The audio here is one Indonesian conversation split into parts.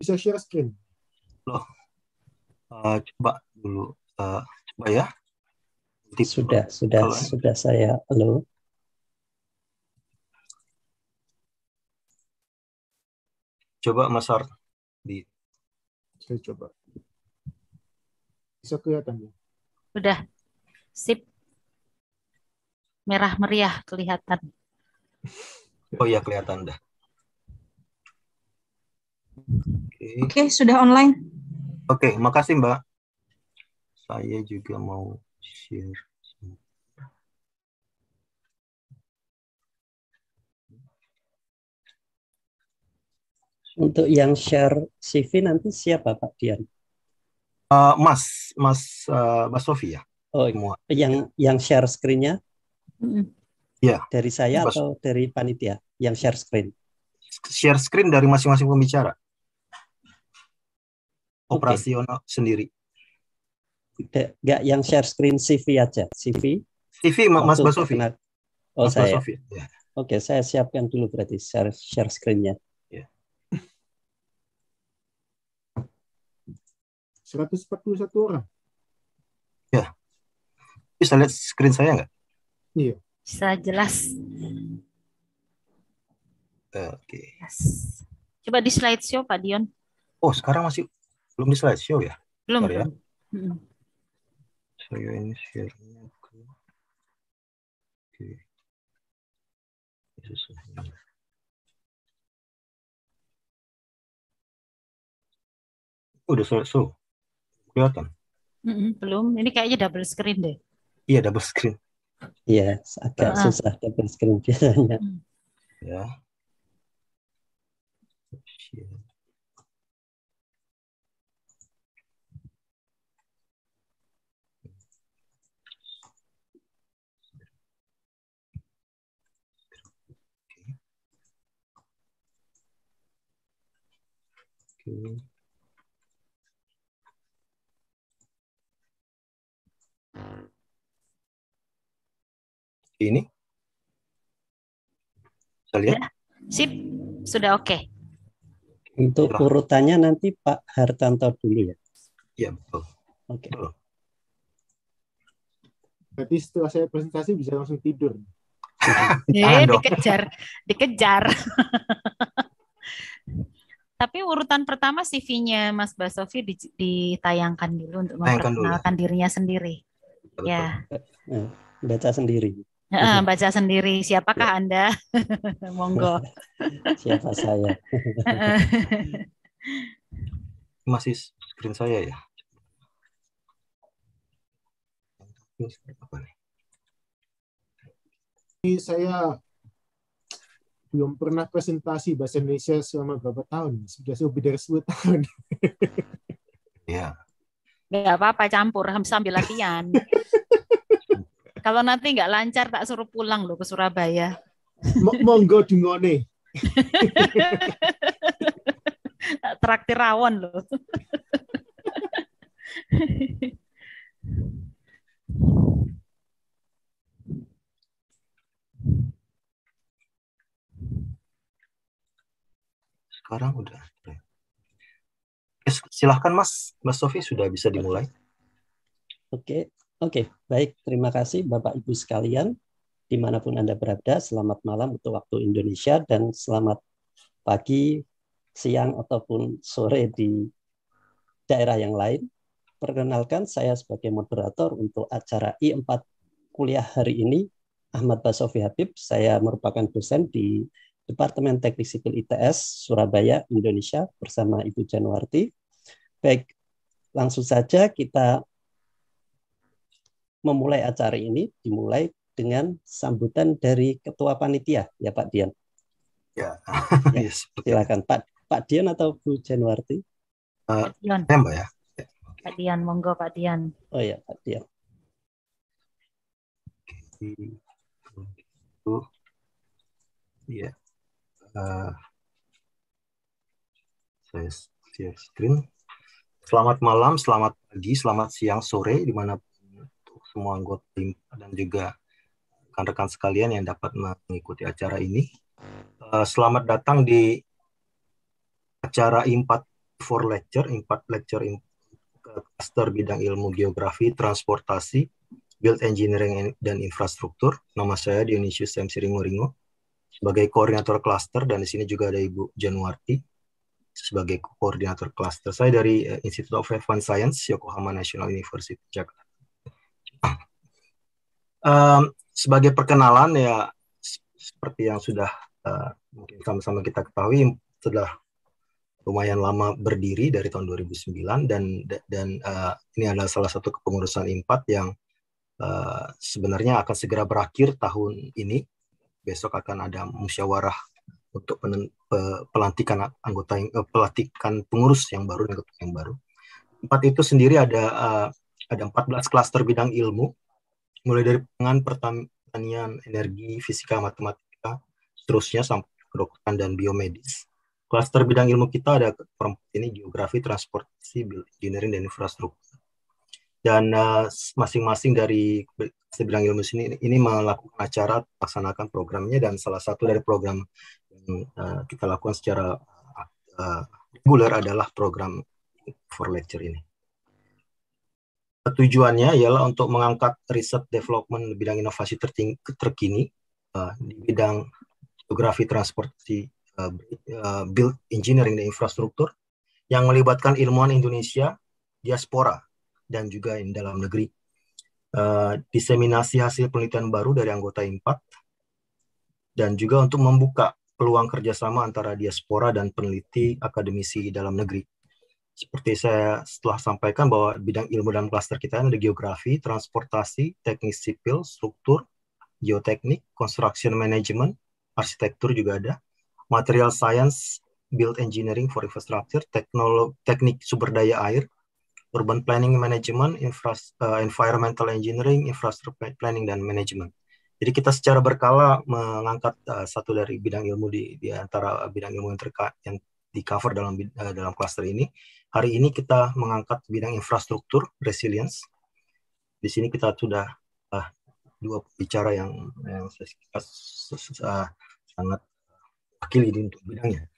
Bisa share screen? Loh. Uh, coba dulu. Uh, coba ya. Nanti sudah, sudah, Halo. sudah saya. Halo. Coba Mas Art. Di. Saya coba. Bisa kelihatan ya? Sudah. Sip. Merah meriah kelihatan. Oh iya kelihatan dah. Oke, okay. okay, sudah online. Oke, okay, makasih Mbak. Saya juga mau share. Untuk yang share CV nanti siapa Pak Dian? Uh, mas, Mas, uh, Mas Sofi ya? Oh, Semua. yang yang share screennya? Ya. Ya. Dari saya Mas. atau dari panitia yang share screen? Share screen dari masing-masing pembicara operasional okay. sendiri. Gak yang share screen CV aja, CV. CV Mas Basofi. Oh Mas saya. Ya. Oke, okay, saya siapkan dulu berarti share share screennya. Ya. Seratus empat puluh satu orang. Ya. Bisa lihat screen saya nggak? Iya. Bisa jelas. Oke. Okay. Yes. Coba di slide show Pak Dion. Oh, sekarang masih belum di show ya belum ya saya ini share-nya ke oke Oh, udah show. kelihatan belum ini kayaknya double screen deh iya double screen iya yes, agak nah. susah double screen biasanya mm. ya yeah. Okay. Ini. Saya Sip, sudah oke. Okay. Untuk urutannya nanti Pak Hartanto dulu ya. Iya, betul. Oke. Okay. Berarti setelah saya presentasi bisa langsung tidur. eh, dikejar, dikejar. Tapi urutan pertama CV-nya Mas Basofi ditayangkan dulu untuk ya. memperkenalkan dirinya sendiri. Betul. Ya. Uh, baca sendiri. baca sendiri. Siapakah ya. Anda? Monggo. Siapa saya? Masih screen saya ya. Ini Saya belum pernah presentasi bahasa Indonesia selama berapa tahun? Sudah lebih dari sepuluh tahun. Iya. Gak apa-apa campur sambil latihan. Kalau nanti nggak lancar tak suruh pulang loh ke Surabaya. Monggo dungone. Traktir rawon loh. Sekarang udah. Eh, silahkan Mas, Mas Sofi sudah bisa dimulai. Oke, oke, baik. Terima kasih Bapak Ibu sekalian, dimanapun anda berada. Selamat malam untuk waktu Indonesia dan selamat pagi, siang ataupun sore di daerah yang lain. Perkenalkan saya sebagai moderator untuk acara I4 kuliah hari ini Ahmad Basofi Habib. Saya merupakan dosen di Departemen Teknik Sipil ITS Surabaya, Indonesia bersama Ibu Januarti. Baik, langsung saja kita memulai acara ini dimulai dengan sambutan dari Ketua Panitia, ya Pak Dian. Ya, ya yes, iya, silakan Pak Pak Dian atau Bu Januarti. Uh, Pak Mbak ya. ya. Pak Dian, monggo Pak Dian. Oh ya, Pak Dian. Oke. Yeah. Eh, saya share screen. Selamat malam, selamat pagi, selamat siang, sore, dimanapun untuk semua anggota tim dan juga rekan-rekan sekalian yang dapat mengikuti acara ini. Uh, selamat datang di acara Impact for Lecture, Impact Lecture in Cluster Bidang Ilmu Geografi, Transportasi, Build Engineering dan Infrastruktur. Nama saya Dionysius M. Siringo Ringo sebagai koordinator klaster dan di sini juga ada Ibu Januarti sebagai koordinator klaster. Saya dari uh, Institute of Advanced Science Yokohama National University Jakarta. Um, sebagai perkenalan ya seperti yang sudah uh, mungkin sama-sama kita ketahui sudah lumayan lama berdiri dari tahun 2009 dan dan uh, ini adalah salah satu kepengurusan IMPAT yang uh, sebenarnya akan segera berakhir tahun ini besok akan ada musyawarah untuk penen, pe, pelantikan anggota yang, eh, pelantikan pengurus yang baru dan ketua yang baru. Empat itu sendiri ada uh, ada 14 klaster bidang ilmu mulai dari pangan, pertanian, energi, fisika, matematika, seterusnya sampai kedokteran dan biomedis. Klaster bidang ilmu kita ada keempat ini geografi, transportasi, engineering dan infrastruktur dan eh, masing-masing uh, dari sebilang ilmu sini ini melakukan acara laksanakan programnya dan salah satu dari program yang uh, kita lakukan secara uh, reguler adalah program for lecture ini. Tujuannya ialah untuk mengangkat riset development bidang inovasi tertinggi terkini uh, di bidang geografi transportasi uh, build engineering dan infrastruktur yang melibatkan ilmuwan Indonesia diaspora dan juga di dalam negeri. Uh, diseminasi hasil penelitian baru dari anggota IMPACT dan juga untuk membuka peluang kerjasama antara diaspora dan peneliti akademisi dalam negeri. Seperti saya setelah sampaikan bahwa bidang ilmu dan klaster kita ada geografi, transportasi, teknik sipil, struktur, geoteknik, construction management, arsitektur juga ada, material science, build engineering for infrastructure, teknologi, teknik sumber daya air, urban planning management, infra, uh, eh, environmental engineering, infrastructure planning dan Management. Jadi kita secara berkala mengangkat uh, satu dari bidang ilmu di, di antara bidang ilmu yang terkait yang di cover dalam uh, dalam klaster ini. Hari ini kita mengangkat bidang infrastruktur resilience. Di sini kita sudah uh, dua bicara yang yang uh, sangat wakil ini untuk bidangnya.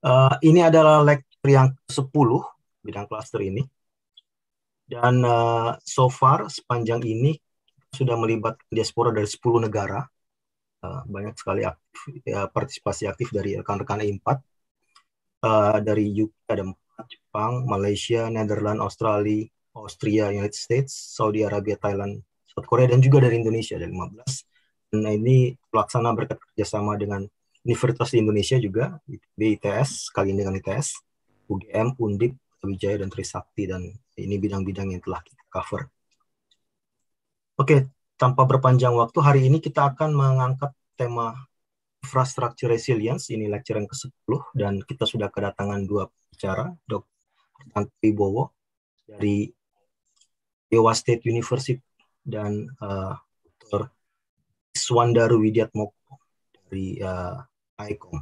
Uh, ini adalah lecture yang ke-10 bidang klaster ini. Dan uh, so far sepanjang ini sudah melibat diaspora dari 10 negara. Uh, banyak sekali aktif, ya, partisipasi aktif dari rekan-rekan IMPAT. E uh, eh, dari UK ada Jepang, Malaysia, Netherlands, Australia, Austria, United States, Saudi Arabia, Thailand, South Korea, dan juga dari Indonesia ada 15. Dan ini pelaksana berkat kerjasama dengan Universitas di Indonesia juga, di ITS, ini dengan ITS, UGM, Undip, Wijaya dan Trisakti dan ini bidang-bidang yang telah kita cover. Oke, tanpa berpanjang waktu hari ini kita akan mengangkat tema infrastructure resilience ini lecture yang ke-10 dan kita sudah kedatangan dua pembicara, Dok. Tanti Ibowo dari Iowa State University dan uh, eh, Dr. Swandaru Widiatmoko dari uh, eh, ICOM.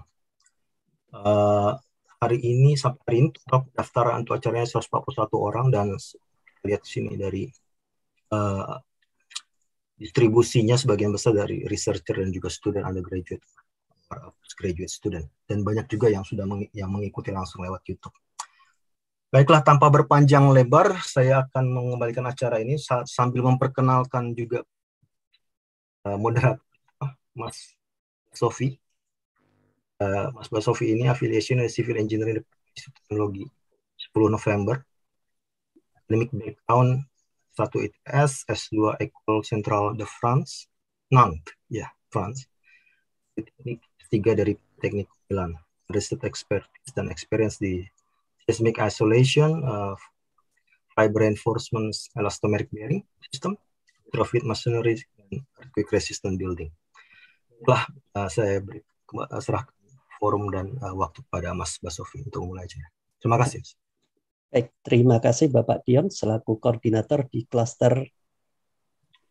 Uh, eh, hari ini sampai hari ini total pendaftaran untuk acaranya 141 orang dan lihat sini dari uh, distribusinya sebagian besar dari researcher dan juga student undergraduate graduate student dan banyak juga yang sudah meng, yang mengikuti langsung lewat YouTube. Baiklah, tanpa berpanjang lebar, saya akan mengembalikan acara ini sambil memperkenalkan juga uh, eh, moderator eh, Mas Sofi. Eh, Mas Basofi ini afiliasi dari Civil Engineering Teknologi 10 November limit background 1 ITS, S2 equal Central de France, Nantes, ya, yeah, France. Teknik tiga dari Teknik Milan. Research expertise dan experience di seismic isolation, uh, fiber reinforcement elastomeric bearing system, retrofit masonry, dan earthquake resistant building. Setelah uh, eh, saya beri, serahkan forum dan uh, waktu pada Mas Basofi untuk mulai aja. Terima kasih. Baik, terima kasih Bapak Dion selaku koordinator di klaster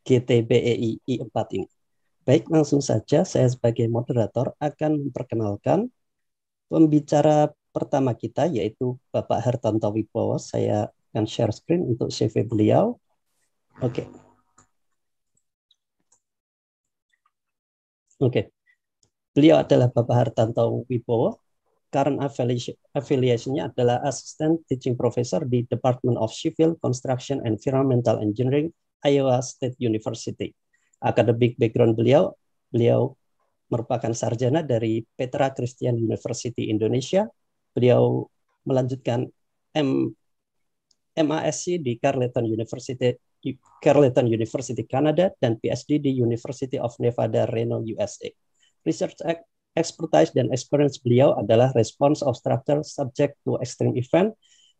GTBEI I4 ini. Baik, langsung saja saya sebagai moderator akan memperkenalkan pembicara pertama kita yaitu Bapak Hartanto Wibowo. Saya akan share screen untuk CV beliau. Oke. Okay. Oke. Okay. Beliau adalah Bapak Hartanto Wibowo. Current affiliation-nya adalah Assistant Teaching Professor di Department of Civil Construction and Environmental Engineering, Iowa State University. Academic background beliau, beliau merupakan sarjana dari Petra Christian University Indonesia. Beliau melanjutkan M MASc di Carleton University Carleton University Canada dan PhD di University of Nevada Reno USA. Research expertise dan experience beliau adalah response of structure subject to extreme event,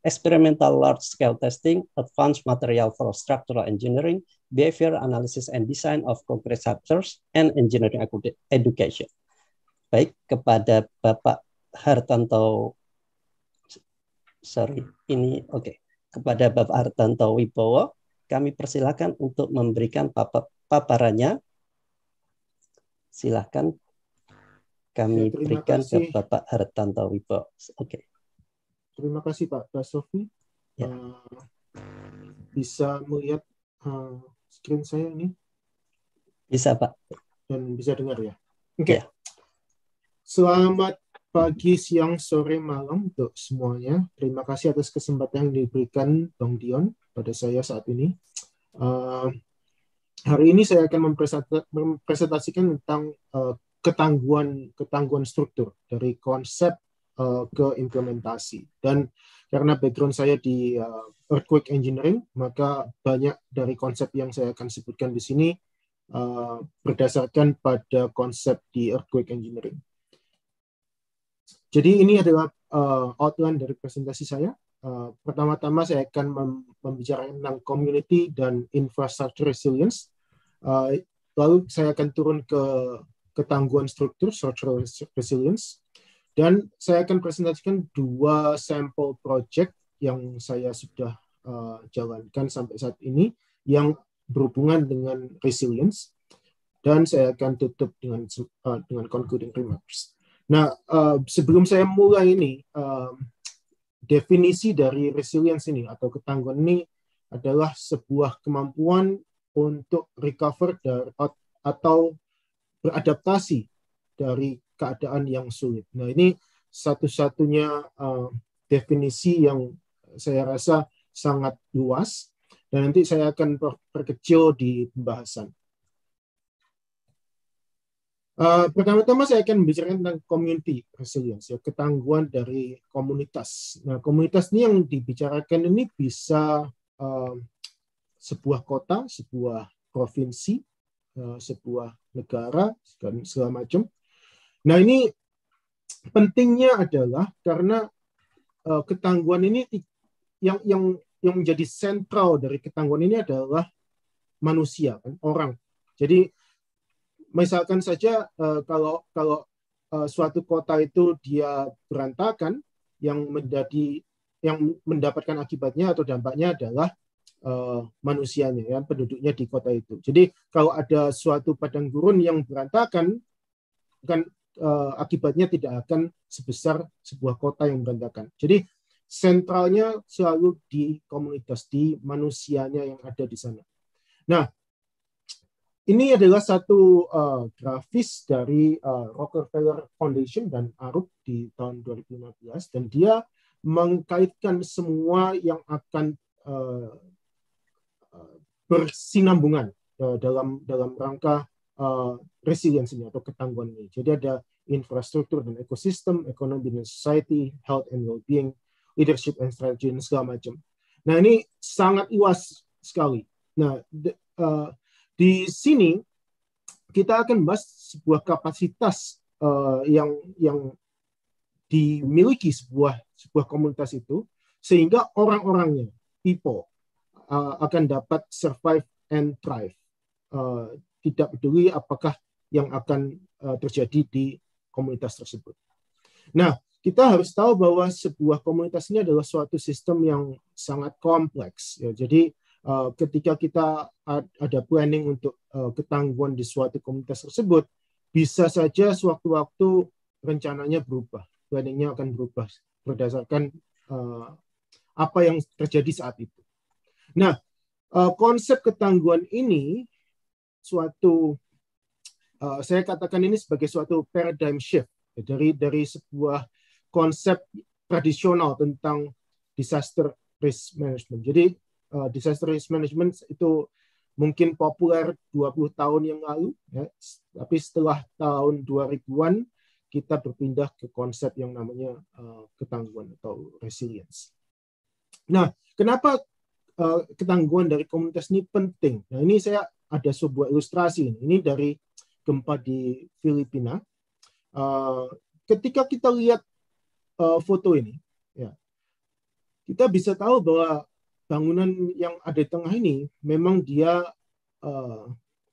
experimental large-scale testing, advanced material for structural engineering, behavior analysis and design of concrete structures, and engineering education. Baik, kepada Bapak Hartanto, sorry, ini oke. Okay. Kepada Bapak Hartanto Wibowo, kami persilakan untuk memberikan paparannya. Silahkan kami ya, berikan kasih. ke Bapak Hartanto Wibo. Oke. Okay. Terima kasih Pak Basofi. Ya. Uh, bisa melihat uh, screen saya ini? Bisa Pak. Dan bisa dengar ya? Oke. Okay. Ya. Selamat pagi, siang, sore, malam untuk semuanya. Terima kasih atas kesempatan yang diberikan Bang Dion pada saya saat ini. Uh, hari ini saya akan mempresentasikan tentang uh, ketangguhan ketangguhan struktur dari konsep uh, ke implementasi dan karena background saya di uh, earthquake engineering maka banyak dari konsep yang saya akan sebutkan di sini uh, berdasarkan pada konsep di earthquake engineering. Jadi ini adalah uh, outline dari presentasi saya. Uh, pertama-tama saya akan mem membicarakan tentang community dan infrastructure resilience. Uh, lalu saya akan turun ke ketangguhan struktur, structural resilience. Dan saya akan presentasikan dua sampel project yang saya sudah uh, jalankan sampai saat ini yang berhubungan dengan resilience. Dan saya akan tutup dengan uh, dengan concluding remarks. Nah, uh, sebelum saya mulai ini, uh, definisi dari resilience ini atau ketangguhan ini adalah sebuah kemampuan untuk recover dari, atau beradaptasi dari keadaan yang sulit. Nah, ini satu-satunya uh, definisi yang saya rasa sangat luas dan nanti saya akan per perkecil di pembahasan. Uh, pertama-tama saya akan membicarakan tentang community resilience, ya, ketangguhan dari komunitas. Nah, komunitas ini yang dibicarakan ini bisa uh, sebuah kota, sebuah provinsi, Eh, sebuah negara segala, segala macam. Nah ini pentingnya adalah karena eh, ketangguhan ini yang yang yang menjadi sentral dari ketangguhan ini adalah manusia kan orang. Jadi misalkan saja eh, kalau kalau suatu kota itu dia berantakan yang menjadi yang mendapatkan akibatnya atau dampaknya adalah Eh, manusianya, ya, penduduknya di kota itu. Jadi kalau ada suatu padang gurun yang berantakan, kan uh, akibatnya tidak akan sebesar sebuah kota yang berantakan. Jadi sentralnya selalu di komunitas, di manusianya yang ada di sana. Nah, ini adalah satu uh, grafis dari uh, Rockefeller Foundation dan ARUP di tahun 2015 dan dia mengkaitkan semua yang akan uh, bersinambungan uh, dalam dalam rangka uh, resiliensinya atau ketangguhan ini. Jadi ada infrastruktur dan ekosistem, ekonomi dan society, health and well-being, leadership and strategy dan segala macam. Nah ini sangat luas sekali. Nah uh, di sini kita akan bahas sebuah kapasitas uh, yang yang dimiliki sebuah sebuah komunitas itu sehingga orang-orangnya people uh, akan dapat survive and thrive. Uh, tidak peduli apakah yang akan uh, terjadi di komunitas tersebut. Nah, kita harus tahu bahwa sebuah komunitas ini adalah suatu sistem yang sangat kompleks. Ya. Jadi uh, ketika kita ada planning untuk uh, ketangguhan di suatu komunitas tersebut, bisa saja sewaktu-waktu rencananya berubah, planningnya akan berubah berdasarkan uh, apa yang terjadi saat itu. Nah, eh, konsep ketangguhan ini suatu eh, saya katakan ini sebagai suatu paradigm shift dari dari sebuah konsep tradisional tentang disaster risk management. Jadi uh, disaster risk management itu mungkin populer 20 tahun yang lalu, ya. tapi setelah tahun 2000-an kita berpindah ke konsep yang namanya uh, ketangguhan atau resilience. Nah, kenapa Eh, ketangguhan dari komunitas ini penting. Nah, ini saya ada sebuah ilustrasi. Ini dari gempa di Filipina. Eh, ketika kita lihat eh, foto ini, ya, kita bisa tahu bahwa bangunan yang ada di tengah ini memang dia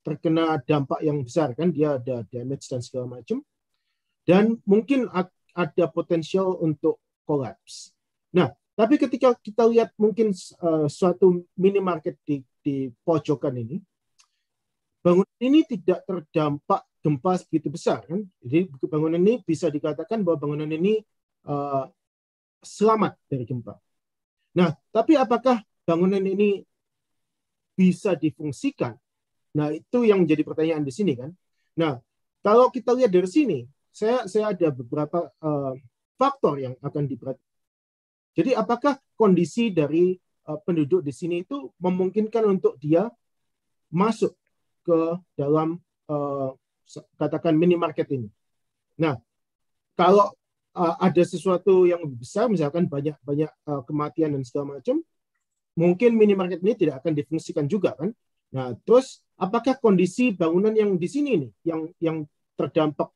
terkena dampak yang besar kan dia ada damage dan segala macam dan mungkin ada potensial untuk collapse. Nah, tapi ketika kita lihat mungkin eh, suatu minimarket di, di pojokan ini, bangunan ini tidak terdampak gempa begitu besar kan. Jadi bangunan ini bisa dikatakan bahwa bangunan ini uh, selamat dari gempa. Nah, tapi apakah bangunan ini bisa difungsikan? Nah, itu yang menjadi pertanyaan di sini kan. Nah, kalau kita lihat dari sini, saya saya ada beberapa uh, faktor yang akan diperhatikan jadi apakah kondisi dari eh, penduduk di sini itu memungkinkan untuk dia masuk ke dalam eh, katakan minimarket ini. Nah, kalau eh, ada sesuatu yang besar, misalkan banyak-banyak kematian dan segala macam, mungkin minimarket ini tidak akan difungsikan juga kan. Nah, terus apakah kondisi bangunan yang di sini ini yang yang terdampak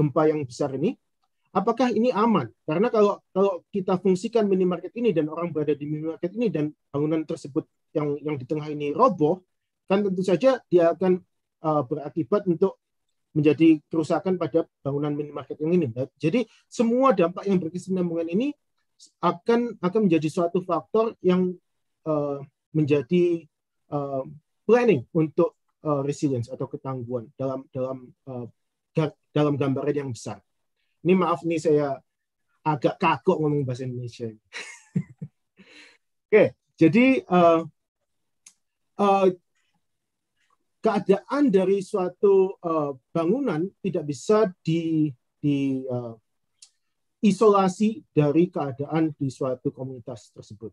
gempa yang besar ini, apakah ini aman? Karena kalau kalau kita fungsikan minimarket ini dan orang berada di minimarket ini dan bangunan tersebut yang yang di tengah ini roboh, kan tentu saja dia akan uh, berakibat untuk menjadi kerusakan pada bangunan minimarket yang ini. Nah, jadi semua dampak yang berkesinambungan ini akan akan menjadi suatu faktor yang uh, menjadi uh, planning untuk uh, resilience atau ketangguhan dalam dalam uh, dalam gambaran yang besar. Ini maaf nih saya agak kagok ngomong bahasa Indonesia. Oke, jadi uh, uh, keadaan dari suatu uh, bangunan tidak bisa di, di uh, isolasi dari keadaan di suatu komunitas tersebut.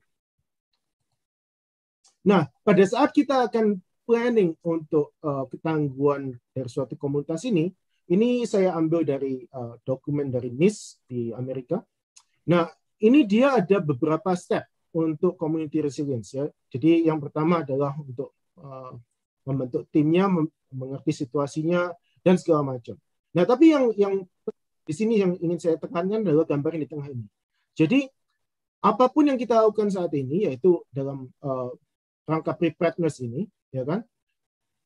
Nah, pada saat kita akan planning untuk uh, ketangguhan dari suatu komunitas ini, ini saya ambil dari uh, dokumen dari NIST di Amerika. Nah, ini dia ada beberapa step untuk community resilience ya. Jadi yang pertama adalah untuk uh, membentuk timnya, mengerti situasinya dan segala macam. Nah, tapi yang yang di sini yang ingin saya tekankan adalah gambar yang di tengah ini. Jadi apapun yang kita lakukan saat ini yaitu dalam uh, rangka preparedness ini, ya kan?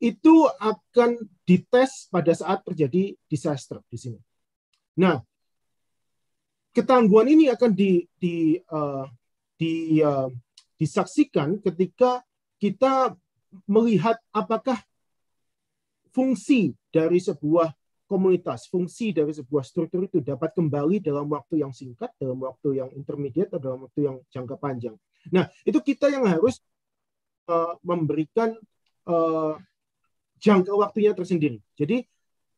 itu akan dites pada saat terjadi disaster di sini. Nah, ketangguhan ini akan di, di, uh, di uh, disaksikan ketika kita melihat apakah fungsi dari sebuah komunitas, fungsi dari sebuah struktur itu dapat kembali dalam waktu yang singkat, dalam waktu yang intermediate, atau dalam waktu yang jangka panjang. Nah, itu kita yang harus uh, memberikan jangka waktunya tersendiri. Jadi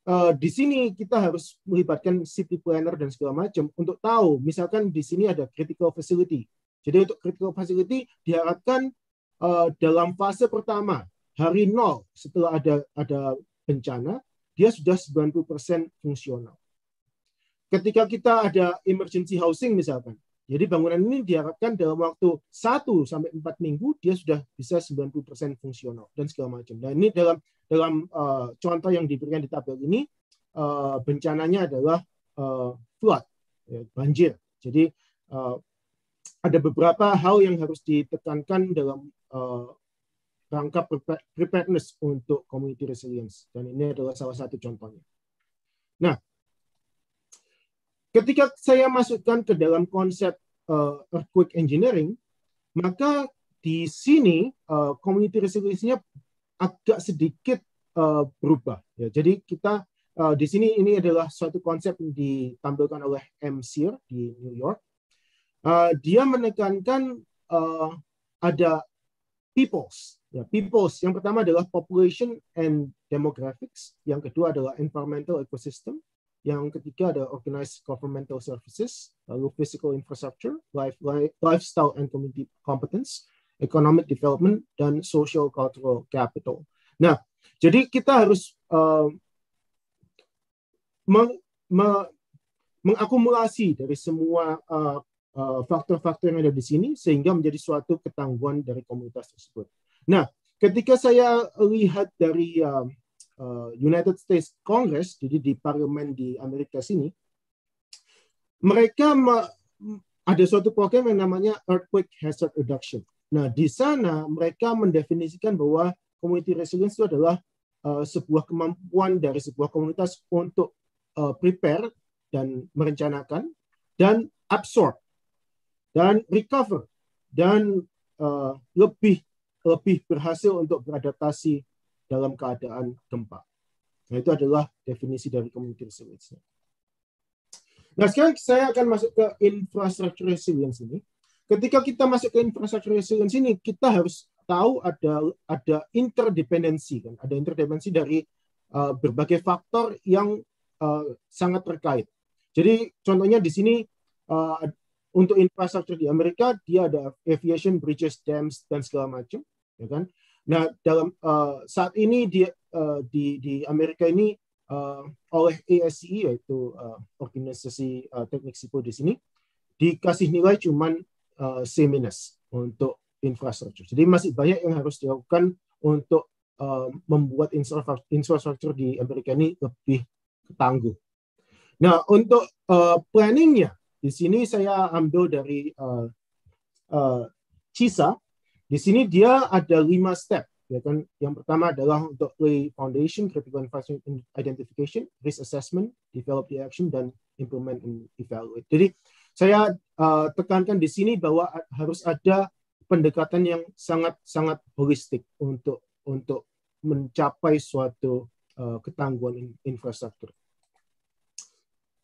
uh, di sini kita harus melibatkan city planner dan segala macam untuk tahu. Misalkan di sini ada critical facility. Jadi untuk critical facility diharapkan uh, dalam fase pertama hari nol setelah ada ada bencana dia sudah 90% fungsional. Ketika kita ada emergency housing misalkan, jadi bangunan ini diharapkan dalam waktu 1 sampai 4 minggu dia sudah bisa 90% fungsional dan segala macam. Nah, ini dalam dalam uh, contoh yang diberikan di tabel ini uh, bencananya adalah uh, flood, ya, banjir. Jadi uh, ada beberapa hal yang harus ditekankan dalam uh, rangka preparedness untuk community resilience dan ini adalah salah satu contohnya. Nah, ketika saya masukkan ke dalam konsep uh, earthquake engineering, maka di sini uh, community resilience-nya agak sedikit uh, berubah ya. Jadi kita uh, di sini ini adalah suatu konsep yang ditampilkan oleh M. Sear di New York. Uh, dia menekankan uh, ada peoples ya peoples yang pertama adalah population and demographics yang kedua adalah environmental ecosystem yang ketiga adalah organized governmental services lalu physical infrastructure life, life, lifestyle and community competence economic development dan social cultural capital. Nah, jadi kita harus uh, meng, me, mengakumulasi dari semua uh, uh, faktor-faktor yang ada di sini sehingga menjadi suatu ketangguhan dari komunitas tersebut. Nah, ketika saya lihat dari uh, uh, United States Congress, jadi di parlemen di Amerika sini, mereka ada suatu program yang namanya Earthquake Hazard Reduction. Nah, di sana mereka mendefinisikan bahwa community resilience itu adalah uh, sebuah kemampuan dari sebuah komunitas untuk uh, prepare dan merencanakan dan absorb dan recover dan uh, lebih lebih berhasil untuk beradaptasi dalam keadaan gempa. Nah, itu adalah definisi dari community resilience. Nah, sekarang saya akan masuk ke infrastructure resilience ini. Ketika kita masuk ke infrastruktur resilience ini, kita harus tahu ada ada interdependensi kan, ada interdependensi dari uh, berbagai faktor yang uh, sangat terkait. Jadi contohnya di sini uh, untuk infrastruktur di Amerika dia ada aviation, bridges, dams dan segala macam, ya kan. Nah dalam uh, saat ini di uh, di di Amerika ini uh, oleh ASCE yaitu uh, organisasi uh, teknik sipil di sini dikasih nilai cuman uh, untuk infrastruktur. Jadi masih banyak yang harus dilakukan untuk uh, membuat infrastruktur di Amerika ini lebih tangguh. Nah, untuk uh, planningnya, di sini saya ambil dari uh, uh, CISA. Di sini dia ada lima step. Ya kan? Yang pertama adalah untuk lay foundation, critical infrastructure identification, risk assessment, develop the action, dan implement and evaluate. Jadi saya uh, tekankan di sini bahwa harus ada pendekatan yang sangat-sangat holistik untuk untuk mencapai suatu uh, ketangguhan infrastruktur.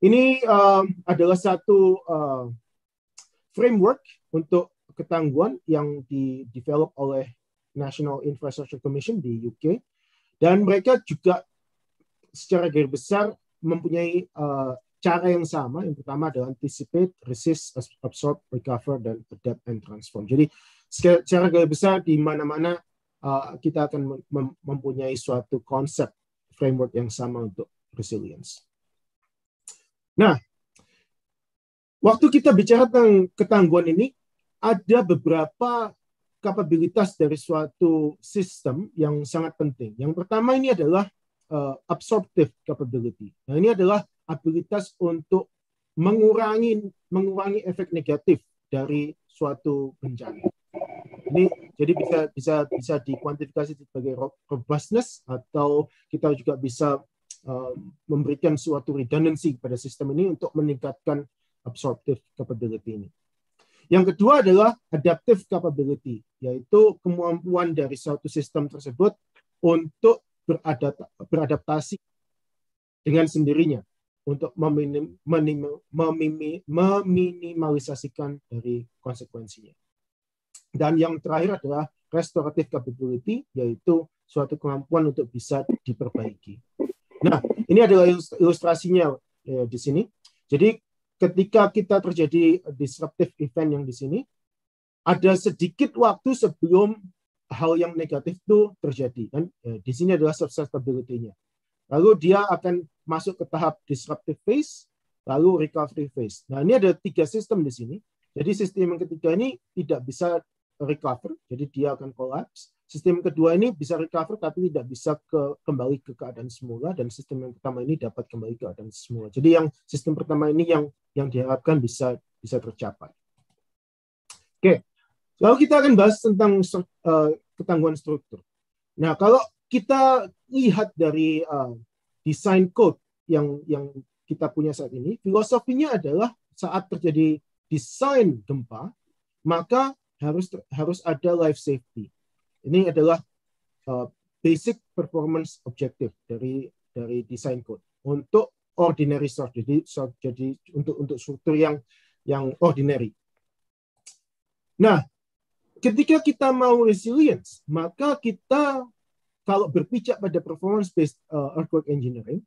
Ini uh, adalah satu uh, framework untuk ketangguhan yang di develop oleh National Infrastructure Commission di UK dan mereka juga secara garis besar mempunyai uh, cara yang sama yang pertama adalah anticipate, resist, absorb, recover dan adapt and transform. Jadi secara gaya besar di mana-mana uh, kita akan mem mempunyai suatu konsep framework yang sama untuk resilience. Nah, waktu kita bicara tentang ketangguhan ini ada beberapa kapabilitas dari suatu sistem yang sangat penting. Yang pertama ini adalah uh, absorptive capability. Nah, ini adalah kapabilitas untuk mengurangi mengurangi efek negatif dari suatu bencana. Ini jadi bisa bisa bisa dikuantifikasi sebagai robustness atau kita juga bisa uh, memberikan suatu redundancy pada sistem ini untuk meningkatkan absorptive capability ini. Yang kedua adalah adaptive capability, yaitu kemampuan dari suatu sistem tersebut untuk beradaptasi dengan sendirinya untuk meminim, menim, memimi, meminimalisasikan dari konsekuensinya. Dan yang terakhir adalah restorative capability, yaitu suatu kemampuan untuk bisa diperbaiki. Nah, ini adalah ilustrasinya eh, di sini. Jadi ketika kita terjadi disruptive event yang di sini, ada sedikit waktu sebelum hal yang negatif itu terjadi. Dan Eh, di sini adalah susceptibility-nya. Lalu dia akan masuk ke tahap disruptive phase, lalu recovery phase. Nah, ini ada tiga sistem di sini. Jadi sistem yang ketiga ini tidak bisa recover, jadi dia akan collapse. Sistem kedua ini bisa recover tapi tidak bisa ke, kembali ke keadaan semula dan sistem yang pertama ini dapat kembali ke keadaan semula. Jadi yang sistem pertama ini yang yang diharapkan bisa bisa tercapai. Oke, lalu kita akan bahas tentang uh, ketangguhan struktur. Nah, kalau kita lihat dari uh, design code yang yang kita punya saat ini, filosofinya adalah saat terjadi desain gempa, maka harus harus ada life safety. Ini adalah uh, basic performance objective dari dari design code untuk ordinary source jadi source, jadi untuk untuk struktur yang yang ordinary. Nah, ketika kita mau resilience, maka kita kalau berpijak pada performance based uh, earthquake engineering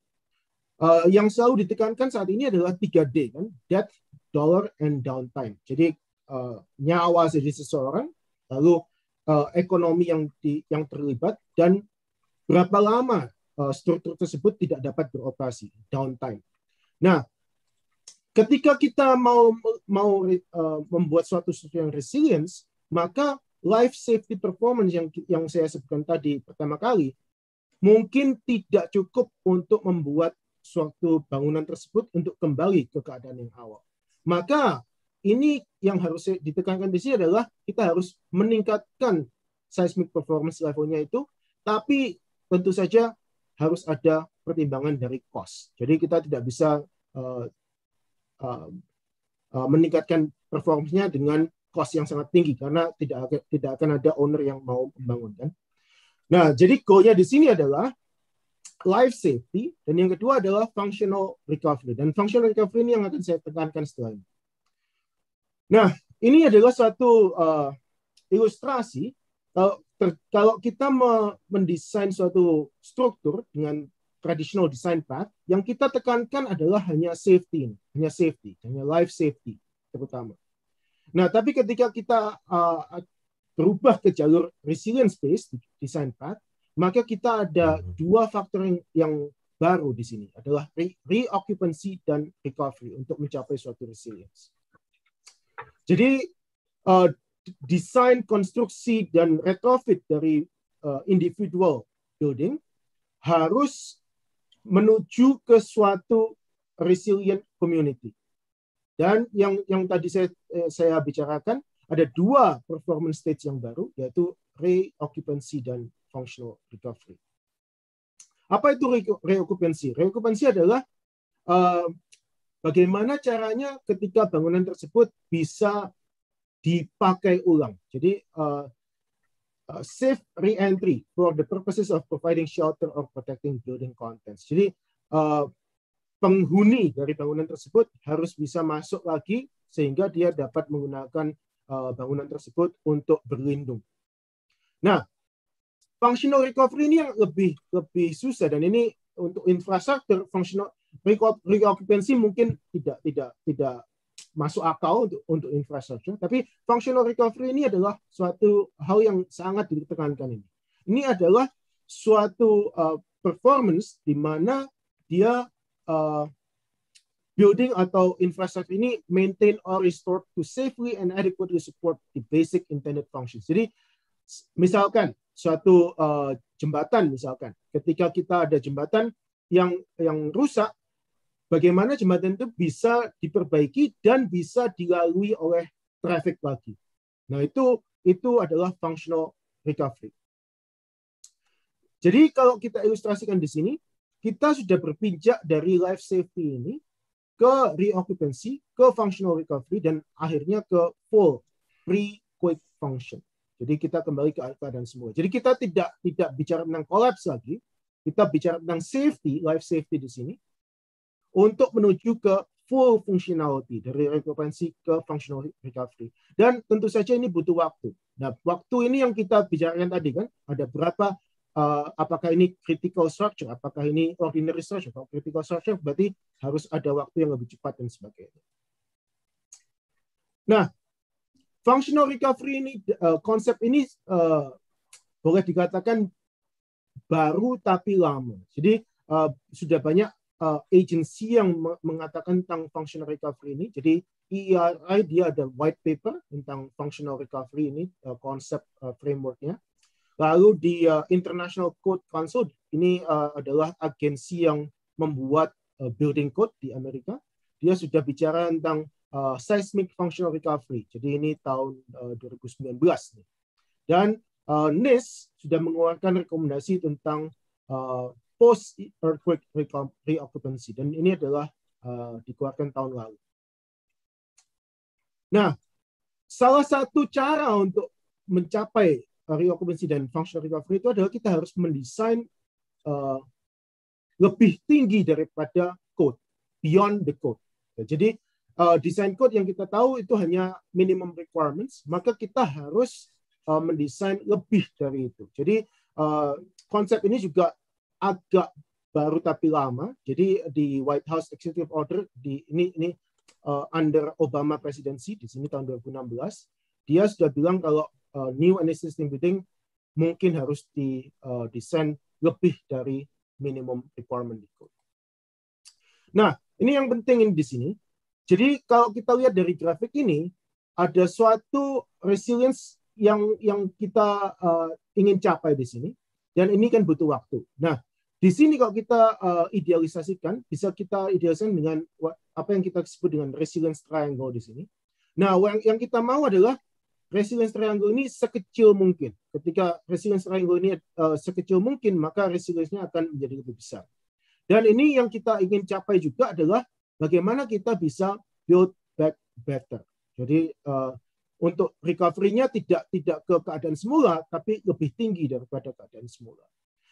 uh, yang selalu ditekankan saat ini adalah 3D kan death dollar and downtime jadi uh, nyawa dari seseorang lalu uh, ekonomi yang di, yang terlibat dan berapa lama uh, struktur tersebut tidak dapat beroperasi downtime nah ketika kita mau mau uh, membuat suatu struktur yang resilience maka life safety performance yang yang saya sebutkan tadi pertama kali mungkin tidak cukup untuk membuat suatu bangunan tersebut untuk kembali ke keadaan yang awal. Maka ini yang harus ditekankan di sini adalah kita harus meningkatkan seismic performance levelnya itu, tapi tentu saja harus ada pertimbangan dari cost. Jadi kita tidak bisa uh, uh, uh, meningkatkan performanya dengan kos yang sangat tinggi karena tidak tidak akan ada owner yang mau membangun kan. Nah, jadi goal-nya di sini adalah life safety dan yang kedua adalah functional recovery dan functional recovery ini yang akan saya tekankan setelah ini. Nah, ini adalah suatu uh, ilustrasi kalau uh, ter, kalau kita me, mendesain suatu struktur dengan traditional design path yang kita tekankan adalah hanya safety, hanya safety, hanya life safety terutama. Nah, tapi ketika kita uh, berubah ke jalur resilience based design path, maka kita ada mhm. dua faktor yang, yang baru di sini adalah re reoccupancy dan recovery untuk mencapai suatu resilience. Jadi uh, desain konstruksi dan retrofit dari uh, individual building harus menuju ke suatu resilient community. Dan yang yang tadi saya eh, saya bicarakan ada dua performance stage yang baru yaitu reoccupancy dan functional recovery. Apa itu reoccupancy? Reoccupancy adalah uh, bagaimana caranya ketika bangunan tersebut bisa dipakai ulang. Jadi uh, uh, safe reentry for the purposes of providing shelter or protecting building contents. Jadi uh, penghuni dari bangunan tersebut harus bisa masuk lagi sehingga dia dapat menggunakan eh, bangunan tersebut untuk berlindung. Nah, functional recovery ini yang lebih lebih susah dan ini untuk infrastruktur functional reoccupancy mungkin tidak tidak tidak masuk akal untuk untuk infrastruktur, tapi functional recovery ini adalah suatu hal yang sangat ditekankan ini. Ini adalah suatu uh, performance di mana dia Uh, building atau infrastruktur ini maintain or restore to safely and adequately support the basic intended functions. Jadi misalkan suatu uh, jembatan misalkan ketika kita ada jembatan yang yang rusak bagaimana jembatan itu bisa diperbaiki dan bisa dilalui oleh traffic lagi. Nah, itu itu adalah functional recovery. Jadi kalau kita ilustrasikan di sini kita sudah berpijak dari life safety ini ke reoccupancy, ke functional recovery, dan akhirnya ke full pre quick function. Jadi kita kembali ke keadaan semua. Jadi kita tidak tidak bicara tentang collapse lagi, kita bicara tentang safety, life safety di sini, untuk menuju ke full functionality dari reoccupancy ke functional recovery. Dan tentu saja ini butuh waktu. Nah, waktu ini yang kita bicarakan tadi kan, ada berapa uh, apakah ini critical structure, apakah ini ordinary structure. Kalau critical structure berarti harus ada waktu yang lebih cepat dan sebagainya. Nah, functional recovery ini uh, konsep ini uh, boleh dikatakan baru tapi lama. Jadi uh, sudah banyak uh, agensi yang mengatakan tentang functional recovery ini. Jadi ERI dia ada white paper tentang functional recovery ini uh, konsep uh, frameworknya. Lalu di uh, International Code Council ini uh, adalah agensi yang membuat uh, building code di Amerika. Dia sudah bicara tentang uh, seismic functional recovery. Jadi ini tahun uh, 2019 nih. Dan uh, NIST sudah mengeluarkan rekomendasi tentang uh, post earthquake reoccupancy dan ini adalah uh, dikeluarkan tahun lalu. Nah, salah satu cara untuk mencapai reoccupancy dan functional recovery itu adalah kita harus mendesain uh, lebih tinggi daripada code, beyond the code. Ya, jadi uh, desain code yang kita tahu itu hanya minimum requirements, maka kita harus uh, mendesain lebih dari itu. Jadi uh, konsep ini juga agak baru tapi lama. Jadi di White House Executive Order di ini ini uh, under Obama presidency di sini tahun 2016, dia sudah bilang kalau uh, new and existing building mungkin harus di uh, desain lebih dari minimum requirement di code. Nah, ini yang penting ini di sini. Jadi kalau kita lihat dari grafik ini, ada suatu resilience yang yang kita uh, ingin capai di sini. Dan ini kan butuh waktu. Nah, di sini kalau kita uh, idealisasikan, bisa kita idealisasikan dengan apa yang kita sebut dengan resilience triangle di sini. Nah, yang, yang kita mau adalah resilience triangle ini sekecil mungkin. Ketika resilience triangle ini uh, sekecil mungkin, maka resilience-nya akan menjadi lebih besar. Dan ini yang kita ingin capai juga adalah bagaimana kita bisa build back better. Jadi uh, untuk recovery-nya tidak tidak ke keadaan semula, tapi lebih tinggi daripada keadaan semula.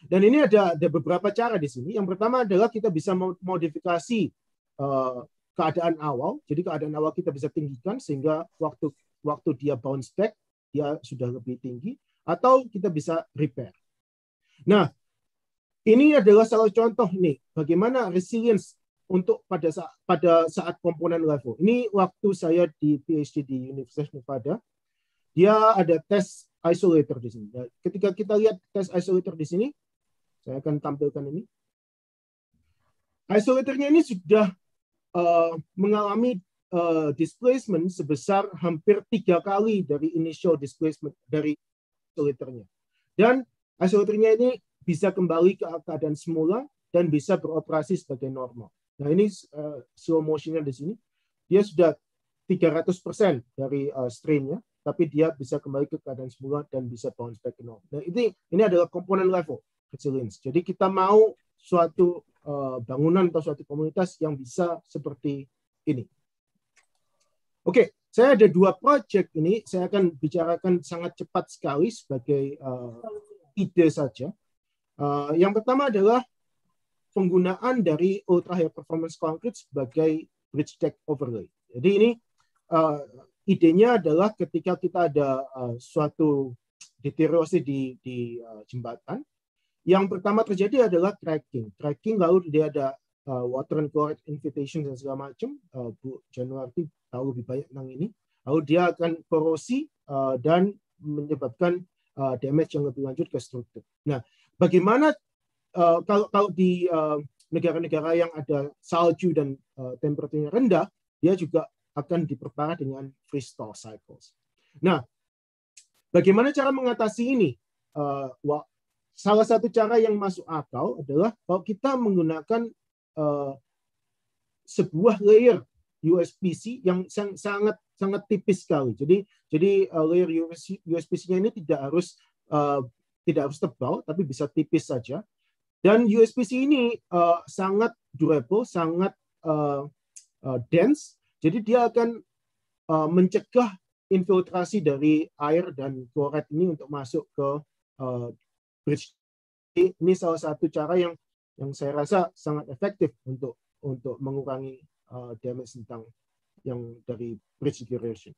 Dan ini ada ada beberapa cara di sini. Yang pertama adalah kita bisa modifikasi uh, keadaan awal. Jadi keadaan awal kita bisa tinggikan sehingga waktu waktu dia bounce back dia sudah lebih tinggi atau kita bisa repair. Nah, ini adalah salah contoh nih bagaimana resilience untuk pada saat pada saat komponen level. Ini waktu saya di PhD di Universitas Nevada, dia ada tes isolator di sini. Nah, ketika kita lihat tes isolator di sini, saya akan tampilkan ini. Isolatornya ini sudah uh, mengalami uh, displacement sebesar hampir tiga kali dari initial displacement dari isolatornya. Dan isolatornya ini bisa kembali ke keadaan semula dan bisa beroperasi sebagai normal. Nah ini uh, slow motionnya di sini. Dia sudah 300% dari uh, strainnya, tapi dia bisa kembali ke keadaan semula dan bisa bounce back ke normal. Nah ini, ini adalah komponen level resilience. Jadi kita mau suatu uh, bangunan atau suatu komunitas yang bisa seperti ini. Oke, saya ada dua proyek ini. Saya akan bicarakan sangat cepat sekali sebagai uh, ide saja. Uh, yang pertama adalah penggunaan dari ultra high performance concrete sebagai bridge deck overlay. Jadi ini uh, idenya adalah ketika kita ada uh, suatu deteriorasi di, di uh, jembatan, yang pertama terjadi adalah Tracking Cracking lalu dia ada uh, Water and Correct Invitations dan segala macam. Uh, eh, Bu Januarti tahu lebih banyak tentang ini. Lalu dia akan korosi uh, dan menyebabkan uh, damage yang lebih lanjut ke struktur. Nah, bagaimana uh, kalau kalau di negara-negara uh, yang ada salju dan uh, temperaturnya rendah, dia juga akan diperparah dengan freeze thaw cycles. Nah, bagaimana cara mengatasi ini? Uh, salah satu cara yang masuk akal adalah kalau kita menggunakan Eh, sebuah layer USB-C yang sangat sangat tipis sekali. Jadi jadi eh, layer USB-C-nya ini tidak harus eh, tidak harus tebal tapi bisa tipis saja. Dan USB-C ini sangat durable, sangat dense. Jadi dia akan mencegah infiltrasi dari air dan kloret ini untuk masuk ke uh, bridge. Ini salah satu cara yang yang saya rasa sangat efektif untuk untuk mengurangi uh, damage tentang yang dari bridge duration.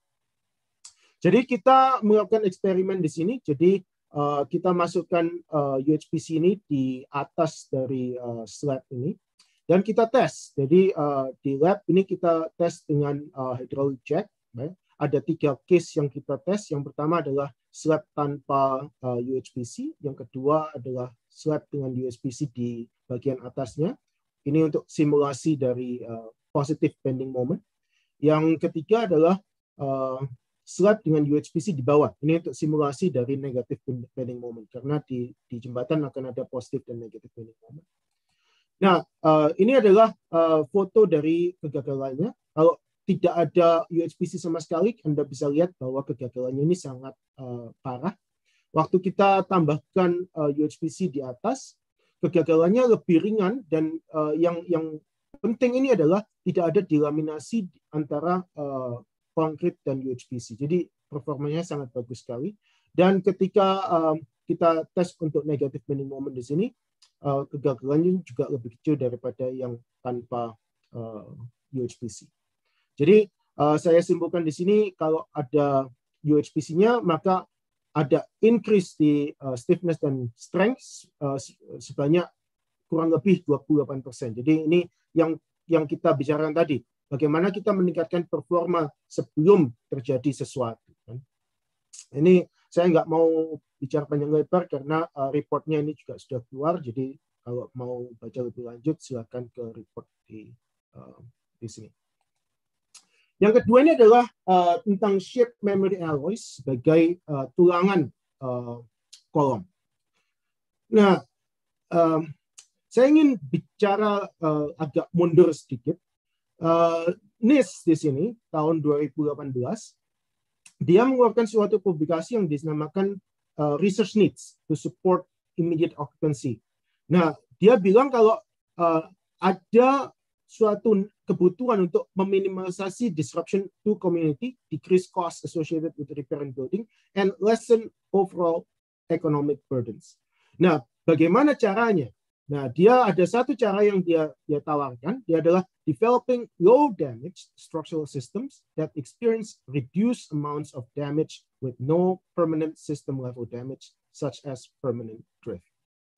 Jadi kita melakukan eksperimen di sini. Jadi uh, kita masukkan uh, UHPC ini di atas dari uh, slab ini dan kita tes. Jadi uh, di lab ini kita tes dengan uh, hydraulic jack. Right? Ya. Ada tiga case yang kita tes. Yang pertama adalah slab tanpa uh, UHPC. Yang kedua adalah swab dengan USB-C di bagian atasnya. Ini untuk simulasi dari eh, positive bending moment. Yang ketiga adalah uh, dengan USB-C di bawah. Ini untuk simulasi dari negative bending moment karena di di jembatan akan ada positif dan negative bending moment. Nah, uh, ini adalah uh, foto dari kegagalannya. Kalau tidak ada USB-C sama sekali, Anda bisa lihat bahwa kegagalannya ini sangat uh, parah Waktu kita tambahkan uh, eh, UHPC di atas, kegagalannya lebih ringan dan uh, yang yang penting ini adalah tidak ada dilaminasi antara uh, eh, konkret dan UHPC. Jadi performanya sangat bagus sekali. Dan ketika um, kita tes untuk negatif minimum di sini, uh, kegagalannya juga lebih kecil daripada yang tanpa uh, UHPC. Jadi uh, saya simpulkan di sini kalau ada UHPC-nya maka ada increase di uh, stiffness dan strength uh, sebanyak kurang lebih 28%. Jadi ini yang yang kita bicarakan tadi, bagaimana kita meningkatkan performa sebelum terjadi sesuatu. Kan? Ini saya nggak mau bicara panjang lebar karena uh, reportnya ini juga sudah keluar, jadi kalau mau baca lebih lanjut silakan ke report di uh, di sini. Yang kedua ini adalah Uh, tentang shape memory alloys sebagai uh, tulangan uh, kolom. Nah, uh, saya ingin bicara uh, agak mundur sedikit. Uh, NIST di sini tahun 2018 dia mengeluarkan suatu publikasi yang dinamakan uh, Research Needs to Support Immediate Occupancy. Nah, dia bilang kalau uh, ada suatu kebutuhan untuk meminimalisasi disruption to community, decrease cost associated with repair and building, and lessen overall economic burdens. Nah, bagaimana caranya? Nah, dia ada satu cara yang dia dia tawarkan, dia adalah developing low damage structural systems that experience reduced amounts of damage with no permanent system level damage such as permanent drift.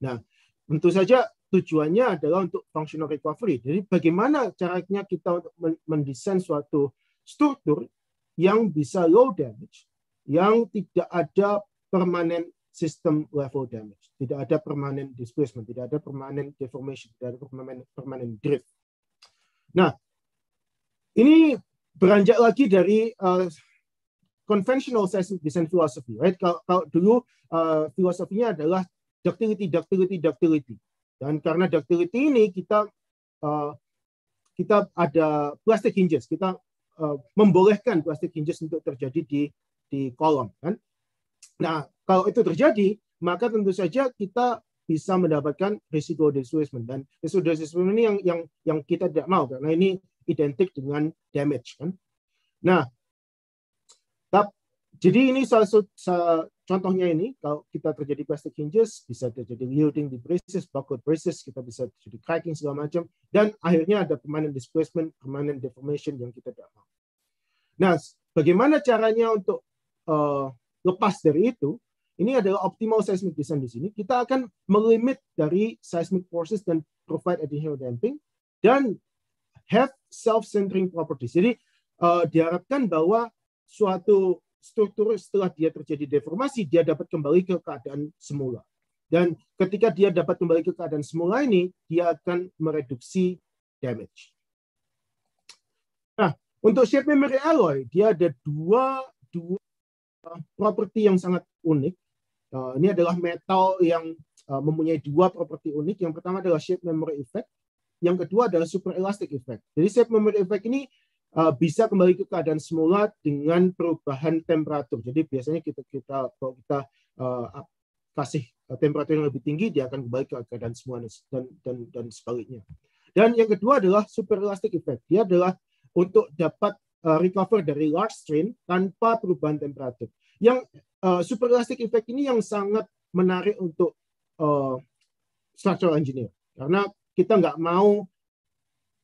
Nah, tentu saja tujuannya adalah untuk functional recovery. Jadi bagaimana caranya kita mendesain suatu struktur yang bisa low damage, yang tidak ada permanent system level damage, tidak ada permanent displacement, tidak ada permanent deformation, tidak ada permanent, permanent drift. Nah, ini beranjak lagi dari uh, conventional seismic design philosophy, right? Kalau, dulu uh, filosofinya adalah ductility, ductility, ductility. Dan karena ductility ini kita uh, kita ada plastic hinges, kita uh, membolehkan plastic hinges untuk terjadi di di kolom kan. Nah, kalau itu terjadi, maka tentu saja kita bisa mendapatkan risiko displacement dan risiko displacement ini yang yang yang kita tidak mau karena ini identik dengan damage kan. Nah, tap, jadi ini salah satu Contohnya ini, kalau kita terjadi plastic hinges, bisa terjadi yielding di braces, buckle braces, kita bisa terjadi cracking segala macam, dan akhirnya ada permanent displacement, permanent deformation yang kita tidak mau. Nah, bagaimana caranya untuk uh, lepas dari itu? Ini adalah optimal seismic design di sini. Kita akan melimit dari seismic forces dan provide additional damping dan have self-centering properties. Jadi uh, diharapkan bahwa suatu struktur setelah dia terjadi deformasi, dia dapat kembali ke keadaan semula. Dan ketika dia dapat kembali ke keadaan semula ini, dia akan mereduksi damage. Nah, untuk shape memory alloy, dia ada dua, dua properti yang sangat unik. Eh, ini adalah metal yang eh, mempunyai dua properti unik. Yang pertama adalah shape memory effect. Yang kedua adalah super elastic effect. Jadi shape memory effect ini Uh, bisa kembali ke keadaan semula dengan perubahan temperatur. Jadi biasanya kita kita kalau kita uh, kasih uh, temperatur yang lebih tinggi dia akan kembali ke keadaan semula dan dan dan sebaliknya. Dan yang kedua adalah super elastic effect. Dia adalah untuk dapat uh, recover dari large strain tanpa perubahan temperatur. Yang uh, super elastic effect ini yang sangat menarik untuk uh, structural engineer karena kita nggak mau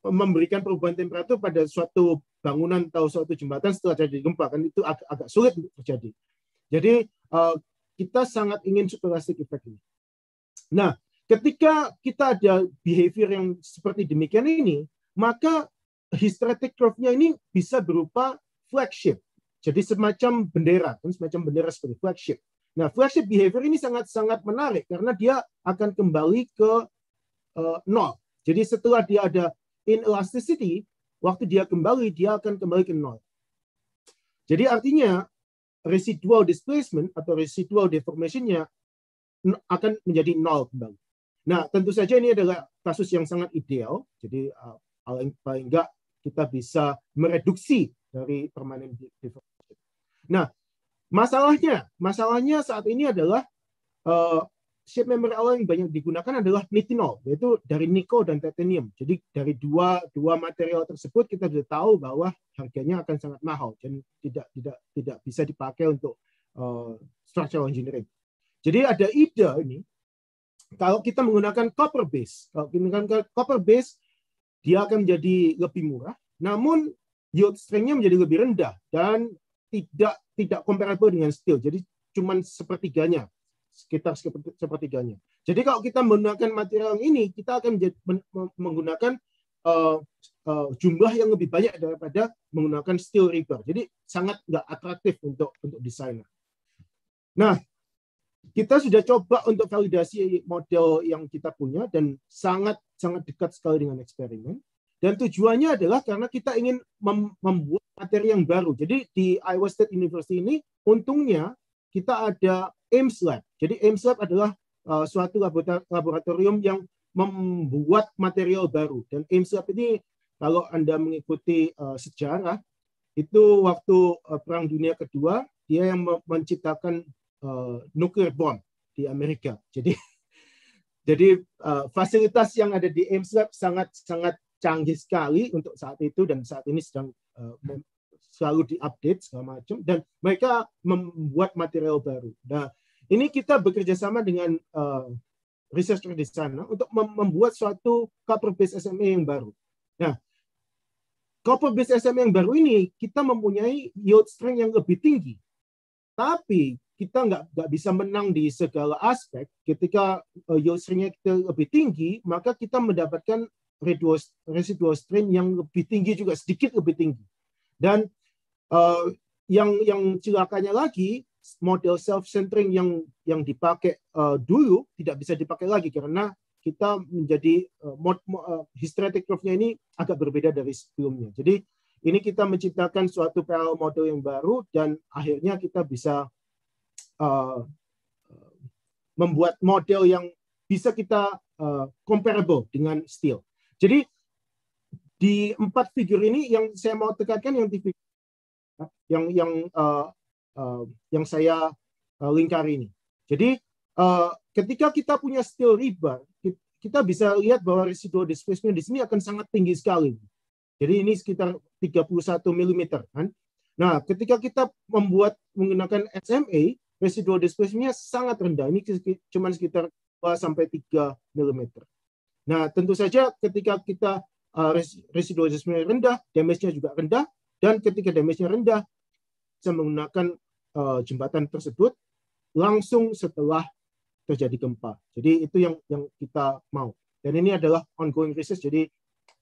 memberikan perubahan temperatur pada suatu bangunan atau suatu jembatan setelah terjadi gempa kan itu ag agak sulit untuk terjadi. Jadi uh, kita sangat ingin stochastic effect ini. Nah, ketika kita ada behavior yang seperti demikian ini, maka hysteretic curve-nya ini bisa berupa flagship. Jadi semacam bendera, kan semacam bendera seperti flagship. Nah, flagship behavior ini sangat-sangat menarik karena dia akan kembali ke uh, nol. Jadi setelah dia ada in elasticity, waktu dia kembali, dia akan kembali ke nol. Jadi artinya residual displacement atau residual deformation-nya akan menjadi nol kembali. Nah, tentu saja ini adalah kasus yang sangat ideal. Jadi uh, paling paling enggak kita bisa mereduksi dari permanent deformation. Nah, masalahnya, masalahnya saat ini adalah uh, shape member alloy yang banyak digunakan adalah nitinol, yaitu dari nikel dan titanium. Jadi dari dua dua material tersebut kita sudah tahu bahwa harganya akan sangat mahal dan tidak tidak tidak bisa dipakai untuk uh, structural engineering. Jadi ada ide ini kalau kita menggunakan copper base, kalau kita menggunakan copper base dia akan menjadi lebih murah, namun yield strength-nya menjadi lebih rendah dan tidak tidak comparable dengan steel. Jadi cuman sepertiganya sekitar sepertiganya. Jadi kalau kita menggunakan material ini, kita akan menggunakan uh, uh, jumlah yang lebih banyak daripada menggunakan steel river. Jadi sangat nggak atraktif untuk untuk desainer. Nah, kita sudah coba untuk validasi model yang kita punya dan sangat sangat dekat sekali dengan eksperimen. Dan tujuannya adalah karena kita ingin mem membuat materi yang baru. Jadi di Iowa State University ini untungnya kita ada Ames Lab. Jadi Ames Lab adalah uh, suatu laboratorium yang membuat material baru. Dan Ames Lab ini kalau Anda mengikuti uh, sejarah, itu waktu uh, Perang Dunia Kedua, dia yang menciptakan uh, nuklir bom di Amerika. Jadi jadi uh, fasilitas yang ada di Ames Lab sangat-sangat canggih sekali untuk saat itu dan saat ini sedang uh, selalu diupdate segala macam dan mereka membuat material baru. Nah, ini kita bekerja sama dengan uh, eh, researcher di sana untuk membuat suatu copper base SMA yang baru. Nah, copper base SMA yang baru ini kita mempunyai yield strength yang lebih tinggi. Tapi kita nggak nggak bisa menang di segala aspek. Ketika uh, yield strength kita lebih tinggi, maka kita mendapatkan residual, residual strain yang lebih tinggi juga sedikit lebih tinggi. Dan uh, yang yang celakanya lagi model self-centering yang yang dipakai uh, dulu tidak bisa dipakai lagi karena kita menjadi uh, mod, uh, curve-nya ini agak berbeda dari sebelumnya. Jadi ini kita menciptakan suatu parallel model yang baru dan akhirnya kita bisa uh, membuat model yang bisa kita uh, comparable dengan steel. Jadi di empat figur ini yang saya mau tekankan yang di yang yang uh, uh, yang saya uh, lingkari ini. Jadi uh, ketika kita punya steel rebar, kita bisa lihat bahwa residual displacement di sini akan sangat tinggi sekali. Jadi ini sekitar 31 mm kan. Nah, ketika kita membuat menggunakan SMA, residual displacement-nya sangat rendah. Ini cuma sekitar 2 sampai 3 mm. Nah, tentu saja ketika kita uh, residual displacement rendah, damage-nya juga rendah dan ketika damage-nya rendah, bisa menggunakan uh, jembatan tersebut langsung setelah terjadi gempa. Jadi itu yang yang kita mau. Dan ini adalah ongoing research. Jadi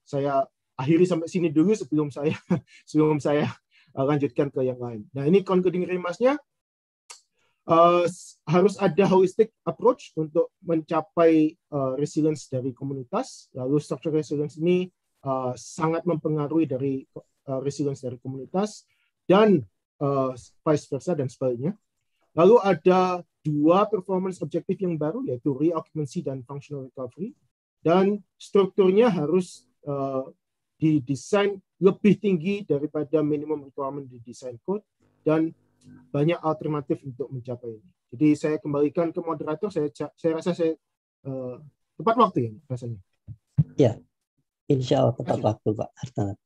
saya akhiri sampai sini dulu sebelum saya sebelum saya eh, lanjutkan ke yang lain. Nah ini concluding remarks uh, eh, harus ada holistic approach untuk mencapai uh, resilience dari komunitas. Lalu structural resilience ini uh, sangat mempengaruhi dari uh, resilience dari komunitas dan uh, vice versa dan sebagainya. Lalu ada dua performance objektif yang baru yaitu reoccupancy dan functional recovery dan strukturnya harus uh, didesain lebih tinggi daripada minimum requirement di design code dan banyak alternatif untuk mencapai ini. Jadi saya kembalikan ke moderator. Saya saya rasa saya uh, tepat waktu ya rasanya. Ya, insya Allah tepat waktu Pak Artanat.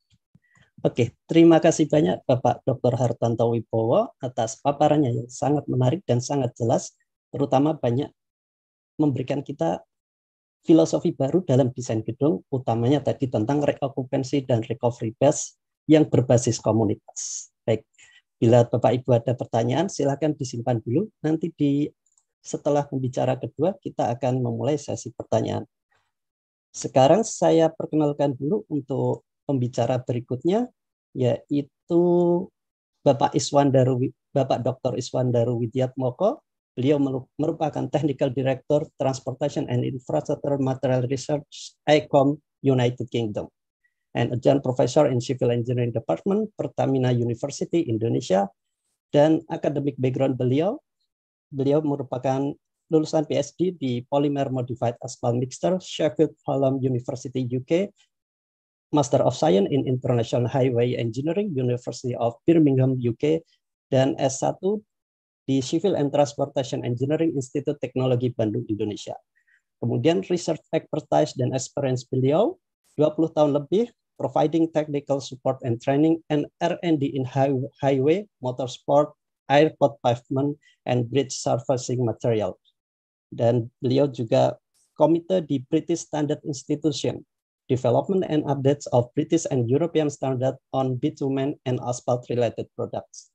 Oke, terima kasih banyak Bapak Dr. Hartanto Wibowo atas paparannya yang sangat menarik dan sangat jelas, terutama banyak memberikan kita filosofi baru dalam desain gedung, utamanya tadi tentang reoccupancy dan recovery base yang berbasis komunitas. Baik, bila Bapak Ibu ada pertanyaan, silakan disimpan dulu. Nanti di setelah pembicara kedua, kita akan memulai sesi pertanyaan. Sekarang saya perkenalkan dulu untuk pembicara berikutnya yaitu Bapak Iswan Daru, Bapak Dr. Iswan Daru Moko. Beliau merupakan Technical Director Transportation and Infrastructure Material Research ICOM United Kingdom and Adjunct Professor in Civil Engineering Department Pertamina University Indonesia dan academic background beliau beliau merupakan lulusan PhD di Polymer Modified Asphalt Mixture Sheffield Hallam University UK Master of Science in International Highway Engineering, University of Birmingham, UK, dan S1 di Civil and Transportation Engineering Institute Teknologi Bandung, Indonesia. Kemudian research expertise dan experience beliau 20 tahun lebih providing technical support and training and R&D in highway, motorsport, airport pavement, and bridge surfacing material. Dan beliau juga komite di British Standard Institution development and updates of British and European standard on bitumen and asphalt related products.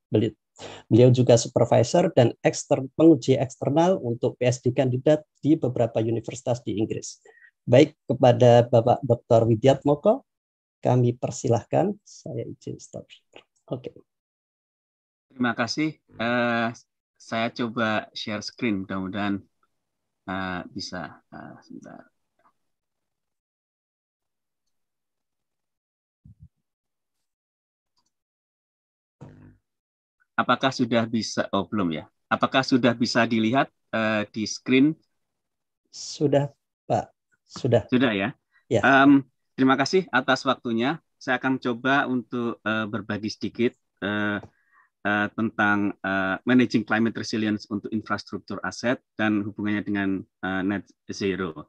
Beliau juga supervisor dan ekster, penguji eksternal untuk PSD kandidat di beberapa universitas di Inggris. Baik kepada Bapak Dr. Widyat Moko, kami persilahkan. Saya izin stop. Oke. Okay. Terima kasih. Uh, saya coba share screen, mudah-mudahan uh, bisa. Uh, sebentar. apakah sudah bisa oh belum ya apakah sudah bisa dilihat uh, di screen sudah pak sudah sudah ya, ya. Um, terima kasih atas waktunya saya akan coba untuk uh, berbagi sedikit uh, uh, tentang uh, managing climate resilience untuk infrastruktur aset dan hubungannya dengan uh, net zero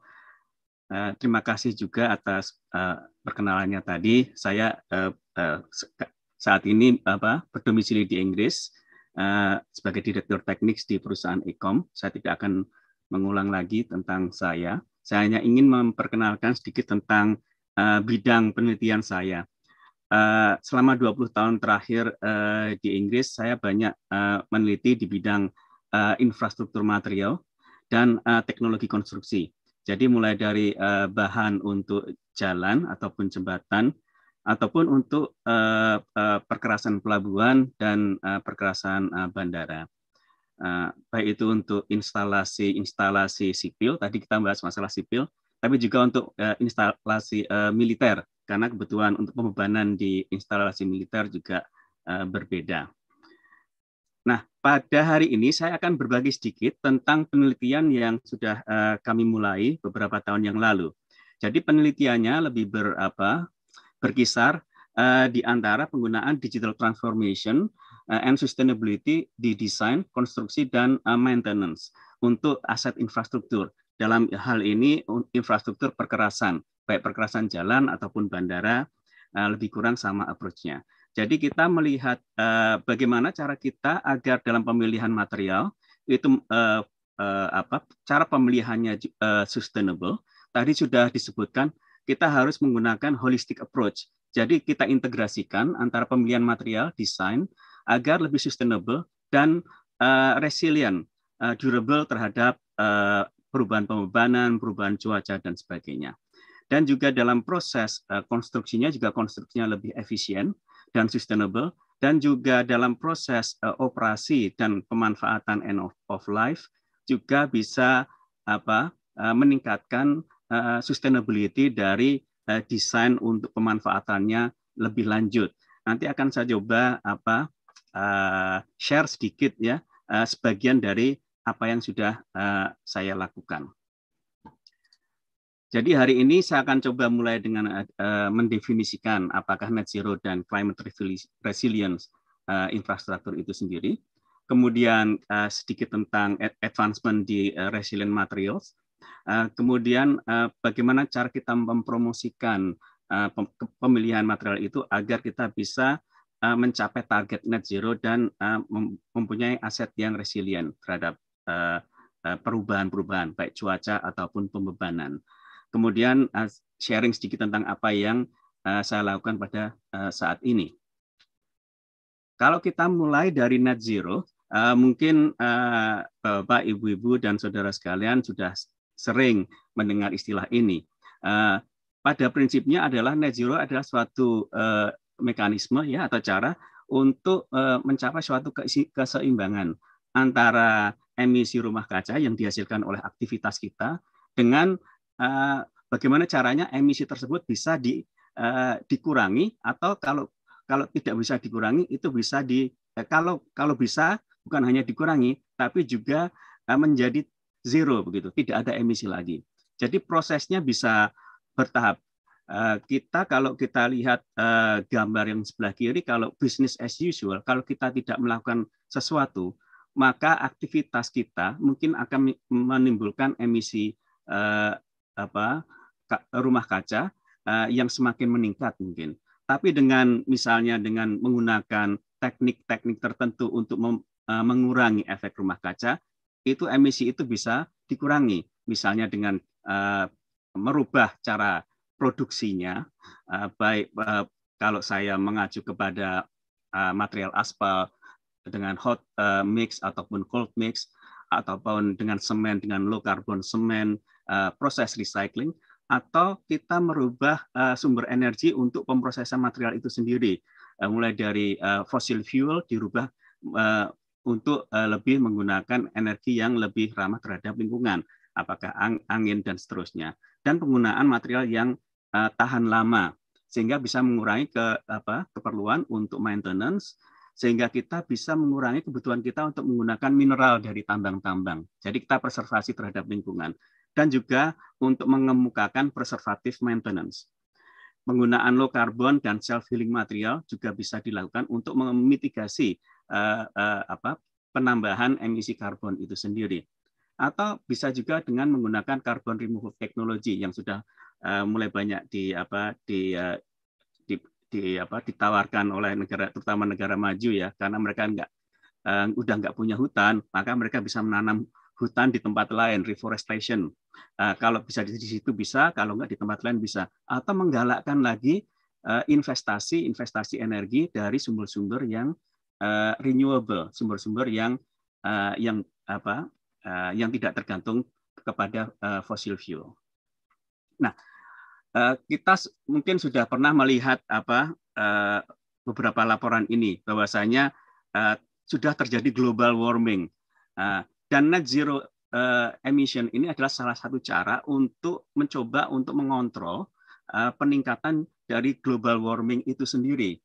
terima kasih juga atas uh, perkenalannya tadi. Saya uh, uh, saat ini apa berdomisili di Inggris uh, sebagai direktur teknik di perusahaan Ecom. Saya tidak akan mengulang lagi tentang saya. Saya hanya ingin memperkenalkan sedikit tentang uh, bidang penelitian saya. Uh, selama 20 tahun terakhir uh, di Inggris, saya banyak uh, meneliti di bidang uh, infrastruktur material dan uh, teknologi konstruksi. Jadi mulai dari uh, bahan untuk jalan ataupun jembatan, ataupun untuk uh, uh, perkerasan pelabuhan dan uh, perkerasan uh, bandara. Uh, baik itu untuk instalasi-instalasi sipil, tadi kita bahas masalah sipil, tapi juga untuk uh, instalasi uh, militer, karena kebutuhan untuk pembebanan di instalasi militer juga uh, berbeda. Nah, pada hari ini saya akan berbagi sedikit tentang penelitian yang sudah uh, kami mulai beberapa tahun yang lalu. Jadi penelitiannya lebih berapa berkisar uh, di antara penggunaan digital transformation uh, and sustainability di desain, konstruksi, dan uh, maintenance untuk aset infrastruktur. Dalam hal ini infrastruktur perkerasan, baik perkerasan jalan ataupun bandara, uh, lebih kurang sama approach-nya. Jadi kita melihat uh, bagaimana cara kita agar dalam pemilihan material itu uh, uh, apa cara pemilihannya uh, sustainable. Tadi sudah disebutkan kita harus menggunakan holistic approach. Jadi kita integrasikan antara pemilihan material, desain, agar lebih sustainable dan uh, resilient, uh, durable terhadap uh, perubahan pembebanan, perubahan cuaca, dan sebagainya. Dan juga dalam proses uh, konstruksinya juga konstruksinya lebih efisien dan sustainable, dan juga dalam proses uh, operasi dan pemanfaatan end of, of life juga bisa apa uh, meningkatkan Eh, sustainability dari eh, desain untuk pemanfaatannya lebih lanjut. Nanti akan saya coba apa eh, share sedikit ya sebagian dari apa yang sudah saya lakukan. Jadi hari ini saya akan coba mulai dengan mendefinisikan apakah net zero dan climate resilience uh, infrastruktur itu sendiri. Kemudian sedikit tentang advancement di resilient materials. Eh, kemudian eh, bagaimana cara kita mempromosikan eh, pemilihan material itu agar kita bisa mencapai target net zero dan mempunyai aset yang resilient terhadap perubahan-perubahan baik cuaca ataupun pembebanan. Kemudian sharing sedikit tentang apa yang saya lakukan pada saat ini. Kalau kita mulai dari net zero, mungkin Bapak, Ibu-ibu dan saudara sekalian sudah sering mendengar istilah ini. Eh, pada prinsipnya adalah net zero adalah suatu eh, mekanisme ya atau cara untuk eh, mencapai suatu keseimbangan antara emisi rumah kaca yang dihasilkan oleh aktivitas kita dengan bagaimana caranya emisi tersebut bisa di, dikurangi atau kalau kalau tidak bisa dikurangi itu bisa di kalau kalau bisa bukan hanya dikurangi tapi juga menjadi zero begitu, tidak ada emisi lagi. Jadi prosesnya bisa bertahap. Eh, kita kalau kita lihat eh, gambar yang sebelah kiri, kalau business as usual, kalau kita tidak melakukan sesuatu, maka aktivitas kita mungkin akan menimbulkan emisi eh, apa rumah kaca yang semakin meningkat mungkin. Tapi dengan misalnya dengan menggunakan teknik-teknik tertentu untuk mengurangi efek rumah kaca, itu emisi itu bisa dikurangi, misalnya dengan uh, merubah cara produksinya, uh, baik uh, kalau saya mengacu kepada uh, material aspal dengan hot uh, mix ataupun cold mix ataupun dengan semen dengan low carbon semen uh, proses recycling atau kita merubah uh, sumber energi untuk pemrosesan material itu sendiri uh, mulai dari uh, fossil fuel dirubah uh, untuk uh, lebih menggunakan energi yang lebih ramah terhadap lingkungan, apakah angin dan seterusnya, dan penggunaan material yang uh, tahan lama sehingga bisa mengurangi ke apa keperluan untuk maintenance sehingga kita bisa mengurangi kebutuhan kita untuk menggunakan mineral dari tambang-tambang. Jadi kita preservasi terhadap lingkungan dan juga untuk mengemukakan preservatif maintenance. Penggunaan low carbon dan self healing material juga bisa dilakukan untuk memitigasi uh, uh, apa, penambahan emisi karbon itu sendiri. Atau bisa juga dengan menggunakan karbon removal technology yang sudah uh, mulai banyak di apa di, uh, di di apa ditawarkan oleh negara terutama negara maju ya karena mereka enggak uh, udah nggak punya hutan maka mereka bisa menanam hutan di tempat lain reforestation uh, kalau bisa di situ bisa kalau nggak di tempat lain bisa atau menggalakkan lagi investasi uh, investasi, investasi energi dari sumber-sumber yang uh, renewable, sumber-sumber yang uh, yang apa uh, yang tidak tergantung kepada uh, fossil fuel. Nah, uh, kita mungkin sudah pernah melihat apa uh, beberapa laporan ini bahwasanya uh, sudah terjadi global warming uh, dan net zero uh, emission ini adalah salah satu cara untuk mencoba untuk mengontrol uh, peningkatan dari global warming itu sendiri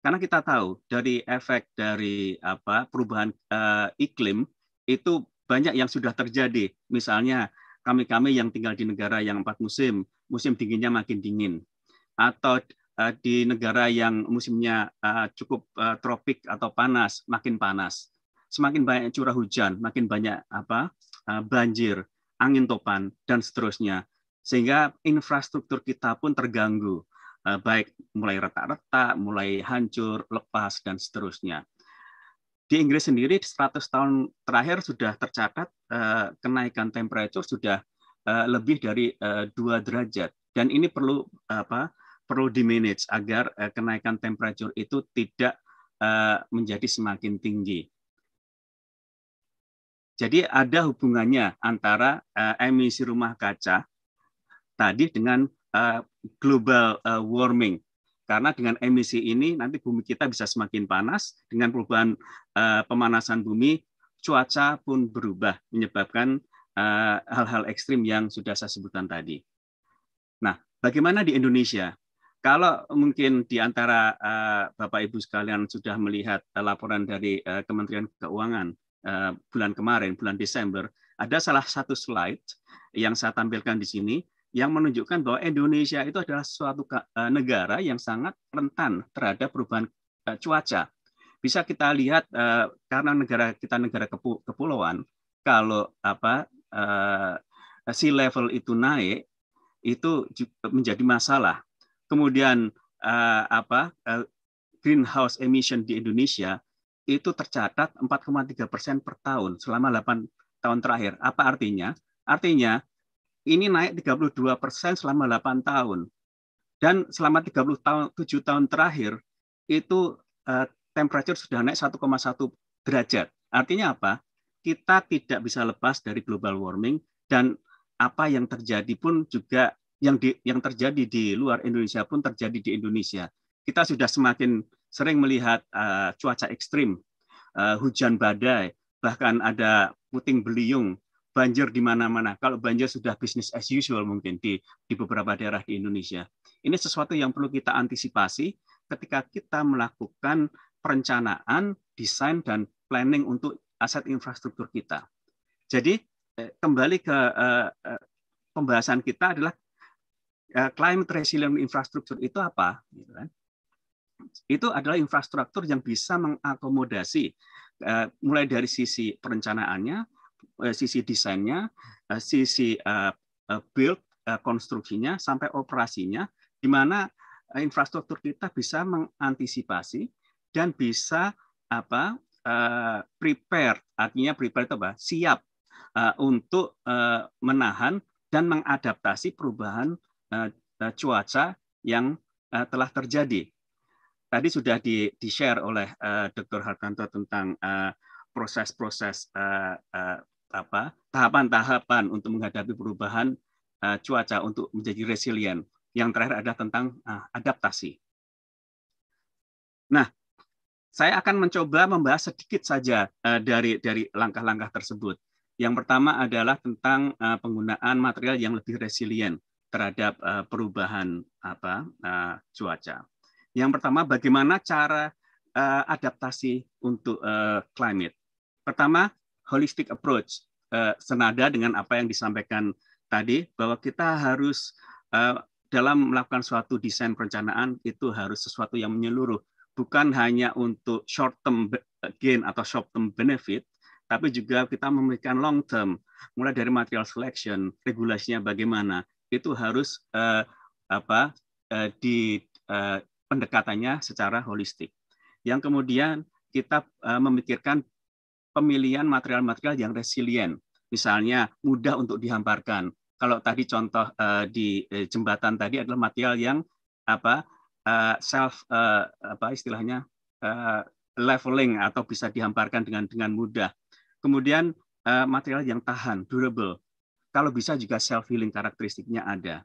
karena kita tahu dari efek dari apa perubahan uh, iklim itu banyak yang sudah terjadi. Misalnya kami-kami yang tinggal di negara yang empat musim, musim dinginnya makin dingin. Atau uh, di negara yang musimnya uh, cukup uh, tropik atau panas, makin panas. Semakin banyak curah hujan, makin banyak apa uh, banjir, angin topan, dan seterusnya. Sehingga infrastruktur kita pun terganggu Eh, baik mulai retak-retak, mulai hancur, lepas, dan seterusnya. Di Inggris sendiri 100 tahun terakhir sudah tercatat eh, kenaikan temperatur sudah eh, lebih dari dua derajat dan ini perlu apa perlu dimanage agar kenaikan temperatur itu tidak menjadi semakin tinggi. Jadi ada hubungannya antara emisi rumah kaca tadi dengan Eh, global uh, warming karena dengan emisi ini nanti bumi kita bisa semakin panas dengan perubahan uh, pemanasan bumi cuaca pun berubah menyebabkan hal hal-hal ekstrim yang sudah saya sebutkan tadi. Nah, bagaimana di Indonesia? Kalau mungkin di antara uh, Bapak Ibu sekalian sudah melihat uh, laporan dari uh, Kementerian Keuangan uh, bulan kemarin, bulan Desember, ada salah satu slide yang saya tampilkan di sini yang menunjukkan bahwa Indonesia itu adalah suatu eh, negara yang sangat rentan terhadap perubahan eh, cuaca. Bisa kita lihat eh, karena negara kita negara kepulauan, kalau apa sea level itu naik itu menjadi masalah. Kemudian apa greenhouse emission di Indonesia itu tercatat 4,3 persen per tahun selama 8 tahun terakhir. Apa artinya? Artinya ini naik 32 persen selama 8 tahun. Dan selama 30 tahun, tujuh tahun terakhir, itu uh, eh, temperature sudah naik 1,1 derajat. Artinya apa? Kita tidak bisa lepas dari global warming dan apa yang terjadi pun juga yang di, yang terjadi di luar Indonesia pun terjadi di Indonesia. Kita sudah semakin sering melihat uh, cuaca ekstrim, uh, hujan badai, bahkan ada puting beliung banjir di mana-mana. Kalau banjir sudah bisnis as usual mungkin di, di beberapa daerah di Indonesia. Ini sesuatu yang perlu kita antisipasi ketika kita melakukan perencanaan, desain, dan planning untuk aset infrastruktur kita. Jadi eh, kembali ke eh, eh, pembahasan kita adalah climate resilient infrastruktur itu apa? Gitu kan? Itu adalah infrastruktur yang bisa mengakomodasi mulai dari sisi perencanaannya, Eh, sisi desainnya, eh, sisi eh, build konstruksinya sampai operasinya, di mana infrastruktur kita bisa mengantisipasi dan bisa apa prepare artinya prepare itu apa siap untuk menahan dan mengadaptasi perubahan cuaca yang telah terjadi tadi sudah di, share oleh Dr. Hartanto tentang proses-proses apa tahapan-tahapan untuk menghadapi perubahan uh, cuaca untuk menjadi resilient. Yang terakhir ada tentang uh, adaptasi. Nah, saya akan mencoba membahas sedikit saja uh, dari dari langkah-langkah tersebut. Yang pertama adalah tentang uh, penggunaan material yang lebih resilient terhadap uh, perubahan apa uh, cuaca. Yang pertama bagaimana cara uh, adaptasi untuk uh, climate. Pertama holistic approach uh, senada dengan apa yang disampaikan tadi bahwa kita harus uh, dalam melakukan suatu desain perencanaan itu harus sesuatu yang menyeluruh bukan hanya untuk short term gain atau short term benefit tapi juga kita memberikan long term mulai dari material selection regulasinya bagaimana itu harus uh, apa uh, di uh, pendekatannya secara holistik yang kemudian kita memikirkan pemilihan material-material yang resilient, misalnya mudah untuk dihamparkan. Kalau tadi contoh uh, di eh, jembatan tadi adalah material yang apa uh, self uh, apa istilahnya uh, leveling atau bisa dihamparkan dengan dengan mudah. Kemudian uh, material yang tahan, durable. Kalau bisa juga self healing karakteristiknya ada.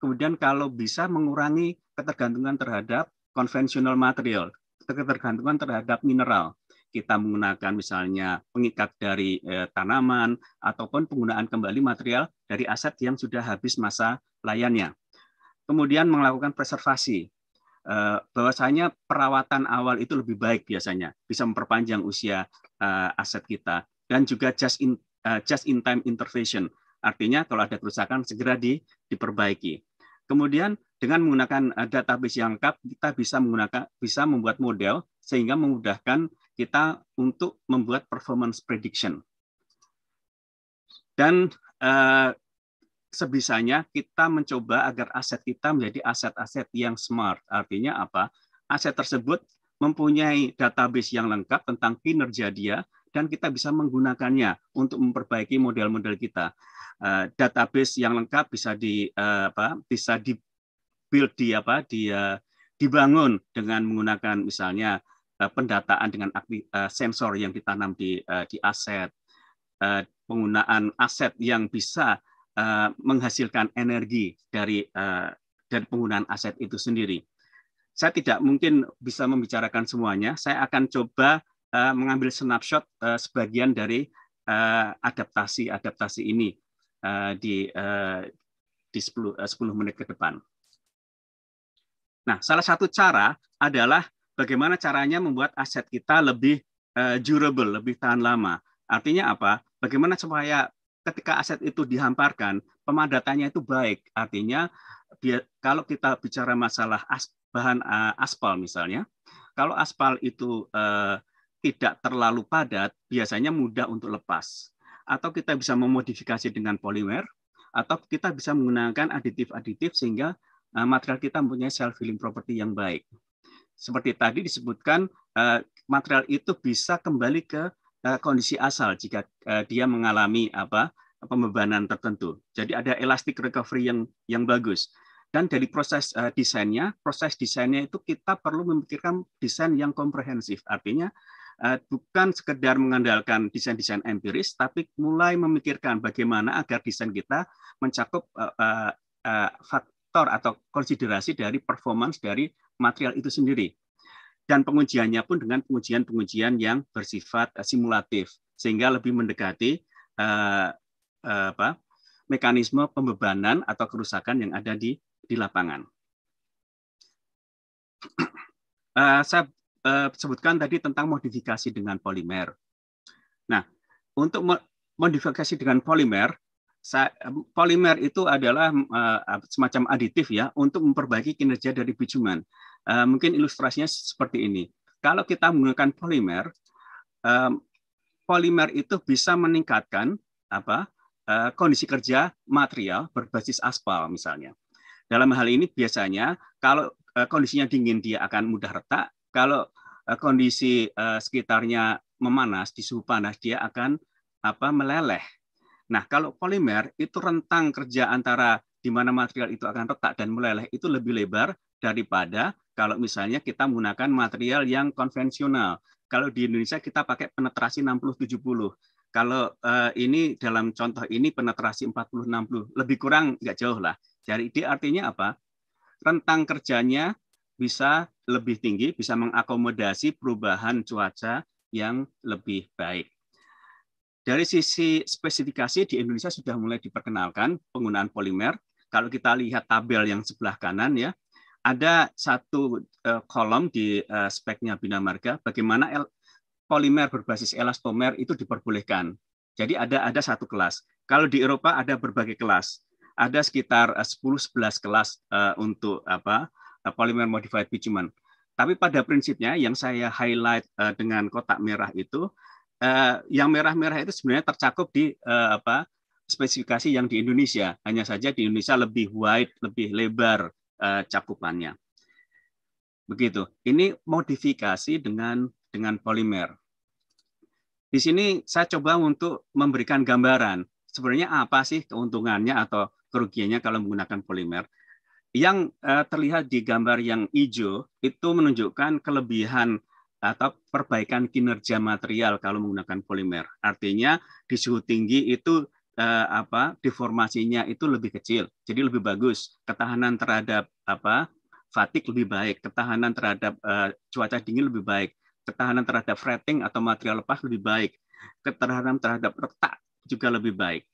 Kemudian kalau bisa mengurangi ketergantungan terhadap konvensional material, ketergantungan terhadap mineral kita menggunakan misalnya pengikat dari eh, tanaman ataupun penggunaan kembali material dari aset yang sudah habis masa layannya. Kemudian melakukan preservasi. Eh, bahwasanya perawatan awal itu lebih baik biasanya, bisa memperpanjang usia eh, aset kita dan juga just in eh, just in time intervention. Artinya kalau ada kerusakan segera di, diperbaiki. Kemudian dengan menggunakan eh, database yang lengkap kita bisa menggunakan bisa membuat model sehingga memudahkan kita untuk membuat performance prediction. Dan eh, sebisanya kita mencoba agar aset kita menjadi aset-aset yang smart. Artinya apa? Aset tersebut mempunyai database yang lengkap tentang kinerja dia dan kita bisa menggunakannya untuk memperbaiki model-model kita. Eh, database yang lengkap bisa di eh, apa bisa di build di apa di eh, dibangun dengan menggunakan misalnya Eh, pendataan dengan eh, sensor yang ditanam di, eh, di aset, penggunaan aset yang bisa menghasilkan energi dari dari penggunaan aset itu sendiri. Saya tidak mungkin bisa membicarakan semuanya. Saya akan coba mengambil snapshot sebagian dari adaptasi-adaptasi ini di di 10, 10 menit ke depan. Nah, salah satu cara adalah bagaimana caranya membuat aset kita lebih uh, durable, lebih tahan lama. Artinya apa? Bagaimana supaya ketika aset itu dihamparkan, pemadatannya itu baik. Artinya kalau kita bicara masalah as, bahan uh, aspal misalnya, kalau aspal itu uh, tidak terlalu padat, biasanya mudah untuk lepas. Atau kita bisa memodifikasi dengan polimer, atau kita bisa menggunakan aditif-aditif sehingga material kita mempunyai self healing property yang baik seperti tadi disebutkan eh, material itu bisa kembali ke eh, kondisi asal jika eh, dia mengalami apa pembebanan tertentu. Jadi ada elastic recovery yang yang bagus. Dan dari proses desainnya, proses desainnya itu kita perlu memikirkan desain yang komprehensif. Artinya bukan sekedar mengandalkan desain-desain empiris, tapi mulai memikirkan bagaimana agar desain kita mencakup faktor atau konsiderasi dari performance dari material itu sendiri. Dan pengujiannya pun dengan pengujian-pengujian yang bersifat eh, simulatif, sehingga lebih mendekati uh, apa, mekanisme pembebanan atau kerusakan yang ada di, di lapangan. Uh, saya uh, sebutkan tadi tentang modifikasi dengan polimer. Nah, untuk modifikasi dengan polimer, polimer itu adalah eh, semacam aditif ya untuk memperbaiki kinerja dari bijuman. Eh, mungkin ilustrasinya seperti ini. Kalau kita menggunakan polimer, eh, polimer itu bisa meningkatkan apa kondisi kerja material berbasis aspal misalnya. Dalam hal ini biasanya kalau kondisinya dingin dia akan mudah retak, kalau kondisi sekitarnya memanas di suhu panas dia akan apa meleleh Nah, kalau polimer itu rentang kerja antara di mana material itu akan retak dan meleleh itu lebih lebar daripada kalau misalnya kita menggunakan material yang konvensional. Kalau di Indonesia kita pakai penetrasi 60-70. Kalau eh, ini dalam contoh ini penetrasi 40-60, lebih kurang nggak jauh lah. Jadi dia artinya apa? Rentang kerjanya bisa lebih tinggi, bisa mengakomodasi perubahan cuaca yang lebih baik. Dari sisi spesifikasi di Indonesia sudah mulai diperkenalkan penggunaan polimer. Kalau kita lihat tabel yang sebelah kanan ya, ada satu eh, kolom di eh, speknya Bina Marga bagaimana polimer berbasis elastomer itu diperbolehkan. Jadi ada ada satu kelas. Kalau di Eropa ada berbagai kelas. Ada sekitar 10 eh, 11 kelas untuk apa? polimer modified bitumen. Tapi pada prinsipnya yang saya highlight dengan kotak merah itu eh, yang merah-merah itu sebenarnya tercakup di eh, apa spesifikasi yang di Indonesia. Hanya saja di Indonesia lebih wide, lebih lebar eh, cakupannya. Begitu. Ini modifikasi dengan dengan polimer. Di sini saya coba untuk memberikan gambaran sebenarnya apa sih keuntungannya atau kerugiannya kalau menggunakan polimer. Yang eh, terlihat di gambar yang hijau itu menunjukkan kelebihan atau perbaikan kinerja material kalau menggunakan polimer. Artinya di suhu tinggi itu eh, apa deformasinya itu lebih kecil, jadi lebih bagus. Ketahanan terhadap apa fatik lebih baik, ketahanan terhadap eh, cuaca dingin lebih baik, ketahanan terhadap fretting atau material lepas lebih baik, ketahanan terhadap retak juga lebih baik.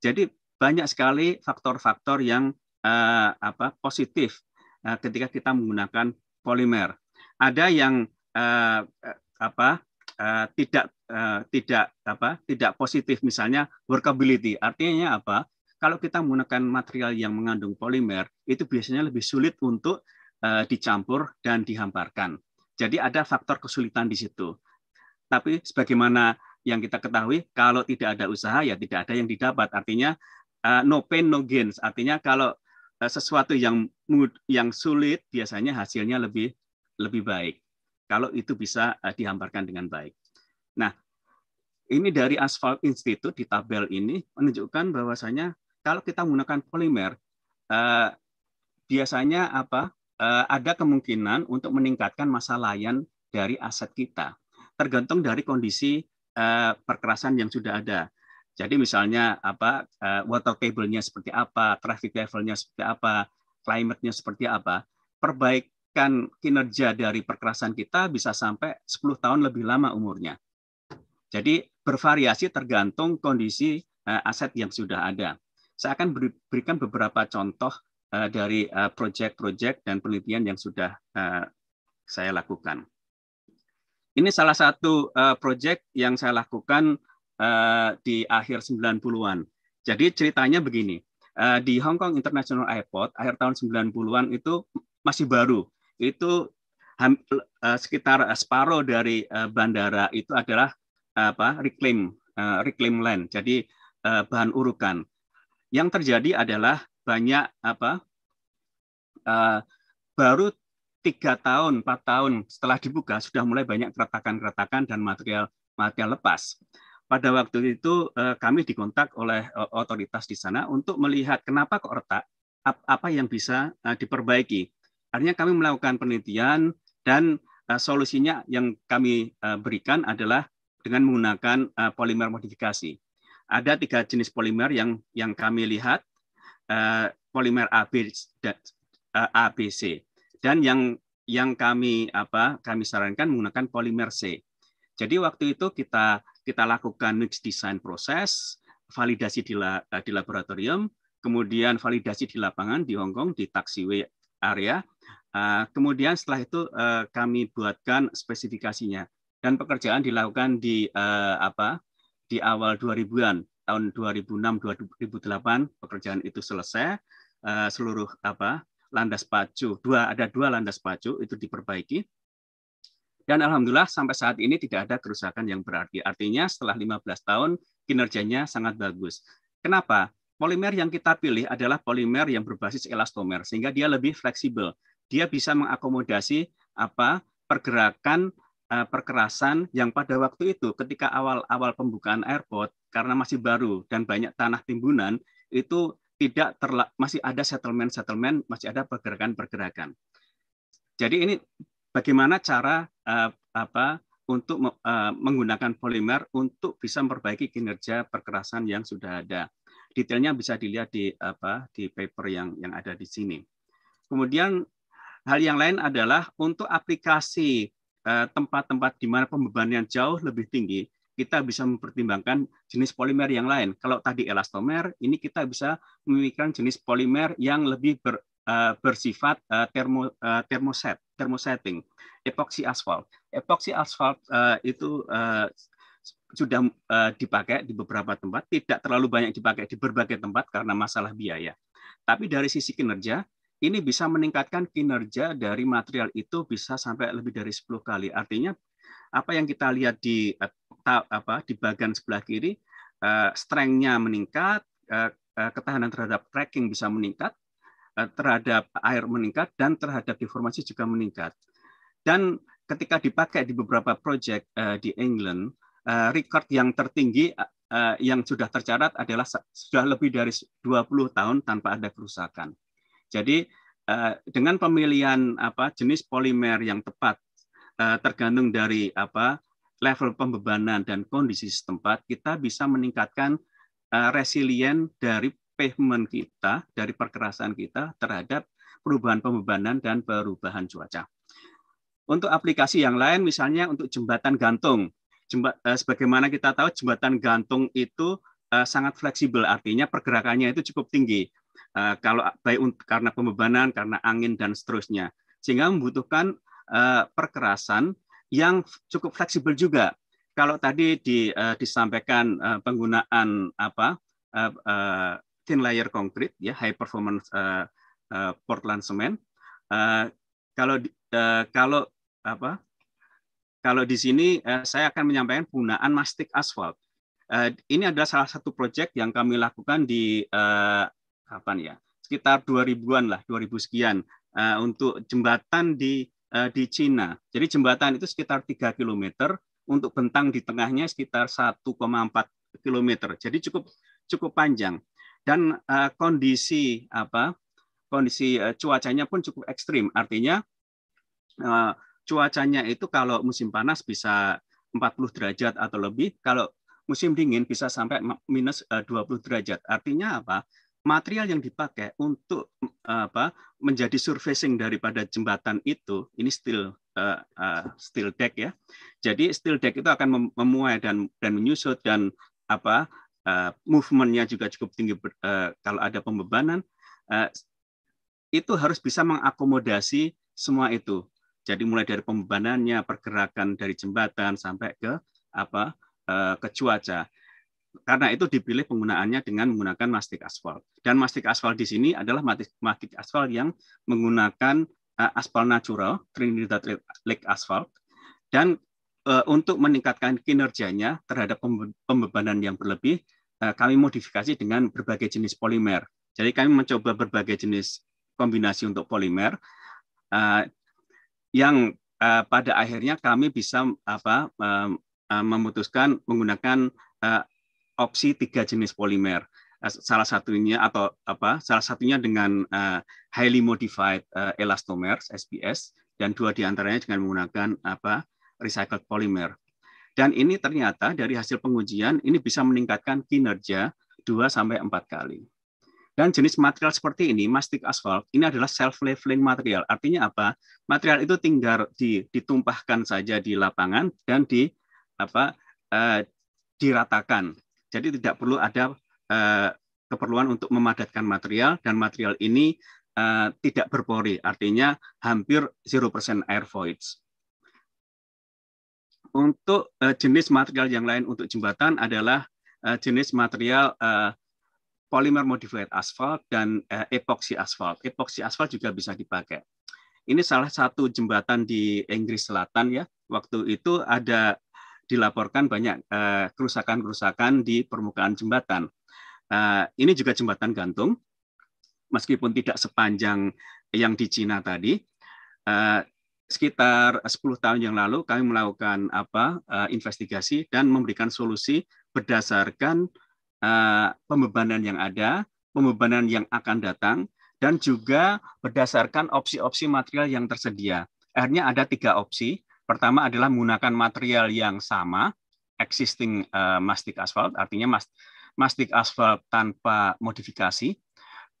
Jadi banyak sekali faktor-faktor yang eh, apa positif eh, ketika kita menggunakan polimer. Ada yang uh, apa uh, tidak uh, tidak apa tidak positif misalnya workability artinya apa kalau kita menggunakan material yang mengandung polimer itu biasanya lebih sulit untuk uh, dicampur dan dihamparkan jadi ada faktor kesulitan di situ tapi sebagaimana yang kita ketahui kalau tidak ada usaha ya tidak ada yang didapat artinya uh, no pain no gains artinya kalau uh, sesuatu yang yang sulit biasanya hasilnya lebih lebih baik kalau itu bisa eh, dihamparkan dengan baik. Nah, ini dari Asphalt Institute di tabel ini menunjukkan bahwasanya kalau kita menggunakan polimer eh, biasanya apa eh, ada kemungkinan untuk meningkatkan masa layan dari aset kita tergantung dari kondisi eh, perkerasan yang sudah ada. Jadi misalnya apa eh, water table-nya seperti apa, traffic level-nya seperti apa, climate-nya seperti apa. Perbaik meningkatkan kinerja dari perkerasan kita bisa sampai 10 tahun lebih lama umurnya. Jadi bervariasi tergantung kondisi eh, aset yang sudah ada. Saya akan berikan beberapa contoh eh, dari eh, proyek-proyek dan penelitian yang sudah saya lakukan. Ini salah satu proyek yang saya lakukan di akhir 90-an. Jadi ceritanya begini, di Hong Kong International Airport akhir tahun 90-an itu masih baru itu uh, sekitar separuh dari uh, bandara itu adalah eh, apa reclaim uh, reclaim land. Jadi uh, bahan urukan. Yang terjadi adalah banyak apa uh, baru tiga tahun, empat tahun setelah dibuka sudah mulai banyak keretakan-keretakan dan material material lepas. Pada waktu itu kami dikontak oleh otoritas di sana untuk melihat kenapa kok retak, apa yang bisa diperbaiki. Artinya kami melakukan penelitian dan uh, solusinya yang kami uh, berikan adalah dengan menggunakan uh, polimer modifikasi. Ada tiga jenis polimer yang yang kami lihat uh, polimer AB, uh, ABC dan yang yang kami apa kami sarankan menggunakan polimer C. Jadi waktu itu kita kita lakukan mix design proses, validasi di, la, di laboratorium, kemudian validasi di lapangan di Hong Kong di taxiway area, Eh, kemudian setelah itu eh, kami buatkan spesifikasinya dan pekerjaan dilakukan di eh, apa di awal 2000-an tahun 2006 2008 pekerjaan itu selesai seluruh apa landas pacu dua ada dua landas pacu itu diperbaiki dan alhamdulillah sampai saat ini tidak ada kerusakan yang berarti artinya setelah 15 tahun kinerjanya sangat bagus kenapa polimer yang kita pilih adalah polimer yang berbasis elastomer sehingga dia lebih fleksibel dia bisa mengakomodasi apa pergerakan uh, perkerasan yang pada waktu itu ketika awal-awal pembukaan airport karena masih baru dan banyak tanah timbunan itu tidak terla masih ada settlement-settlement, masih ada pergerakan-pergerakan. Jadi ini bagaimana cara uh, apa untuk eh, menggunakan polimer untuk bisa memperbaiki kinerja perkerasan yang sudah ada. Detailnya bisa dilihat di apa di paper yang yang ada di sini. Kemudian Hal yang lain adalah untuk aplikasi eh, tempat-tempat di mana pembebanan jauh lebih tinggi, kita bisa mempertimbangkan jenis polimer yang lain. Kalau tadi elastomer, ini kita bisa memikirkan jenis polimer yang lebih ber, eh, bersifat eh, termo, termoset, termosetting, epoksi aspal. Epoksi aspal itu sudah dipakai di beberapa tempat, tidak terlalu banyak dipakai di berbagai tempat karena masalah biaya. Tapi dari sisi kinerja, ini bisa meningkatkan kinerja dari material itu bisa sampai lebih dari 10 kali. Artinya apa yang kita lihat di eh, apa di bagian sebelah kiri eh, strength-nya meningkat, eh, ketahanan terhadap cracking bisa meningkat, terhadap air meningkat dan terhadap deformasi juga meningkat. Dan ketika dipakai di beberapa proyek di England, record yang tertinggi yang sudah tercatat adalah sudah lebih dari 20 tahun tanpa ada kerusakan. Jadi eh, dengan pemilihan apa jenis polimer yang tepat eh, tergantung dari apa level pembebanan dan kondisi setempat kita bisa meningkatkan eh, resilien dari pavement kita dari perkerasan kita terhadap perubahan pembebanan dan perubahan cuaca. Untuk aplikasi yang lain misalnya untuk jembatan gantung. sebagaimana kita tahu jembatan gantung itu sangat fleksibel artinya pergerakannya itu cukup tinggi Eh, kalau baik karena pembebanan, karena angin dan seterusnya, sehingga membutuhkan eh, perkerasan yang cukup fleksibel juga. Kalau tadi di, uh, disampaikan uh, penggunaan apa uh, uh, thin layer concrete ya high performance uh, uh, Portland cement, uh, kalau uh, kalau apa kalau di sini uh, saya akan menyampaikan penggunaan mastic asphalt. Uh, ini adalah salah satu proyek yang kami lakukan di kapan ya? Sekitar 2000-an lah, 2000 sekian uh, untuk jembatan di uh, di Cina. Jadi jembatan itu sekitar 3 km untuk bentang di tengahnya sekitar 1,4 km. Jadi cukup cukup panjang dan uh, kondisi apa? kondisi uh, cuacanya pun cukup ekstrim. Artinya uh, cuacanya itu kalau musim panas bisa 40 derajat atau lebih, kalau musim dingin bisa sampai minus 20 derajat. Artinya apa? material yang dipakai untuk eh, apa menjadi surfacing daripada jembatan itu ini steel uh, uh, steel deck ya. Jadi steel deck itu akan memuai dan dan menyusut dan apa uh, movementnya juga cukup tinggi uh, kalau ada pembebanan uh, itu harus bisa mengakomodasi semua itu. Jadi mulai dari pembebanannya, pergerakan dari jembatan sampai ke apa uh, ke cuaca karena itu dipilih penggunaannya dengan menggunakan mastik aspal. Dan mastik aspal di sini adalah mastik aspal yang menggunakan uh, aspal natural, Trinidad Lake Asphalt. Dan uh, untuk meningkatkan kinerjanya terhadap pembebanan yang berlebih, uh, kami modifikasi dengan berbagai jenis polimer. Jadi kami mencoba berbagai jenis kombinasi untuk polimer uh, yang uh, pada akhirnya kami bisa apa uh, memutuskan menggunakan opsi tiga jenis polimer eh, salah satunya atau apa salah satunya dengan uh, highly modified uh, elastomers SPS dan dua diantaranya dengan menggunakan apa recycled polymer dan ini ternyata dari hasil pengujian ini bisa meningkatkan kinerja 2 sampai empat kali dan jenis material seperti ini mastic asphalt ini adalah self leveling material artinya apa material itu tinggal ditumpahkan saja di lapangan dan di apa uh, diratakan jadi tidak perlu ada eh, keperluan untuk memadatkan material dan material ini eh, tidak berpori, artinya hampir 0% air voids. Untuk eh, jenis material yang lain untuk jembatan adalah eh, jenis material eh, polymer modified asphalt dan eh, epoxy asphalt. Epoxy asphalt juga bisa dipakai. Ini salah satu jembatan di Inggris Selatan ya. Waktu itu ada dilaporkan banyak eh, kerusakan-kerusakan di permukaan jembatan. Eh, ini juga jembatan gantung, meskipun tidak sepanjang yang di Cina tadi. Eh, sekitar 10 tahun yang lalu kami melakukan apa investigasi dan memberikan solusi berdasarkan pembebanan yang ada, pembebanan yang akan datang, dan juga berdasarkan opsi-opsi material yang tersedia. Akhirnya ada tiga opsi, Pertama adalah menggunakan material yang sama, existing uh, mastic asphalt, artinya mas, mastic asphalt tanpa modifikasi,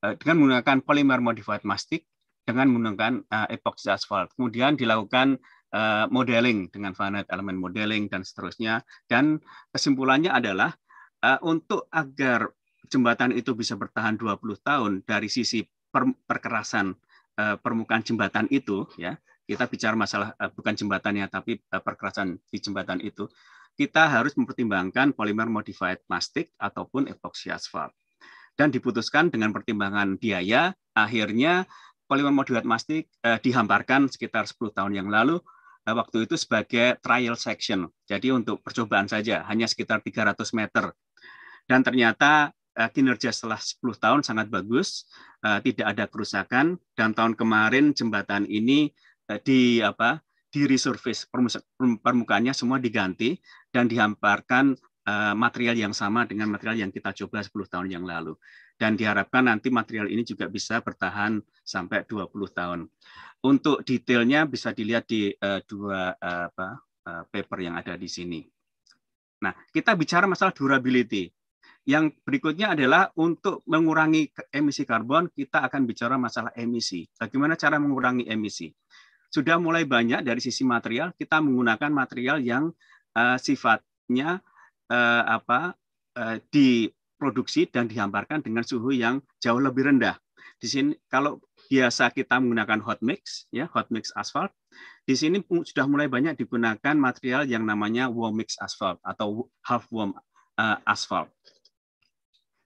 eh, dengan menggunakan polymer modified mastic, dengan menggunakan uh, epoxy asphalt. Kemudian dilakukan uh, modeling dengan finite element modeling dan seterusnya. Dan kesimpulannya adalah uh, untuk agar jembatan itu bisa bertahan 20 tahun dari sisi per perkerasan permukaan jembatan itu, ya kita bicara masalah eh, bukan jembatannya tapi eh, perkerasan di jembatan itu, kita harus mempertimbangkan polimer modified plastik ataupun epoxy asfalt. Dan diputuskan dengan pertimbangan biaya, akhirnya polimer modified plastik eh, dihamparkan sekitar 10 tahun yang lalu eh, waktu itu sebagai trial section. Jadi untuk percobaan saja hanya sekitar 300 meter. Dan ternyata eh, kinerja setelah 10 tahun sangat bagus, tidak ada kerusakan dan tahun kemarin jembatan ini Eh, di apa di resurface permukaannya semua diganti dan dihamparkan eh, material yang sama dengan material yang kita coba 10 tahun yang lalu. Dan diharapkan nanti material ini juga bisa bertahan sampai 20 tahun. Untuk detailnya bisa dilihat di uh, dua uh, apa, uh, paper yang ada di sini. Nah, kita bicara masalah durability. Yang berikutnya adalah untuk mengurangi emisi karbon, kita akan bicara masalah emisi. Bagaimana cara mengurangi emisi? sudah mulai banyak dari sisi material kita menggunakan material yang uh, sifatnya uh, apa uh, diproduksi dan dihamparkan dengan suhu yang jauh lebih rendah. Di sini kalau biasa kita menggunakan hot mix ya hot mix asfalt di sini sudah mulai banyak digunakan material yang namanya warm mix asfalt atau half warm uh, asphalt.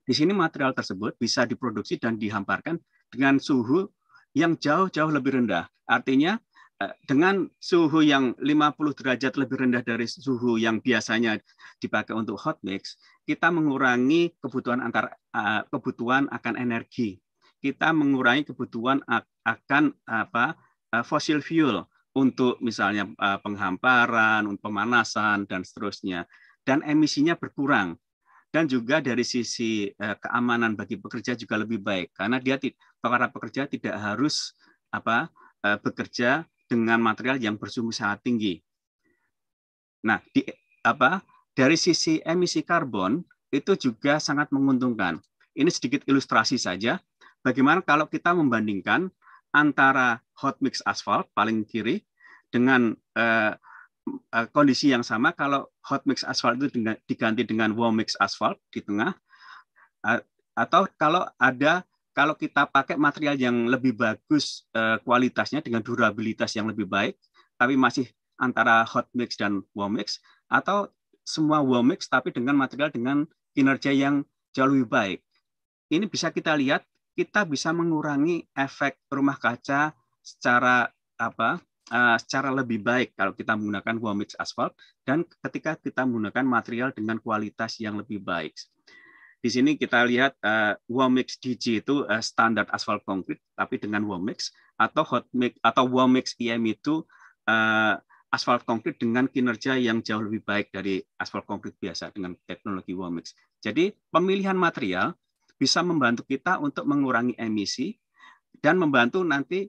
Di sini material tersebut bisa diproduksi dan dihamparkan dengan suhu yang jauh-jauh lebih rendah. Artinya Eh, dengan suhu yang 50 derajat lebih rendah dari suhu yang biasanya dipakai untuk hot mix, kita mengurangi kebutuhan antar eh, kebutuhan akan energi. Kita mengurangi kebutuhan akan apa eh, fosil fuel untuk misalnya penghamparan, untuk pemanasan dan seterusnya dan emisinya berkurang. Dan juga dari sisi keamanan bagi pekerja juga lebih baik karena dia para pekerja tidak harus apa bekerja dengan material yang bersumbu sangat tinggi. Nah, di, apa dari sisi emisi karbon itu juga sangat menguntungkan. Ini sedikit ilustrasi saja bagaimana kalau kita membandingkan antara hot mix asfalt paling kiri dengan eh, eh, kondisi yang sama kalau hot mix asfalt itu diganti dengan warm mix asfalt di tengah atau kalau ada kalau kita pakai material yang lebih bagus eh, kualitasnya dengan durabilitas yang lebih baik, tapi masih antara hot mix dan warm mix, atau semua warm mix tapi dengan material dengan kinerja yang jauh lebih baik. Ini bisa kita lihat, kita bisa mengurangi efek rumah kaca secara apa? Eh, secara lebih baik kalau kita menggunakan warm mix asphalt dan ketika kita menggunakan material dengan kualitas yang lebih baik di sini kita lihat uh, mix DG itu uh, standar asfal konkrit tapi dengan Womex atau hot mix atau mix IM e itu uh, eh, asfal konkrit dengan kinerja yang jauh lebih baik dari asfal konkrit biasa dengan teknologi Womex. Jadi pemilihan material bisa membantu kita untuk mengurangi emisi dan membantu nanti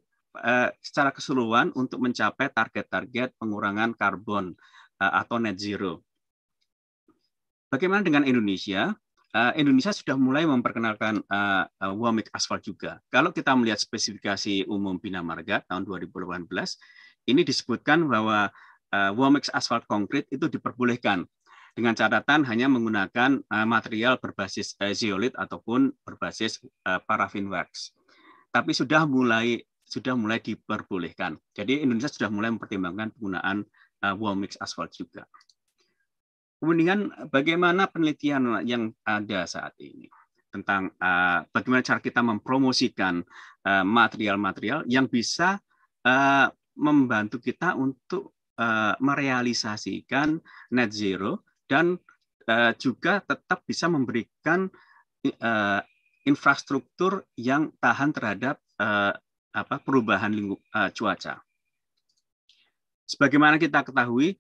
secara keseluruhan untuk mencapai target-target pengurangan karbon atau net zero. Bagaimana dengan Indonesia? Eh, Indonesia sudah mulai memperkenalkan uh, uh, Asphalt juga. Kalau kita melihat spesifikasi umum Bina Marga tahun 2018, ini disebutkan bahwa uh, Wamik Asphalt konkret itu diperbolehkan dengan catatan hanya menggunakan uh, material berbasis uh, zeolit ataupun berbasis uh, paraffin wax. Tapi sudah mulai sudah mulai diperbolehkan. Jadi Indonesia sudah mulai mempertimbangkan penggunaan uh, wall asphalt juga. Kemudian eh, bagaimana penelitian yang ada saat ini tentang uh, bagaimana cara kita mempromosikan eh, material-material uh, yang bisa uh, membantu kita untuk uh, merealisasikan net zero dan uh, juga tetap bisa memberikan uh, infrastruktur yang tahan terhadap uh, apa perubahan lingkup uh, cuaca. Sebagaimana kita ketahui,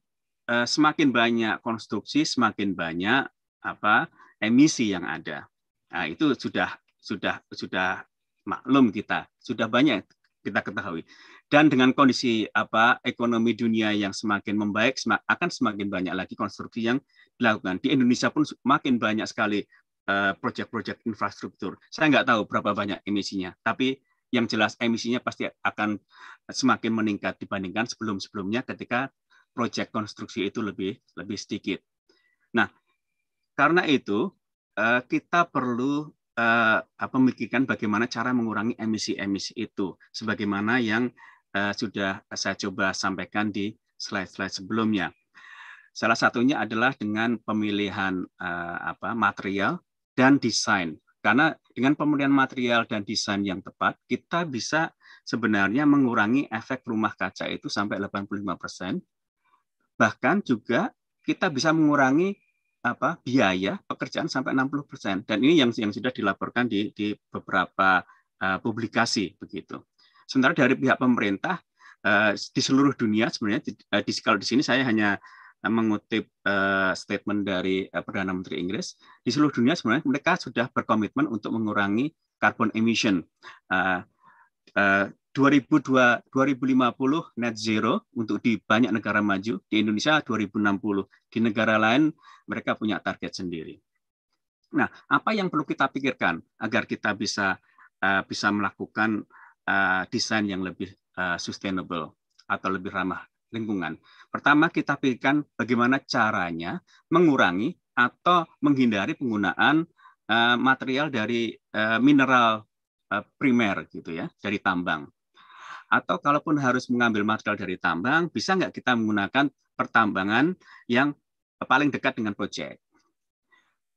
Eh, semakin banyak konstruksi, semakin banyak apa emisi yang ada. Nah, itu sudah sudah sudah maklum kita, sudah banyak kita ketahui. Dan dengan kondisi apa ekonomi dunia yang semakin membaik, semak, akan semakin banyak lagi konstruksi yang dilakukan. Di Indonesia pun makin banyak sekali eh, proyek-proyek uh, infrastruktur. Saya nggak tahu berapa banyak emisinya, tapi yang jelas emisinya pasti akan semakin meningkat dibandingkan sebelum-sebelumnya ketika proyek konstruksi itu lebih lebih sedikit. Nah, karena itu eh, kita perlu eh, memikirkan bagaimana cara mengurangi emisi-emisi itu sebagaimana yang eh, sudah saya coba sampaikan di slide-slide sebelumnya. Salah satunya adalah dengan pemilihan apa material dan desain. Karena dengan pemilihan material dan desain yang tepat, kita bisa sebenarnya mengurangi efek rumah kaca itu sampai 85 persen Bahkan juga kita bisa mengurangi apa biaya pekerjaan sampai 60% dan ini yang yang sudah dilaporkan di, di beberapa uh, publikasi begitu. Sementara dari pihak pemerintah uh, di seluruh dunia sebenarnya di, uh, di kalau di sini saya hanya mengutip uh, statement dari uh, Perdana Menteri Inggris di seluruh dunia sebenarnya mereka sudah berkomitmen untuk mengurangi carbon emission. Uh, uh, 2002 2050 net zero untuk di banyak negara maju, di Indonesia 2060. Di negara lain mereka punya target sendiri. Nah, apa yang perlu kita pikirkan agar kita bisa uh, bisa melakukan uh, desain yang lebih uh, sustainable atau lebih ramah lingkungan? Pertama, kita pikirkan bagaimana caranya mengurangi atau menghindari penggunaan uh, material dari uh, mineral primer gitu ya dari tambang. Atau kalaupun harus mengambil material dari tambang, bisa nggak kita menggunakan pertambangan yang paling dekat dengan proyek?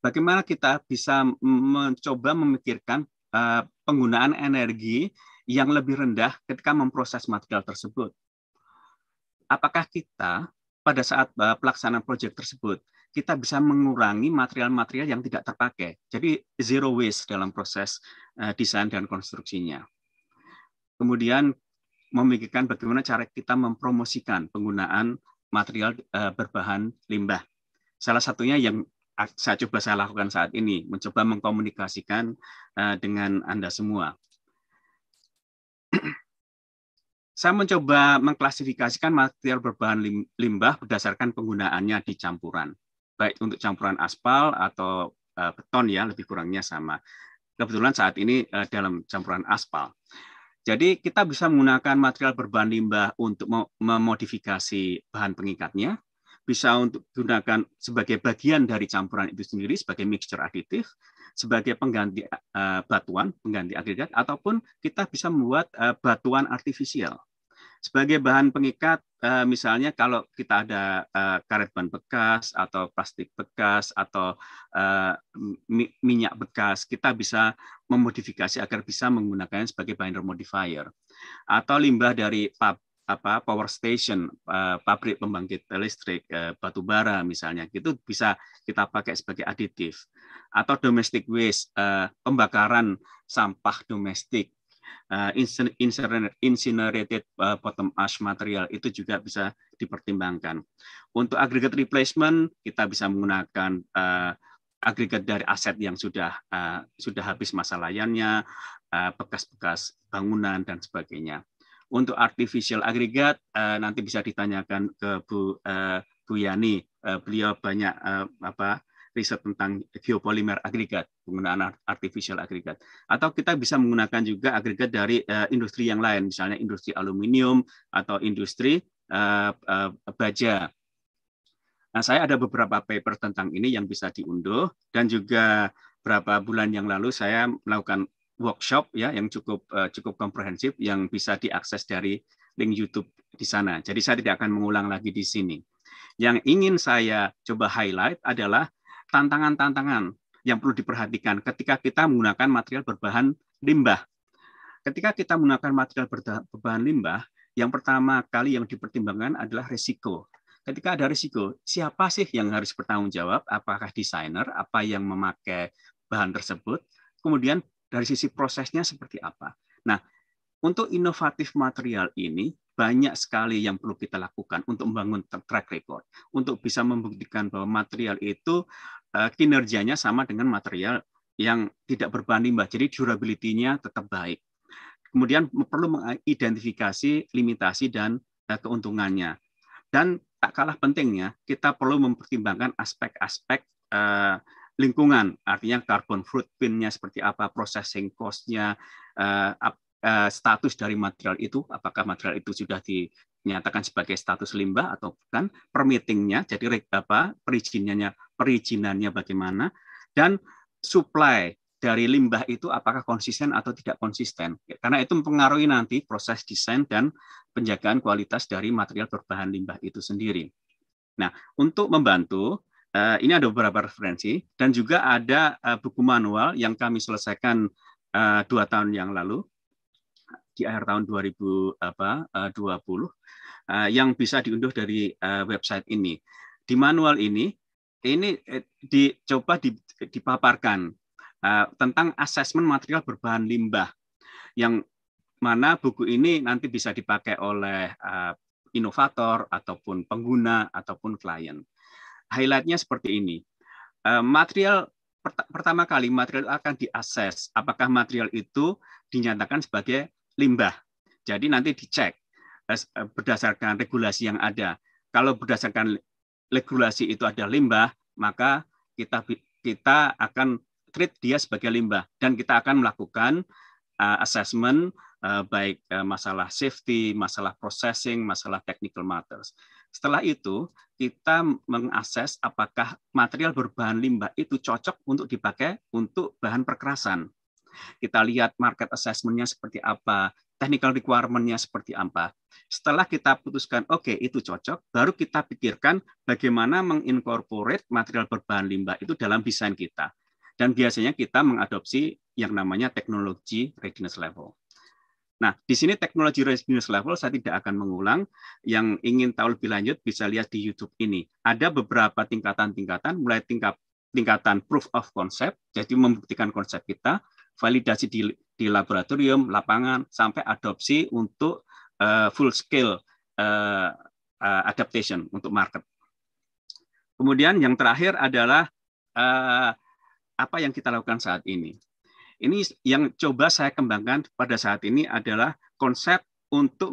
Bagaimana kita bisa mencoba memikirkan eh, penggunaan energi yang lebih rendah ketika memproses material tersebut? Apakah kita pada saat eh, pelaksanaan proyek tersebut kita bisa mengurangi material-material yang tidak terpakai. Jadi zero waste dalam proses eh, desain dan konstruksinya. Kemudian memikirkan bagaimana cara kita mempromosikan penggunaan material eh, berbahan limbah. Salah satunya yang saya coba saya lakukan saat ini, mencoba mengkomunikasikan eh, dengan Anda semua. Saya mencoba mengklasifikasikan material berbahan limbah berdasarkan penggunaannya di campuran, baik untuk campuran aspal atau eh, beton ya, lebih kurangnya sama. Kebetulan saat ini dalam campuran aspal. Jadi kita bisa menggunakan material berbahan limbah untuk memodifikasi bahan pengikatnya, bisa untuk digunakan sebagai bagian dari campuran itu sendiri sebagai mixture aditif, sebagai pengganti eh, batuan, pengganti agregat ataupun kita bisa membuat eh, batuan artifisial. Sebagai bahan pengikat, uh, misalnya kalau kita ada uh, karet ban bekas atau plastik bekas atau uh, mi minyak bekas, kita bisa memodifikasi agar bisa menggunakannya sebagai binder modifier. Atau limbah dari pub, apa power station pabrik pembangkit listrik uh, batu bara misalnya itu bisa kita pakai sebagai aditif atau domestic waste pembakaran sampah domestik uh, eh, incinerated eh, bottom ash material itu juga bisa dipertimbangkan. Untuk agregat replacement kita bisa menggunakan uh, eh, agregat dari aset yang sudah uh, sudah habis masa layannya, bekas-bekas uh, bangunan dan sebagainya. Untuk artificial agregat uh, nanti bisa ditanyakan ke Bu uh, Bu Yani. Uh, beliau banyak uh, apa riset tentang geopolimer agregat penggunaan artificial agregat. Atau kita bisa menggunakan juga agregat dari uh, industri yang lain, misalnya industri aluminium atau industri uh, uh, baja. Nah, saya ada beberapa paper tentang ini yang bisa diunduh dan juga beberapa bulan yang lalu saya melakukan workshop ya yang cukup uh, cukup komprehensif yang bisa diakses dari link YouTube di sana. Jadi saya tidak akan mengulang lagi di sini. Yang ingin saya coba highlight adalah tantangan-tantangan yang perlu diperhatikan ketika kita menggunakan material berbahan limbah. Ketika kita menggunakan material berbahan limbah, yang pertama kali yang dipertimbangkan adalah risiko. Ketika ada risiko, siapa sih yang harus bertanggung jawab? Apakah desainer, apa yang memakai bahan tersebut? Kemudian dari sisi prosesnya seperti apa? Nah, untuk inovatif material ini banyak sekali yang perlu kita lakukan untuk membangun track record, untuk bisa membuktikan bahwa material itu Eh, kinerjanya sama dengan material yang tidak berbanding limbah. Jadi durability-nya tetap baik. Kemudian perlu mengidentifikasi limitasi dan eh, keuntungannya. Dan tak kalah pentingnya, kita perlu mempertimbangkan aspek-aspek eh, lingkungan, artinya carbon footprint-nya seperti apa, processing cost-nya, Eh, status dari material itu, apakah material itu sudah dinyatakan sebagai status limbah atau bukan, permittingnya, jadi apa perizinannya, perizinannya bagaimana, dan supply dari limbah itu apakah konsisten atau tidak konsisten. Karena itu mempengaruhi nanti proses desain dan penjagaan kualitas dari material berbahan limbah itu sendiri. Nah, untuk membantu, eh, ini ada beberapa referensi, dan juga ada eh, buku manual yang kami selesaikan dua tahun yang lalu, di akhir tahun 2020 eh, eh, yang bisa diunduh dari eh, website ini. Di manual ini, ini dicoba dipaparkan tentang asesmen material berbahan limbah yang mana buku ini nanti bisa dipakai oleh inovator ataupun pengguna ataupun klien. Highlightnya seperti ini. Material pertama kali material akan diakses apakah material itu dinyatakan sebagai limbah. Jadi nanti dicek eh, eh, berdasarkan regulasi yang ada. Kalau berdasarkan regulasi itu ada limbah, maka kita kita akan treat dia sebagai limbah dan kita akan melakukan eh, assessment baik masalah safety, masalah processing, masalah technical matters. Setelah itu kita mengakses apakah material berbahan limbah itu cocok untuk dipakai untuk bahan perkerasan. Kita lihat market assessment-nya seperti apa, technical requirement-nya seperti apa. Setelah kita putuskan, oke, okay, itu cocok, baru kita pikirkan bagaimana mengincorporate material berbahan limbah itu dalam desain kita. Dan biasanya kita mengadopsi yang namanya teknologi readiness level. Nah, di sini teknologi readiness level saya tidak akan mengulang. Yang ingin tahu lebih lanjut bisa lihat di YouTube ini. Ada beberapa tingkatan-tingkatan, mulai tingkat tingkatan proof of concept, jadi membuktikan konsep kita, validasi di, di laboratorium, lapangan, sampai adopsi untuk uh, full scale uh, uh, adaptation untuk market. Kemudian yang terakhir adalah uh, apa yang kita lakukan saat ini. Ini yang coba saya kembangkan pada saat ini adalah konsep untuk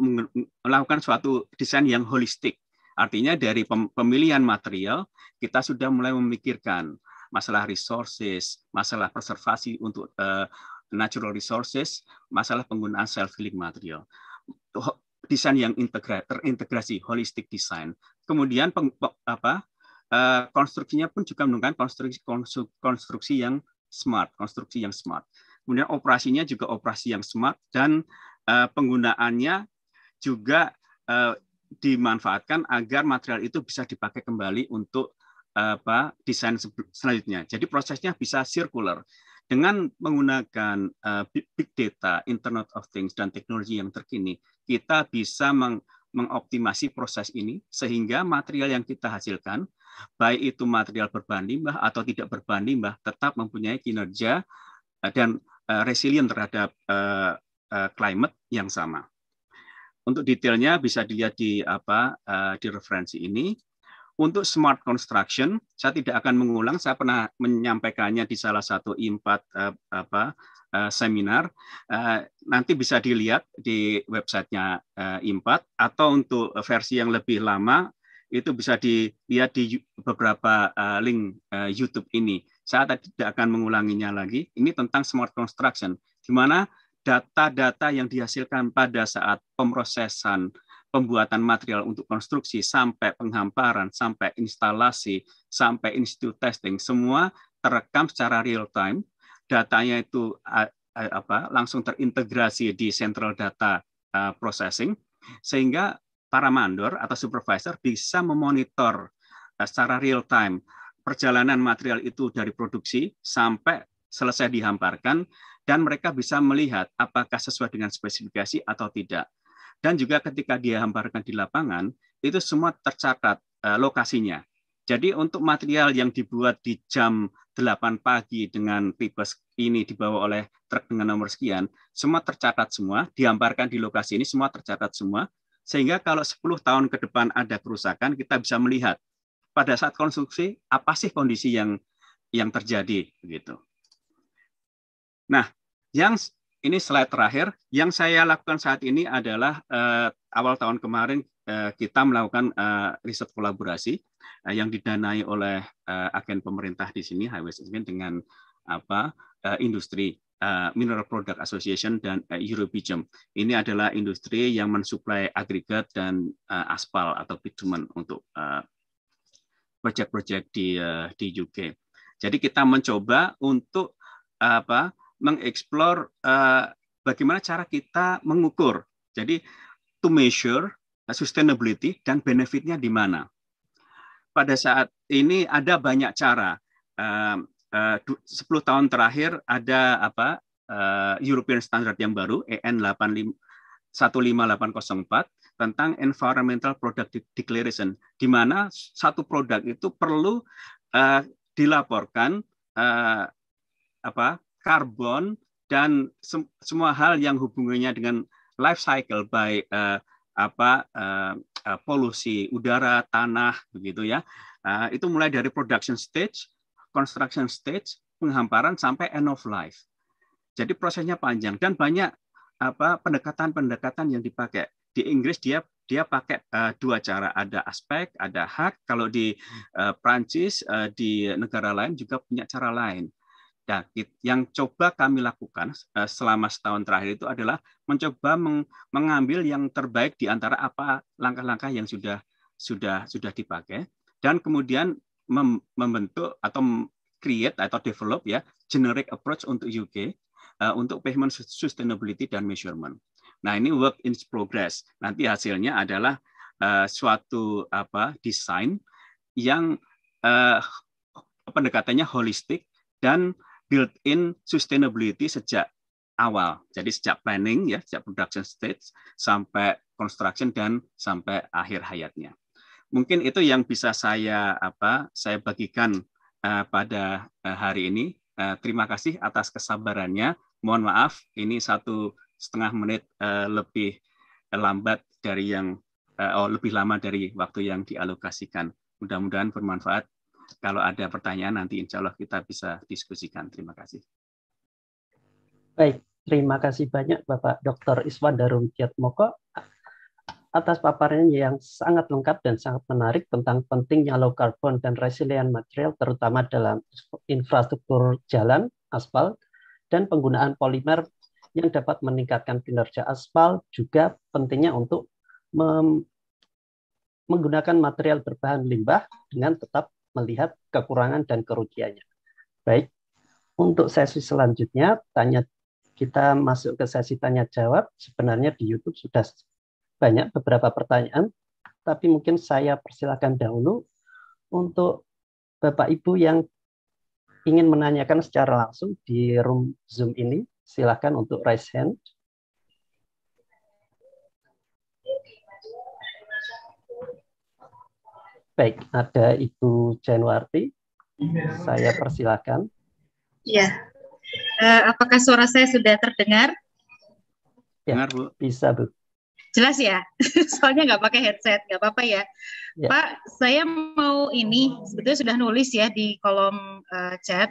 melakukan suatu desain yang holistik. Artinya dari pemilihan material kita sudah mulai memikirkan masalah resources, masalah preservasi untuk uh, natural resources, masalah penggunaan self-healing material. Desain yang integra terintegrasi, holistic design. Kemudian peng, apa uh, konstruksinya pun juga menggunakan konstruksi, konstruksi yang smart, konstruksi yang smart. Kemudian operasinya juga operasi yang smart dan uh, penggunaannya juga uh, dimanfaatkan agar material itu bisa dipakai kembali untuk apa desain selanjutnya. Jadi prosesnya bisa circular Dengan menggunakan eh, big data, Internet of Things dan teknologi yang terkini, kita bisa meng mengoptimasi proses ini sehingga material yang kita hasilkan, baik itu material berbahan limbah atau tidak berbahan limbah, tetap mempunyai kinerja eh, dan eh, resilient terhadap climate yang sama. Untuk detailnya bisa dilihat di apa di referensi ini. Untuk smart construction, saya tidak akan mengulang. Saya pernah menyampaikannya di salah satu impat uh, eh, apa uh, seminar. Uh, nanti bisa dilihat di websitenya uh, impat atau untuk versi yang lebih lama itu bisa dilihat di beberapa uh, link uh, YouTube ini. Saya tidak akan mengulanginya lagi. Ini tentang smart construction, di mana data-data yang dihasilkan pada saat pemrosesan pembuatan material untuk konstruksi sampai penghamparan, sampai instalasi, sampai institut testing, semua terekam secara real time. Datanya itu apa langsung terintegrasi di central data processing sehingga para mandor atau supervisor bisa memonitor secara real time perjalanan material itu dari produksi sampai selesai dihamparkan dan mereka bisa melihat apakah sesuai dengan spesifikasi atau tidak. Dan juga ketika dia hamparkan di lapangan, itu semua tercatat eh, lokasinya. Jadi untuk material yang dibuat di jam 8 pagi dengan tipes ini dibawa oleh truk dengan nomor sekian, semua tercatat semua, dihamparkan di lokasi ini semua tercatat semua, sehingga kalau 10 tahun ke depan ada kerusakan, kita bisa melihat pada saat konstruksi apa sih kondisi yang yang terjadi begitu. Nah, yang ini slide terakhir. Yang saya lakukan saat ini adalah uh, awal tahun kemarin uh, kita melakukan uh, riset kolaborasi uh, yang didanai oleh uh, agen pemerintah di sini Highways dengan apa uh, industri uh, Mineral Product Association dan uh, Ini adalah industri yang mensuplai agregat dan uh, aspal atau bitumen untuk proyek-proyek di uh, di UK. Jadi kita mencoba untuk apa mengeksplor uh, bagaimana cara kita mengukur. Jadi to measure eh, sustainability dan benefitnya di mana. Pada saat ini ada banyak cara. Uh, uh, 10 tahun terakhir ada apa uh, European Standard yang baru EN 15804 tentang environmental product declaration di mana satu produk itu perlu uh, dilaporkan uh, apa karbon dan sem semua hal yang hubungannya dengan life cycle baik uh, eh, apa uh, uh, polusi udara, tanah begitu ya. Uh, itu mulai dari production stage, construction stage, penghamparan sampai end of life. Jadi prosesnya panjang dan banyak apa pendekatan-pendekatan yang dipakai. Di Inggris dia dia pakai uh, dua cara, ada aspek, ada hak. Kalau di uh, Prancis uh, di negara lain juga punya cara lain. Nah, yang coba kami lakukan eh, selama setahun terakhir itu adalah mencoba mengambil yang terbaik di antara apa langkah-langkah yang sudah sudah sudah dipakai dan kemudian membentuk atau create atau develop ya generic approach untuk UK eh, untuk payment sustainability dan measurement. Nah, ini work in progress. Nanti hasilnya adalah eh, suatu apa desain yang pendekatannya holistik dan built-in sustainability sejak awal. Jadi sejak planning ya, sejak production stage sampai construction dan sampai akhir hayatnya. Mungkin itu yang bisa saya apa saya bagikan uh, pada eh, hari ini. Uh, terima kasih atas kesabarannya. Mohon maaf ini satu setengah menit uh, lebih lambat dari yang uh, oh, lebih lama dari waktu yang dialokasikan. Mudah-mudahan bermanfaat kalau ada pertanyaan nanti insya Allah kita bisa diskusikan. Terima kasih. Baik, terima kasih banyak Bapak Dr. Iswan Darum Moko atas paparannya yang sangat lengkap dan sangat menarik tentang pentingnya low carbon dan resilient material terutama dalam infrastruktur jalan, aspal, dan penggunaan polimer yang dapat meningkatkan kinerja aspal juga pentingnya untuk menggunakan material berbahan limbah dengan tetap melihat kekurangan dan kerugiannya. Baik, untuk sesi selanjutnya tanya kita masuk ke sesi tanya jawab. Sebenarnya di YouTube sudah banyak beberapa pertanyaan, tapi mungkin saya persilahkan dahulu untuk Bapak Ibu yang ingin menanyakan secara langsung di room Zoom ini, silahkan untuk raise hand. Baik, ada Ibu Januarti. Iya. Saya persilakan. Ya, Uh, apakah suara saya sudah terdengar? Ya, Dengar, Bu. Bisa, Bu. Jelas ya? Soalnya nggak pakai headset, nggak apa-apa ya. ya. Pak, saya mau ini, sebetulnya sudah nulis ya di kolom uh, chat.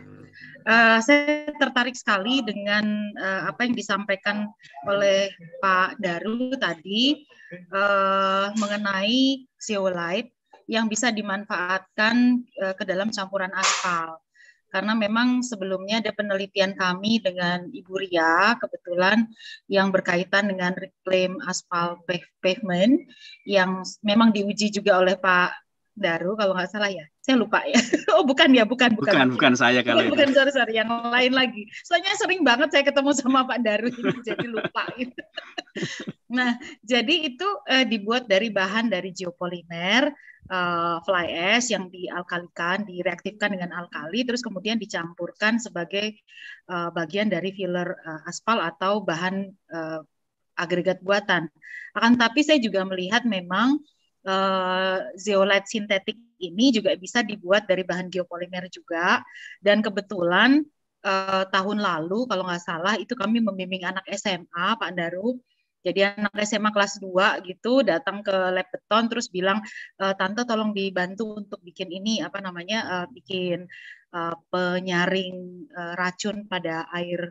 Uh, saya tertarik sekali dengan uh, apa yang disampaikan oleh Pak Daru tadi uh, mengenai zeolite yang bisa dimanfaatkan uh, ke dalam campuran aspal. Karena memang sebelumnya ada penelitian kami dengan Ibu Ria kebetulan yang berkaitan dengan reclaim aspal pavement yang memang diuji juga oleh Pak Daru kalau nggak salah ya. Saya lupa ya. oh bukan ya, bukan bukan. Bukan, bukan saya kalau bukan, itu. Ya. Bukan sorry sorry, yang lain lagi. Soalnya sering banget saya ketemu sama Pak Daru ini jadi lupa. itu. nah jadi itu eh, dibuat dari bahan dari geopolimer uh, fly ash yang dialkalikan, direaktifkan dengan alkali, terus kemudian dicampurkan sebagai uh, bagian dari filler uh, aspal atau bahan uh, agregat buatan. Akan tapi saya juga melihat memang uh, sintetik ini juga bisa dibuat dari bahan geopolimer juga. Dan kebetulan uh, tahun lalu kalau nggak salah itu kami membimbing anak SMA Pak Daru. Jadi anak SMA kelas 2 gitu datang ke lab beton terus bilang e, tante tolong dibantu untuk bikin ini apa namanya uh, bikin uh, penyaring uh, racun pada air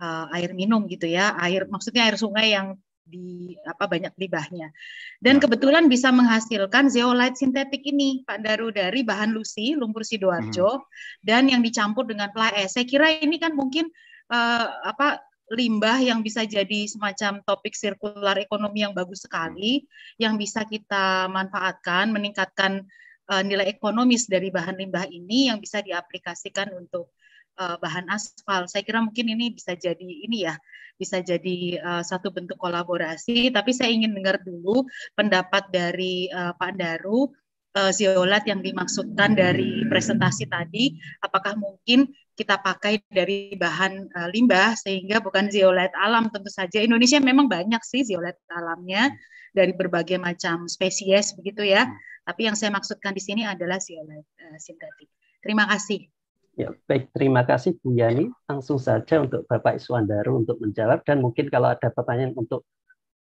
uh, air minum gitu ya air maksudnya air sungai yang di apa banyak limbahnya. Dan ya. kebetulan bisa menghasilkan zeolite sintetik ini Pak Daru dari bahan lusi lumpur sidoarjo hmm. dan yang dicampur dengan plae. Saya kira ini kan mungkin uh, apa limbah yang bisa jadi semacam topik sirkular ekonomi yang bagus sekali yang bisa kita manfaatkan meningkatkan uh, nilai ekonomis dari bahan limbah ini yang bisa diaplikasikan untuk uh, bahan aspal. Saya kira mungkin ini bisa jadi ini ya, bisa jadi uh, satu bentuk kolaborasi. Tapi saya ingin dengar dulu pendapat dari uh, Pak Daru ziolet yang dimaksudkan dari presentasi tadi. Apakah mungkin kita pakai dari bahan limbah sehingga bukan ziolat alam tentu saja. Indonesia memang banyak sih ziolat alamnya dari berbagai macam spesies begitu ya. Hmm. Tapi yang saya maksudkan di sini adalah ziolat sintetik. Terima kasih. Ya, baik, terima kasih Bu Yani. Langsung saja untuk Bapak Iswandaru untuk menjawab dan mungkin kalau ada pertanyaan untuk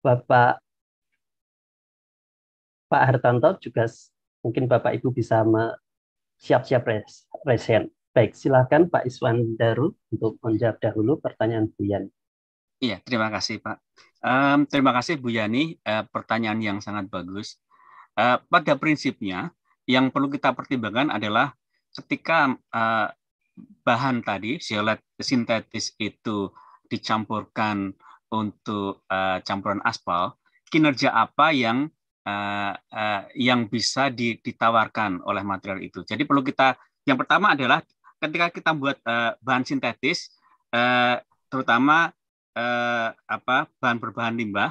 Bapak Pak Hartanto juga mungkin Bapak Ibu bisa siap-siap resen. Baik, silakan Pak Iswandaru untuk menjawab dahulu pertanyaan Bu Yani. Iya, terima kasih Pak. Um, terima kasih Bu Yani, uh, pertanyaan yang sangat bagus. Uh, pada prinsipnya, yang perlu kita pertimbangkan adalah ketika uh, bahan tadi violet sintetis itu dicampurkan untuk uh, campuran aspal, kinerja apa yang uh, uh, yang bisa ditawarkan oleh material itu. Jadi perlu kita yang pertama adalah ketika kita buat uh, bahan sintetis, uh, terutama uh, apa bahan berbahan limbah,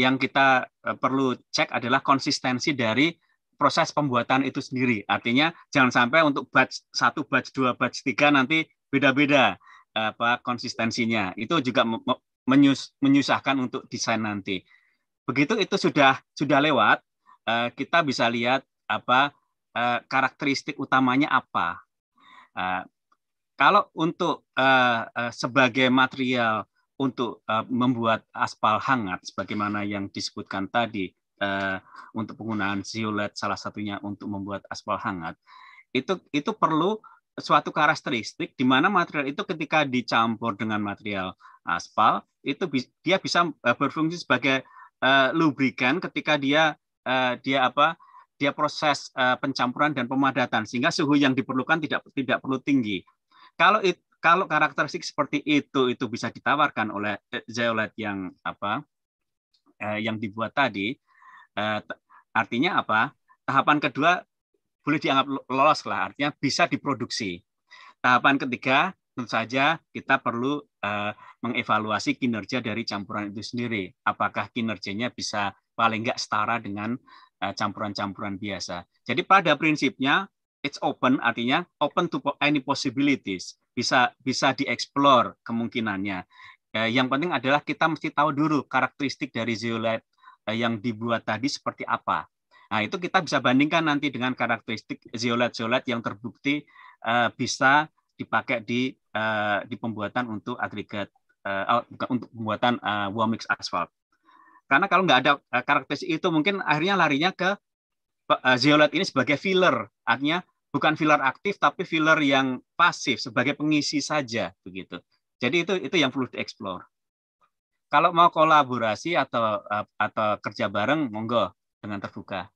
yang kita perlu cek adalah konsistensi dari proses pembuatan itu sendiri. Artinya jangan sampai untuk batch satu, batch dua, batch tiga nanti beda-beda apa konsistensinya. Itu juga menyus, menyusahkan untuk desain nanti. Begitu itu sudah sudah lewat, eh, kita bisa lihat apa eh, karakteristik utamanya apa. Eh, kalau untuk sebagai material untuk membuat aspal hangat, sebagaimana yang disebutkan tadi, Eh, untuk penggunaan ziolet salah satunya untuk membuat aspal hangat itu itu perlu suatu karakteristik di mana material itu ketika dicampur dengan material aspal itu dia bisa eh, berfungsi sebagai uh, lubrikan ketika dia uh, dia apa dia proses uh, pencampuran dan pemadatan sehingga suhu yang diperlukan tidak tidak perlu tinggi. Kalau it, kalau karakteristik seperti itu itu bisa ditawarkan oleh zeolite yang apa uh, yang dibuat tadi Eh, artinya apa? Tahapan kedua boleh dianggap lolos lah, artinya bisa diproduksi. Tahapan ketiga tentu saja kita perlu eh, mengevaluasi kinerja dari campuran itu sendiri. Apakah kinerjanya bisa paling nggak setara dengan eh, campuran-campuran eh, biasa. Jadi pada prinsipnya it's open artinya open to any possibilities. Bisa bisa dieksplor kemungkinannya. Eh, yang penting adalah kita mesti tahu dulu karakteristik dari zeolite Eh, yang dibuat tadi seperti apa. Nah, itu kita bisa bandingkan nanti dengan karakteristik zeolat-zeolat yang terbukti eh, bisa dipakai di eh, di pembuatan untuk agregat uh, untuk pembuatan uh, war mix asphalt. Karena kalau nggak ada karakteristik itu mungkin akhirnya larinya ke uh, zeolat ini sebagai filler, artinya bukan filler aktif tapi filler yang pasif sebagai pengisi saja begitu. Jadi itu itu yang perlu dieksplor kalau mau kolaborasi atau atau kerja bareng monggo dengan terbuka.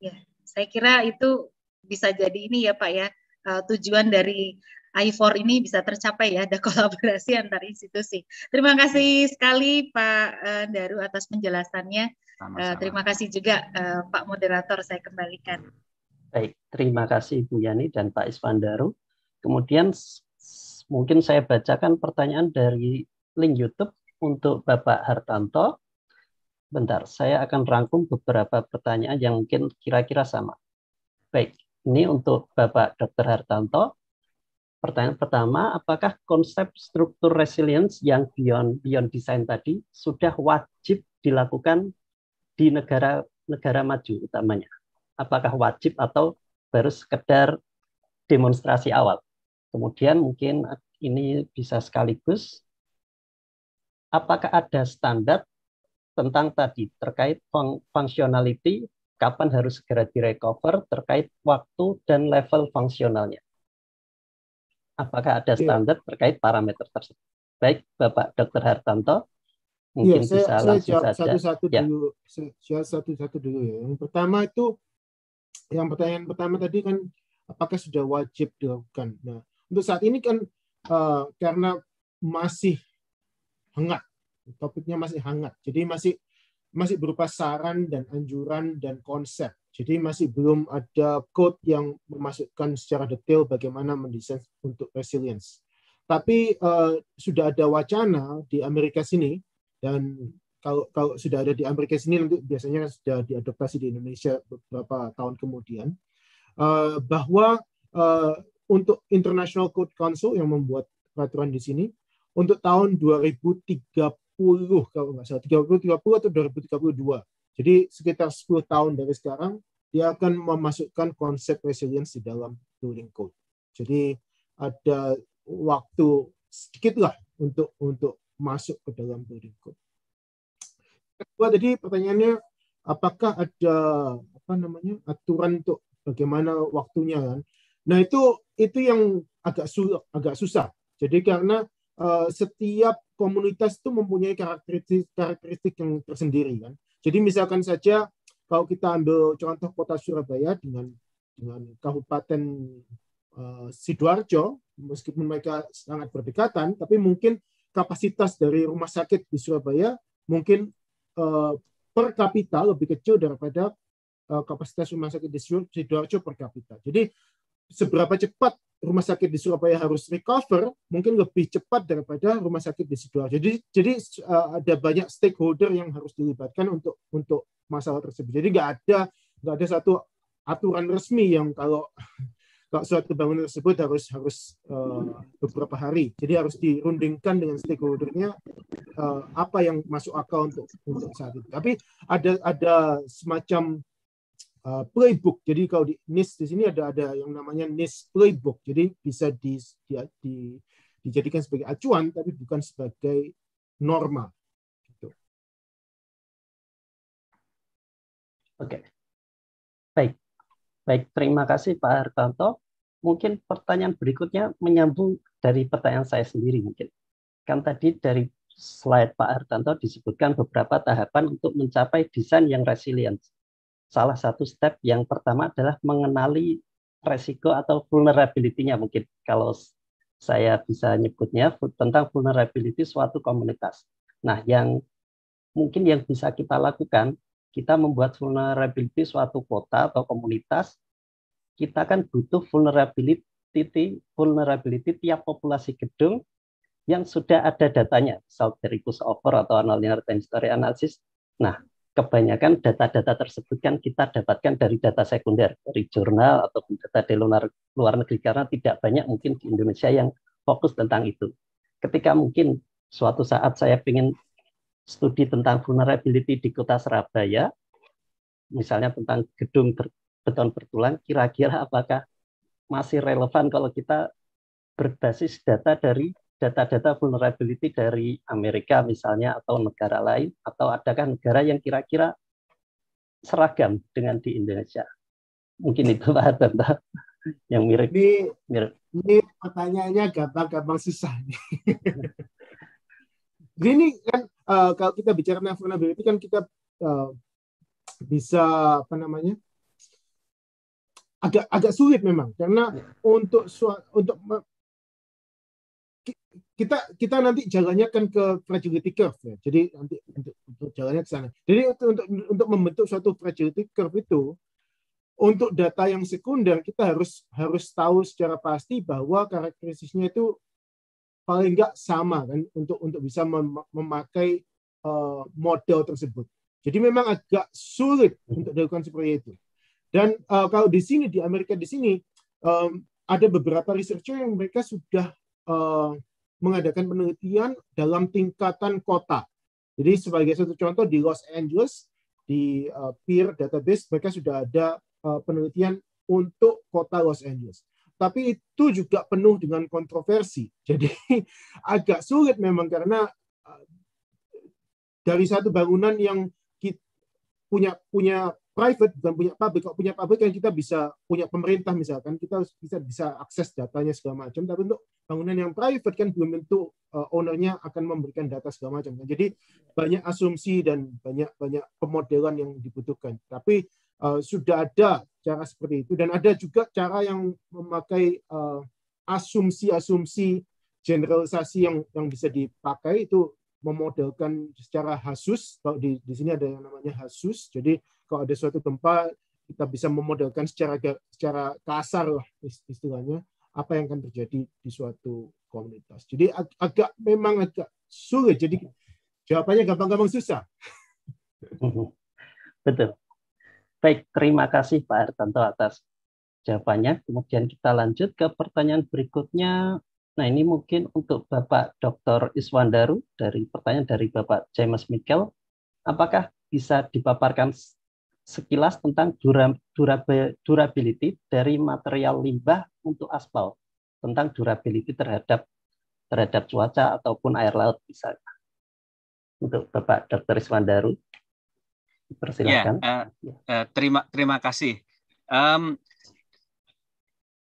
Ya, saya kira itu bisa jadi ini ya Pak ya e, tujuan dari I4 ini bisa tercapai ya ada kolaborasi antar institusi. Terima kasih sekali Pak e, Daru atas penjelasannya. E, Sama -sama. terima kasih juga Pak moderator saya kembalikan. Baik, terima kasih Bu Yani dan Pak Iswandaru. Kemudian mungkin saya bacakan pertanyaan dari link YouTube untuk Bapak Hartanto. Bentar, saya akan rangkum beberapa pertanyaan yang mungkin kira-kira sama. Baik, ini untuk Bapak Dr. Hartanto. Pertanyaan pertama, apakah konsep struktur resilience yang beyond beyond design tadi sudah wajib dilakukan di negara negara maju utamanya? Apakah wajib atau baru sekedar demonstrasi awal? Kemudian mungkin ini bisa sekaligus apakah ada standar tentang tadi terkait fung functionality, kapan harus segera direcover, terkait waktu dan level fungsionalnya. Apakah ada iya. standar yeah. terkait parameter tersebut? Baik, Bapak Dr. Hartanto, mungkin yeah, saya, bisa saya langsung jawab saja. Satu-satu ya. dulu, saya satu-satu dulu ya. Yang pertama itu, yang pertanyaan pertama tadi kan, apakah sudah wajib dilakukan? Nah, untuk saat ini kan uh, karena masih hangat. Topiknya masih hangat. Jadi masih masih berupa saran dan anjuran dan konsep. Jadi masih belum ada code yang memasukkan secara detail bagaimana mendesain untuk resilience. Tapi uh, sudah ada wacana di Amerika sini dan kalau kalau sudah ada di Amerika sini nanti biasanya sudah diadaptasi di Indonesia beberapa tahun kemudian uh, bahwa uh, untuk International Code Council yang membuat peraturan di sini untuk tahun 2030 kalau nggak salah 30 atau 2032. Jadi sekitar 10 tahun dari sekarang dia akan memasukkan konsep resilience di dalam Turing Code. Jadi ada waktu sedikit lah untuk untuk masuk ke dalam Turing Code. Kedua tadi pertanyaannya apakah ada apa namanya aturan untuk bagaimana waktunya kan? Nah itu itu yang agak sulit, agak susah. Jadi karena Eh, setiap komunitas itu mempunyai karakteristik karakteristik yang tersendiri kan. Jadi misalkan saja kalau kita ambil contoh kota Surabaya dengan dengan kabupaten uh, sidoarjo, meskipun mereka sangat berdekatan, tapi mungkin kapasitas dari rumah sakit di Surabaya mungkin uh, per kapita lebih kecil daripada kapasitas rumah sakit di sidoarjo per kapita. Jadi seberapa cepat rumah sakit di Surabaya harus recover mungkin lebih cepat daripada rumah sakit di sidoarjo. Jadi jadi uh, ada banyak stakeholder yang harus dilibatkan untuk untuk masalah tersebut. Jadi nggak ada nggak ada satu aturan resmi yang kalau kalau suatu bangunan tersebut harus harus uh, beberapa hari. Jadi harus dirundingkan dengan stakeholdernya uh, apa yang masuk akal untuk untuk saat itu. Tapi ada ada semacam Uh, playbook. Jadi kalau di NIST di sini ada ada yang namanya NIST playbook. Jadi bisa di, di, di dijadikan sebagai acuan tapi bukan sebagai norma. Gitu. Oke. Baik. Baik, terima kasih Pak Hartanto. Mungkin pertanyaan berikutnya menyambung dari pertanyaan saya sendiri mungkin. Kan tadi dari slide Pak Hartanto disebutkan beberapa tahapan untuk mencapai desain yang resilient salah satu step yang pertama adalah mengenali resiko atau vulnerability-nya mungkin kalau saya bisa nyebutnya tentang vulnerability suatu komunitas. Nah, yang mungkin yang bisa kita lakukan, kita membuat vulnerability suatu kota atau komunitas, kita kan butuh vulnerability vulnerability tiap populasi gedung yang sudah ada datanya, misal dari Kusover atau Analytical Time Story Analysis. Nah, kebanyakan data-data tersebut kan kita dapatkan dari data sekunder dari jurnal ataupun data di luar, luar negeri karena tidak banyak mungkin di Indonesia yang fokus tentang itu. Ketika mungkin suatu saat saya ingin studi tentang vulnerability di kota Surabaya, misalnya tentang gedung ber, beton bertulang, kira-kira apakah masih relevan kalau kita berbasis data dari data-data vulnerability dari Amerika misalnya atau negara lain atau adakah negara yang kira-kira seragam dengan di Indonesia? Mungkin itu Pak Hartanto yang mirip. Ini, mirip. ini pertanyaannya gampang-gampang susah. ini kan uh, kalau kita bicara tentang vulnerability kan kita uh, bisa apa namanya agak agak sulit memang karena ya. untuk untuk kita kita nanti jalannya kan ke fragility curve ya. Jadi nanti untuk, untuk jalannya ke sana. Jadi untuk untuk membentuk suatu fragility curve itu untuk data yang sekunder kita harus harus tahu secara pasti bahwa karakteristiknya itu paling nggak sama kan untuk untuk bisa memakai uh, model tersebut. Jadi memang agak sulit untuk dilakukan seperti itu. Dan uh, kalau di sini di Amerika di sini um, ada beberapa researcher yang mereka sudah uh, mengadakan penelitian dalam tingkatan kota. Jadi sebagai satu contoh di Los Angeles di uh, peer database mereka sudah ada uh, penelitian untuk kota Los Angeles. Tapi itu juga penuh dengan kontroversi. Jadi agak sulit memang karena uh, dari satu bangunan yang punya punya private bukan punya pabrik kalau punya pabrik kan kita bisa punya pemerintah misalkan kita bisa bisa akses datanya segala macam tapi untuk bangunan yang private kan belum tentu uh, ownernya akan memberikan data segala macam nah, jadi banyak asumsi dan banyak banyak pemodelan yang dibutuhkan tapi uh, sudah ada cara seperti itu dan ada juga cara yang memakai uh, asumsi-asumsi generalisasi yang yang bisa dipakai itu memodelkan secara hasus kalau di, di sini ada yang namanya hasus jadi kalau ada suatu gempa kita bisa memodelkan secara secara kasar lah istilahnya apa yang akan terjadi di suatu komunitas. Jadi ag agak memang agak sulit. Jadi jawabannya gampang-gampang susah. Betul. Baik, terima kasih Pak Hartanto atas jawabannya. Kemudian kita lanjut ke pertanyaan berikutnya. Nah, ini mungkin untuk Bapak Dr. Iswandaru dari pertanyaan dari Bapak James Mikkel. Apakah bisa dipaparkan sekilas tentang durability dari material limbah untuk aspal tentang durability terhadap terhadap cuaca ataupun air laut bisa Untuk Bapak Dr. Iswandaru, persilakan. Ya, uh, uh, terima terima kasih. Um,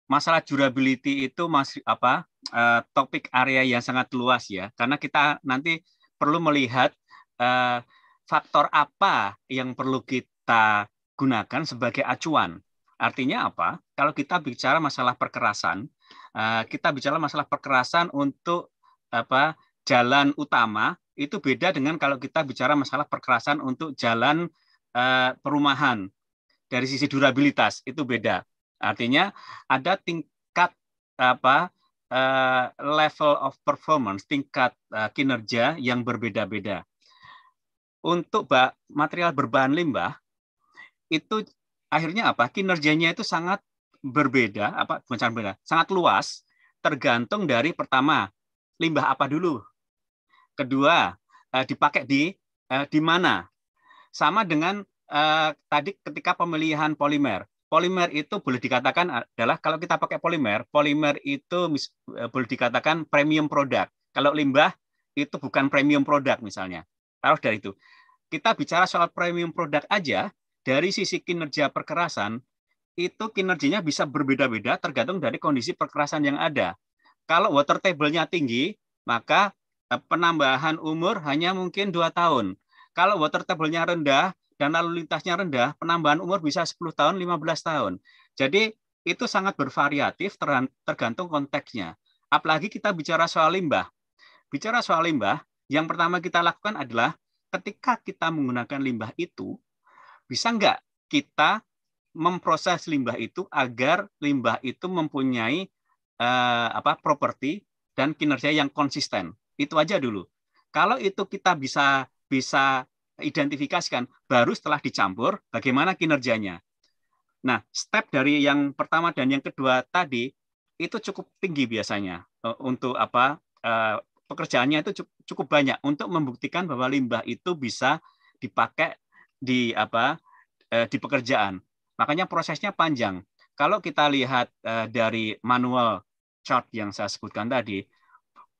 masalah durability itu masih apa uh, topik area yang sangat luas ya, karena kita nanti perlu melihat uh, faktor apa yang perlu kita kita gunakan sebagai acuan. Artinya apa? Kalau kita bicara masalah perkerasan, eh, kita bicara masalah perkerasan untuk apa jalan utama itu beda dengan kalau kita bicara masalah perkerasan untuk jalan eh, perumahan. Dari sisi durabilitas itu beda. Artinya ada tingkat apa eh, level of performance, tingkat kinerja yang berbeda-beda. Untuk material berbahan limbah itu akhirnya apa? Kinerjanya itu sangat berbeda, apa bukan berbeda, sangat luas tergantung dari pertama limbah apa dulu, kedua eh, dipakai di eh, di mana, sama dengan eh, tadi ketika pemilihan polimer. Polimer itu boleh dikatakan adalah kalau kita pakai polimer, polimer itu boleh dikatakan premium produk. Kalau limbah itu bukan premium produk misalnya. Taruh dari itu. Kita bicara soal premium produk aja, dari sisi kinerja perkerasan, itu kinerjanya bisa berbeda-beda tergantung dari kondisi perkerasan yang ada. Kalau water table-nya tinggi, maka eh, penambahan umur hanya mungkin dua tahun. Kalau water table-nya rendah dan lalu lintasnya rendah, penambahan umur bisa 10 tahun, 15 tahun. Jadi itu sangat bervariatif tergantung konteksnya. Apalagi kita bicara soal limbah. Bicara soal limbah, yang pertama kita lakukan adalah ketika kita menggunakan limbah itu, bisa nggak kita memproses limbah itu agar limbah itu mempunyai uh, apa properti dan kinerja yang konsisten. Itu aja dulu. Kalau itu kita bisa bisa identifikasikan baru setelah dicampur bagaimana kinerjanya. Nah, step dari yang pertama dan yang kedua tadi itu cukup tinggi biasanya eh, untuk apa eh, pekerjaannya itu cukup banyak untuk membuktikan bahwa limbah itu bisa dipakai di apa eh, di pekerjaan. Makanya prosesnya panjang. Kalau kita lihat eh, dari manual chart yang saya sebutkan tadi,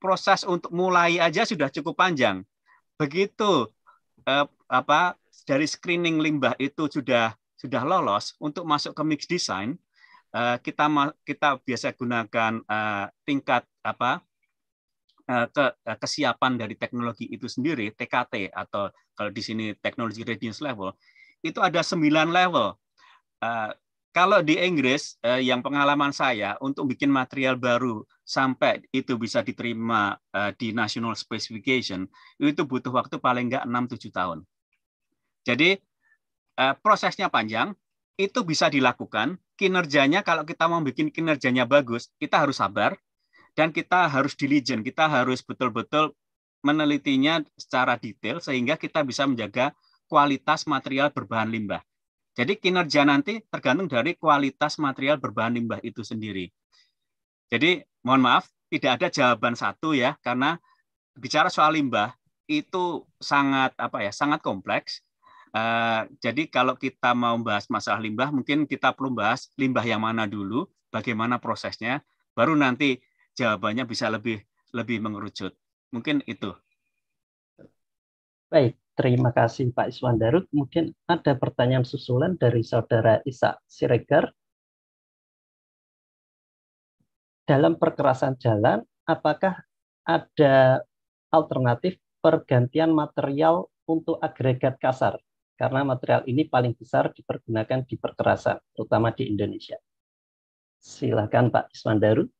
proses untuk mulai aja sudah cukup panjang. Begitu eh, apa dari screening limbah itu sudah sudah lolos untuk masuk ke mix design, eh, kita kita biasa gunakan eh, tingkat apa Eh, ke eh, kesiapan dari teknologi itu sendiri TKT atau kalau di sini teknologi readiness level itu ada sembilan level. Uh, kalau di Inggris uh, yang pengalaman saya untuk bikin material baru sampai itu bisa diterima uh, di national specification itu butuh waktu paling nggak enam 7 tahun. Jadi uh, prosesnya panjang, itu bisa dilakukan. Kinerjanya kalau kita mau bikin kinerjanya bagus, kita harus sabar, dan kita harus diligent, kita harus betul-betul menelitinya secara detail sehingga kita bisa menjaga kualitas material berbahan limbah. Jadi kinerja nanti tergantung dari kualitas material berbahan limbah itu sendiri. Jadi mohon maaf, tidak ada jawaban satu ya karena bicara soal limbah itu sangat apa ya, sangat kompleks. Uh, jadi kalau kita mau membahas masalah limbah, mungkin kita perlu bahas limbah yang mana dulu, bagaimana prosesnya, baru nanti jawabannya bisa lebih lebih mengerucut. Mungkin itu. Baik, terima kasih Pak Iswan Darut. Mungkin ada pertanyaan susulan dari Saudara Isa Siregar. Dalam perkerasan jalan, apakah ada alternatif pergantian material untuk agregat kasar? Karena material ini paling besar dipergunakan di perkerasan, terutama di Indonesia. Silakan Pak Iswan Darut.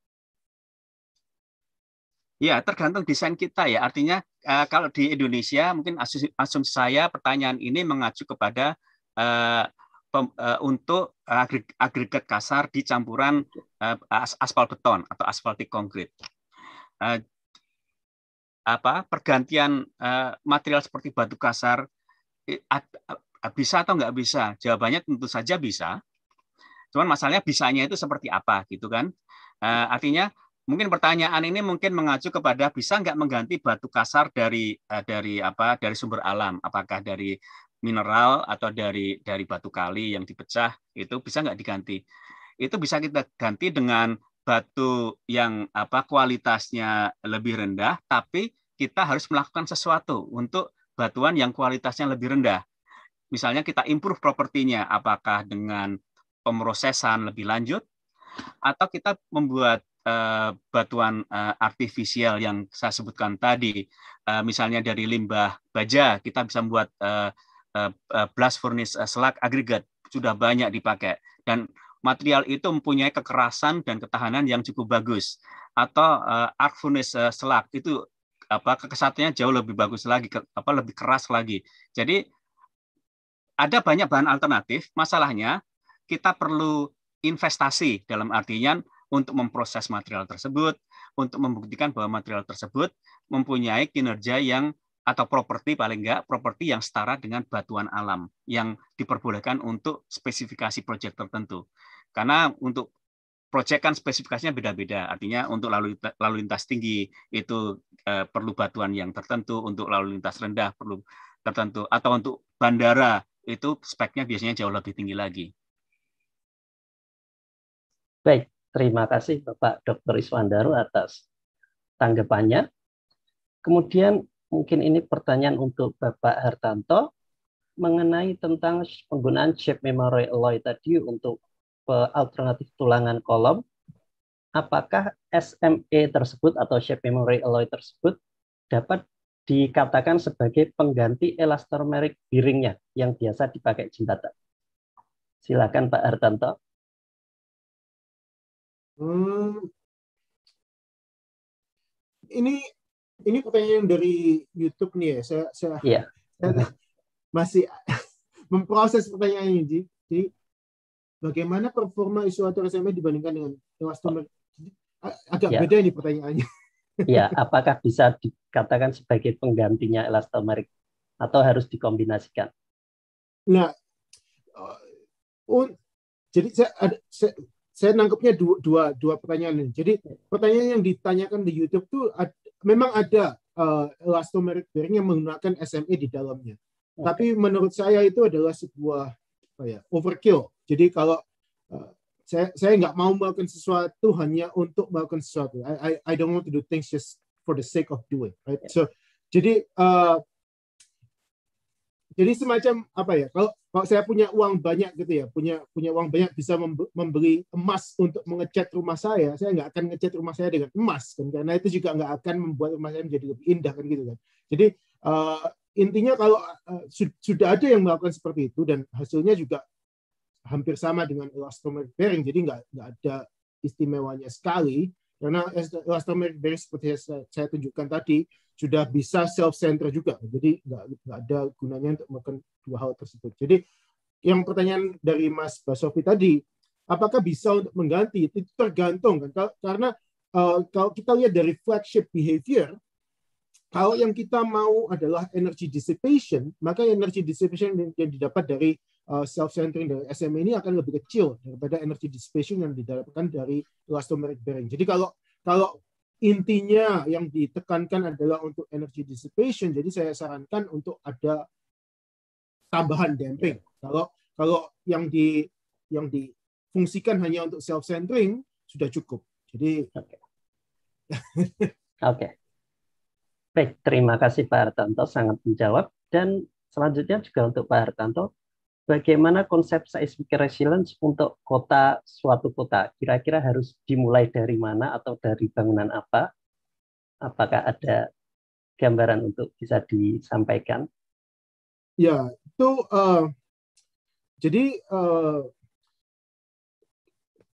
Ya, tergantung desain kita ya. Artinya uh, kalau di Indonesia mungkin asumsi, asum saya pertanyaan ini mengacu kepada uh, pem, uh, untuk agregat kasar di campuran uh, aspal beton atau aspaltik concrete. Uh, apa pergantian uh, material seperti batu kasar bisa atau nggak bisa? Jawabannya tentu saja bisa. Cuman masalahnya bisanya itu seperti apa gitu kan? Uh, artinya mungkin pertanyaan ini mungkin mengacu kepada bisa nggak mengganti batu kasar dari eh, dari apa dari sumber alam apakah dari mineral atau dari dari batu kali yang dipecah itu bisa nggak diganti itu bisa kita ganti dengan batu yang apa kualitasnya lebih rendah tapi kita harus melakukan sesuatu untuk batuan yang kualitasnya lebih rendah misalnya kita improve propertinya apakah dengan pemrosesan lebih lanjut atau kita membuat Eh, batuan eh, artifisial yang saya sebutkan tadi, eh, misalnya dari limbah baja, kita bisa membuat uh, uh, blast furnace slag agregat sudah banyak dipakai dan material itu mempunyai kekerasan dan ketahanan yang cukup bagus atau uh, arc furnace uh, slag itu apa kekesatannya jauh lebih bagus lagi ke, apa lebih keras lagi jadi ada banyak bahan alternatif masalahnya kita perlu investasi dalam artian untuk memproses material tersebut, untuk membuktikan bahwa material tersebut mempunyai kinerja yang atau properti paling enggak properti yang setara dengan batuan alam yang diperbolehkan untuk spesifikasi proyek tertentu. Karena untuk proyek kan spesifikasinya beda-beda. Artinya untuk lalu lalu lintas tinggi itu eh, perlu batuan yang tertentu, untuk lalu lintas rendah perlu tertentu atau untuk bandara itu speknya biasanya jauh lebih tinggi lagi. Baik, Terima kasih Bapak Dr. Iswandaru atas tanggapannya. Kemudian mungkin ini pertanyaan untuk Bapak Hartanto mengenai tentang penggunaan shape memory alloy tadi untuk eh, alternatif tulangan kolom. Apakah SME tersebut atau shape memory alloy tersebut dapat dikatakan sebagai pengganti elastomeric bearingnya yang biasa dipakai jembatan? Silakan Pak Hartanto. Hmm. Ini ini pertanyaan dari YouTube nih ya. Saya saya, yeah. saya masih memproses pertanyaan ini. Ji. Jadi bagaimana performa isoator SMA dibandingkan dengan elastomer? Oh. Agak yeah. beda ini pertanyaannya. ya, apakah bisa dikatakan sebagai penggantinya elastomerik atau harus dikombinasikan? Nah, uh, un, jadi saya, ada, saya saya nangkepnya dua, dua, dua pertanyaan ini. Jadi pertanyaan yang ditanyakan di YouTube tuh ad, memang ada uh, elastomeric bearing yang menggunakan SME di dalamnya. Okay. Tapi menurut saya itu adalah sebuah apa ya, overkill. Jadi kalau uh, saya saya nggak mau melakukan sesuatu hanya untuk melakukan sesuatu. I, I I don't want to do things just for the sake of doing. Right. Yeah. So jadi uh, jadi semacam apa ya kalau kalau saya punya uang banyak gitu ya punya punya uang banyak bisa membeli emas untuk mengecat rumah saya saya nggak akan ngecat rumah saya dengan emas kan karena itu juga nggak akan membuat rumah saya menjadi lebih indah kan gitu kan jadi uh, intinya kalau uh, su sudah ada yang melakukan seperti itu dan hasilnya juga hampir sama dengan elastomer bearing jadi nggak nggak ada istimewanya sekali karena elastomer bearing seperti yang saya tunjukkan tadi sudah bisa self-center juga. Jadi nggak, nggak ada gunanya untuk makan dua hal tersebut. Jadi yang pertanyaan dari Mas Basofi tadi, apakah bisa untuk mengganti? Itu tergantung kan karena uh, kalau kita lihat dari flagship behavior, kalau yang kita mau adalah energy dissipation, maka energy dissipation yang, didapat dari uh, self-centering dari SMA ini akan lebih kecil daripada energy dissipation yang didapatkan dari elastomeric bearing. Jadi kalau kalau intinya yang ditekankan adalah untuk energy dissipation. Jadi saya sarankan untuk ada tambahan damping. Ya. Kalau kalau yang di yang difungsikan hanya untuk self centering sudah cukup. Jadi oke. Okay. okay. Baik, terima kasih Pak Hartanto sangat menjawab dan selanjutnya juga untuk Pak Hartanto bagaimana konsep saya seismic resilience untuk kota suatu kota? Kira-kira harus dimulai dari mana atau dari bangunan apa? Apakah ada gambaran untuk bisa disampaikan? Ya, itu uh, jadi uh,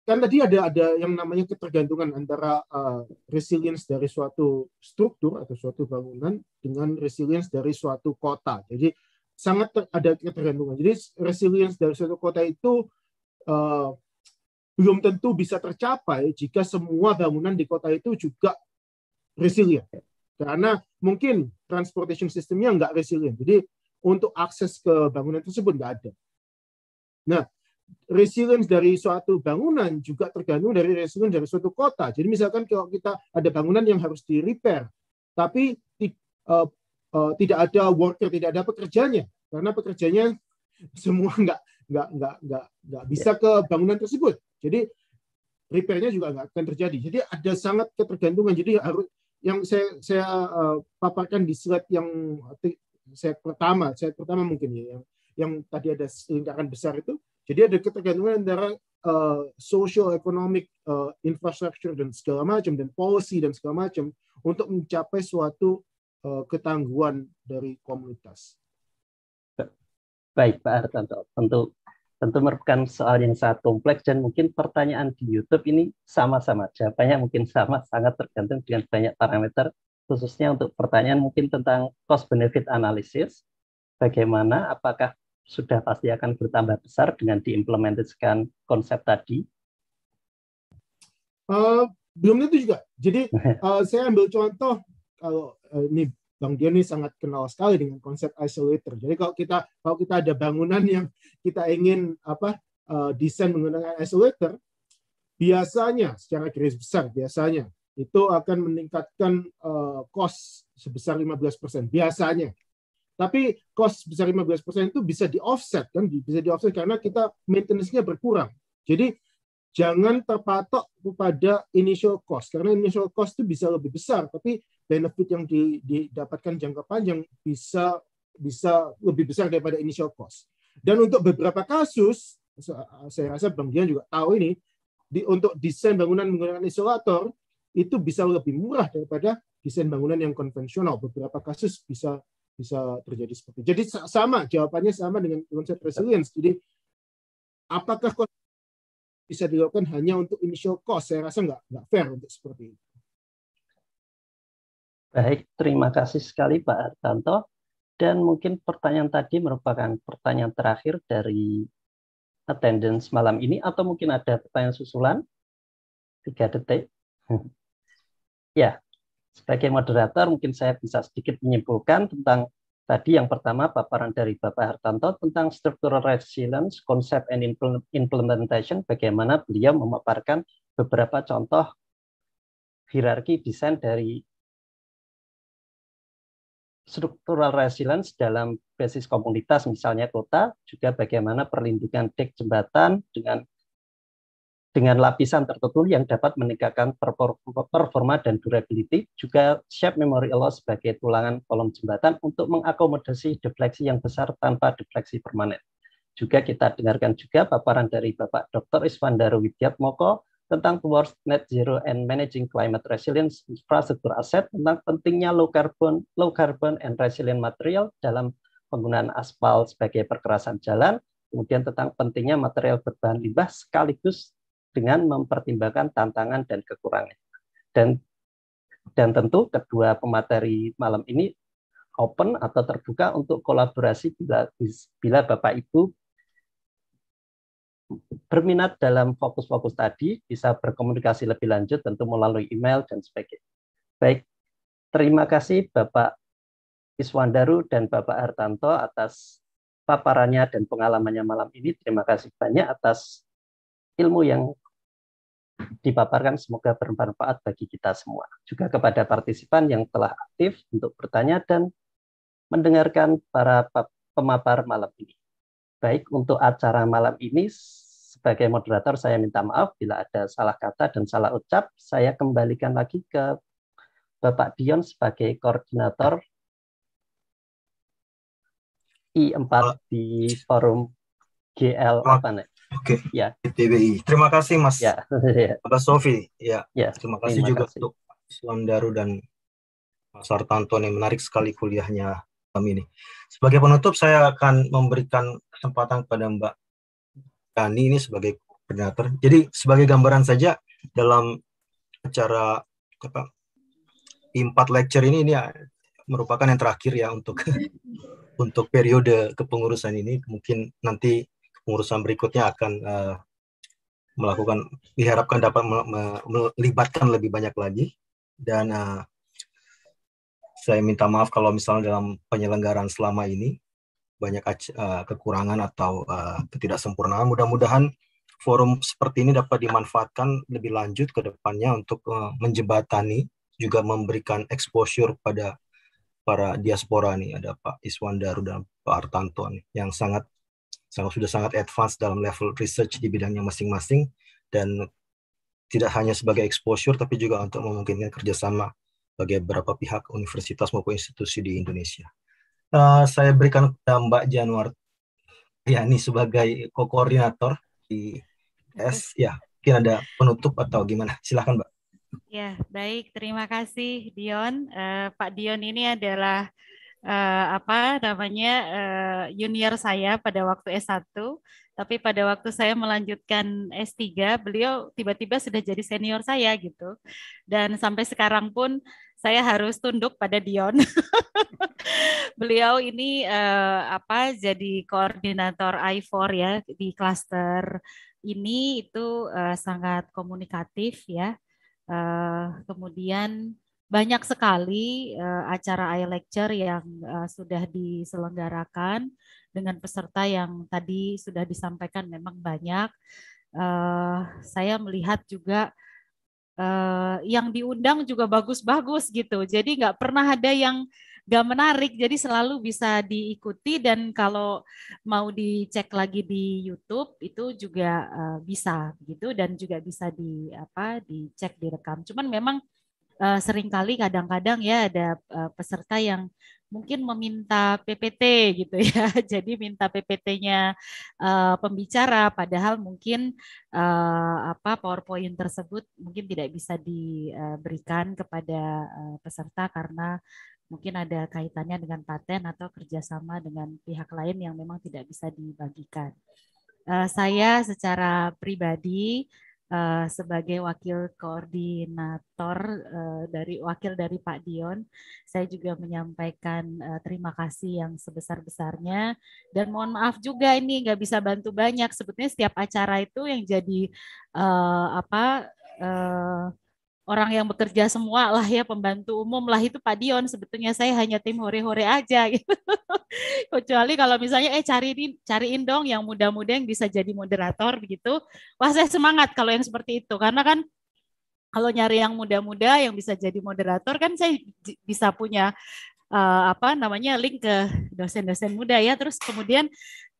kan tadi ada ada yang namanya ketergantungan antara uh, resilience dari suatu struktur atau suatu bangunan dengan resilience dari suatu kota. Jadi sangat ada ketergantungan. Jadi resilience dari suatu kota itu uh, belum tentu bisa tercapai jika semua bangunan di kota itu juga resilient. Karena mungkin transportation sistemnya nggak resilient. Jadi untuk akses ke bangunan tersebut nggak ada. Nah, resilience dari suatu bangunan juga tergantung dari resilience dari suatu kota. Jadi misalkan kalau kita ada bangunan yang harus di repair, tapi eh, Eh, tidak ada worker, tidak ada pekerjanya karena pekerjanya semua nggak nggak nggak nggak nggak bisa ya. ke bangunan tersebut. Jadi repairnya juga nggak akan terjadi. Jadi ada sangat ketergantungan. Jadi harus yang saya saya eh, paparkan di slide yang saya pertama, saya pertama mungkin ya yang yang tadi ada lingkaran besar itu. Jadi ada ketergantungan antara uh, social economic uh, infrastructure dan segala macam dan policy dan segala macam untuk mencapai suatu Eh, ketangguhan dari komunitas. Baik Pak Hartanto, tentu tentu merupakan soal yang sangat kompleks dan mungkin pertanyaan di YouTube ini sama-sama jawabannya mungkin sama sangat tergantung dengan banyak parameter khususnya untuk pertanyaan mungkin tentang cost benefit analysis bagaimana apakah sudah pasti akan bertambah besar dengan diimplementasikan konsep tadi uh, belum tentu juga jadi uh, saya ambil contoh kalau uh, ini Bang Dion ini sangat kenal sekali dengan konsep isolator. Jadi kalau kita kalau kita ada bangunan yang kita ingin apa uh, desain menggunakan isolator, biasanya secara garis besar biasanya itu akan meningkatkan uh, cost sebesar 15% biasanya. Tapi cost sebesar 15% itu bisa di offset kan bisa di offset karena kita maintenance-nya berkurang. Jadi jangan terpatok kepada initial cost karena initial cost itu bisa lebih besar tapi benefit yang didapatkan jangka panjang bisa bisa lebih besar daripada initial cost dan untuk beberapa kasus saya rasa Bang Dian juga tahu ini di, untuk desain bangunan menggunakan isolator itu bisa lebih murah daripada desain bangunan yang konvensional beberapa kasus bisa bisa terjadi seperti itu. jadi sama jawabannya sama dengan konsep resilience jadi apakah bisa dilakukan hanya untuk initial cost. Saya rasa nggak nggak fair untuk seperti itu. Baik, terima kasih sekali Pak Tanto. Dan mungkin pertanyaan tadi merupakan pertanyaan terakhir dari attendance malam ini, atau mungkin ada pertanyaan susulan? Tiga detik. ya, sebagai moderator mungkin saya bisa sedikit menyimpulkan tentang Tadi yang pertama paparan dari Bapak Hartanto tentang structural resilience, concept and implementation, bagaimana beliau memaparkan beberapa contoh hierarki desain dari structural resilience dalam basis komunitas, misalnya kota, juga bagaimana perlindungan dek jembatan dengan dengan lapisan tertentu yang dapat meningkatkan performa dan durability, juga shape memory loss sebagai tulangan kolom jembatan untuk mengakomodasi defleksi yang besar tanpa defleksi permanen. Juga kita dengarkan juga paparan dari Bapak Dr. Iswandar Moko tentang towards net zero and managing climate resilience infrastructure asset tentang pentingnya low carbon, low carbon and resilient material dalam penggunaan aspal sebagai perkerasan jalan, kemudian tentang pentingnya material berbahan limbah sekaligus dengan mempertimbangkan tantangan dan kekurangan. Dan dan tentu kedua pemateri malam ini open atau terbuka untuk kolaborasi bila bila Bapak Ibu berminat dalam fokus-fokus tadi bisa berkomunikasi lebih lanjut tentu melalui email dan sebagainya. Baik, terima kasih Bapak Iswandaru dan Bapak Hartanto atas paparannya dan pengalamannya malam ini. Terima kasih banyak atas ilmu yang dipaparkan semoga bermanfaat bagi kita semua. Juga kepada partisipan yang telah aktif untuk bertanya dan mendengarkan para pemapar malam ini. Baik untuk acara malam ini, sebagai moderator saya minta maaf bila ada salah kata dan salah ucap. Saya kembalikan lagi ke Bapak Dion sebagai koordinator I4 di forum GL apa Oh. Oke. Okay. Ya. PTBI. Terima kasih Mas. Ya. Mas Sofi. Ya. ya. Terima kasih Terima juga kasih. untuk Mas Daru dan Mas Artanto yang menarik sekali kuliahnya kami ini. Sebagai penutup saya akan memberikan kesempatan kepada Mbak Kani ini sebagai koordinator. Jadi sebagai gambaran saja dalam acara apa empat lecture ini ini ya, merupakan yang terakhir ya untuk untuk periode kepengurusan ini mungkin nanti pengurusan berikutnya akan uh, melakukan diharapkan dapat melibatkan lebih banyak lagi dan uh, saya minta maaf kalau misalnya dalam penyelenggaraan selama ini banyak uh, kekurangan atau uh, ketidaksempurnaan. Mudah-mudahan forum seperti ini dapat dimanfaatkan lebih lanjut ke depannya untuk uh, menjembatani juga memberikan exposure pada para diaspora nih ada Pak Daru dan Pak Artanto nih, yang sangat sangat sudah sangat advance dalam level research di bidangnya masing-masing dan tidak hanya sebagai exposure tapi juga untuk memungkinkan kerjasama bagi beberapa pihak universitas maupun institusi di Indonesia. Uh, saya berikan kepada Mbak Januar Yani sebagai koordinator di S. Ya, mungkin ada penutup atau gimana? Silahkan Mbak. Ya, baik. Terima kasih Dion. Uh, Pak Dion ini adalah uh, apa namanya uh, junior saya pada waktu S1 tapi pada waktu saya melanjutkan S3 beliau tiba-tiba sudah jadi senior saya gitu dan sampai sekarang pun saya harus tunduk pada Dion beliau ini uh, apa jadi koordinator I4 ya di klaster ini itu uh, sangat komunikatif ya uh, kemudian banyak sekali uh, acara AI lecture yang uh, sudah diselenggarakan dengan peserta yang tadi sudah disampaikan memang banyak. Uh, saya melihat juga uh, yang diundang juga bagus-bagus gitu. Jadi nggak pernah ada yang nggak menarik. Jadi selalu bisa diikuti dan kalau mau dicek lagi di YouTube itu juga uh, bisa gitu dan juga bisa di apa dicek direkam. Cuman memang uh, seringkali kadang-kadang ya ada uh, peserta yang mungkin meminta PPT gitu ya. Jadi minta PPT-nya uh, eh, pembicara padahal mungkin uh, apa PowerPoint tersebut mungkin tidak bisa diberikan kepada uh, peserta karena mungkin ada kaitannya dengan paten atau kerjasama dengan pihak lain yang memang tidak bisa dibagikan. Uh, saya secara pribadi uh, sebagai wakil koordinator uh, dari wakil dari Pak Dion. Saya juga menyampaikan uh, terima kasih yang sebesar-besarnya dan mohon maaf juga ini nggak bisa bantu banyak. Sebetulnya setiap acara itu yang jadi uh, apa uh, orang yang bekerja semua lah ya pembantu umum lah itu Pak Dion sebetulnya saya hanya tim hore-hore aja gitu. kecuali kalau misalnya eh cariin cariin dong yang muda-muda yang bisa jadi moderator begitu wah saya semangat kalau yang seperti itu karena kan kalau nyari yang muda-muda yang bisa jadi moderator kan saya bisa punya uh, apa namanya link ke dosen-dosen muda ya terus kemudian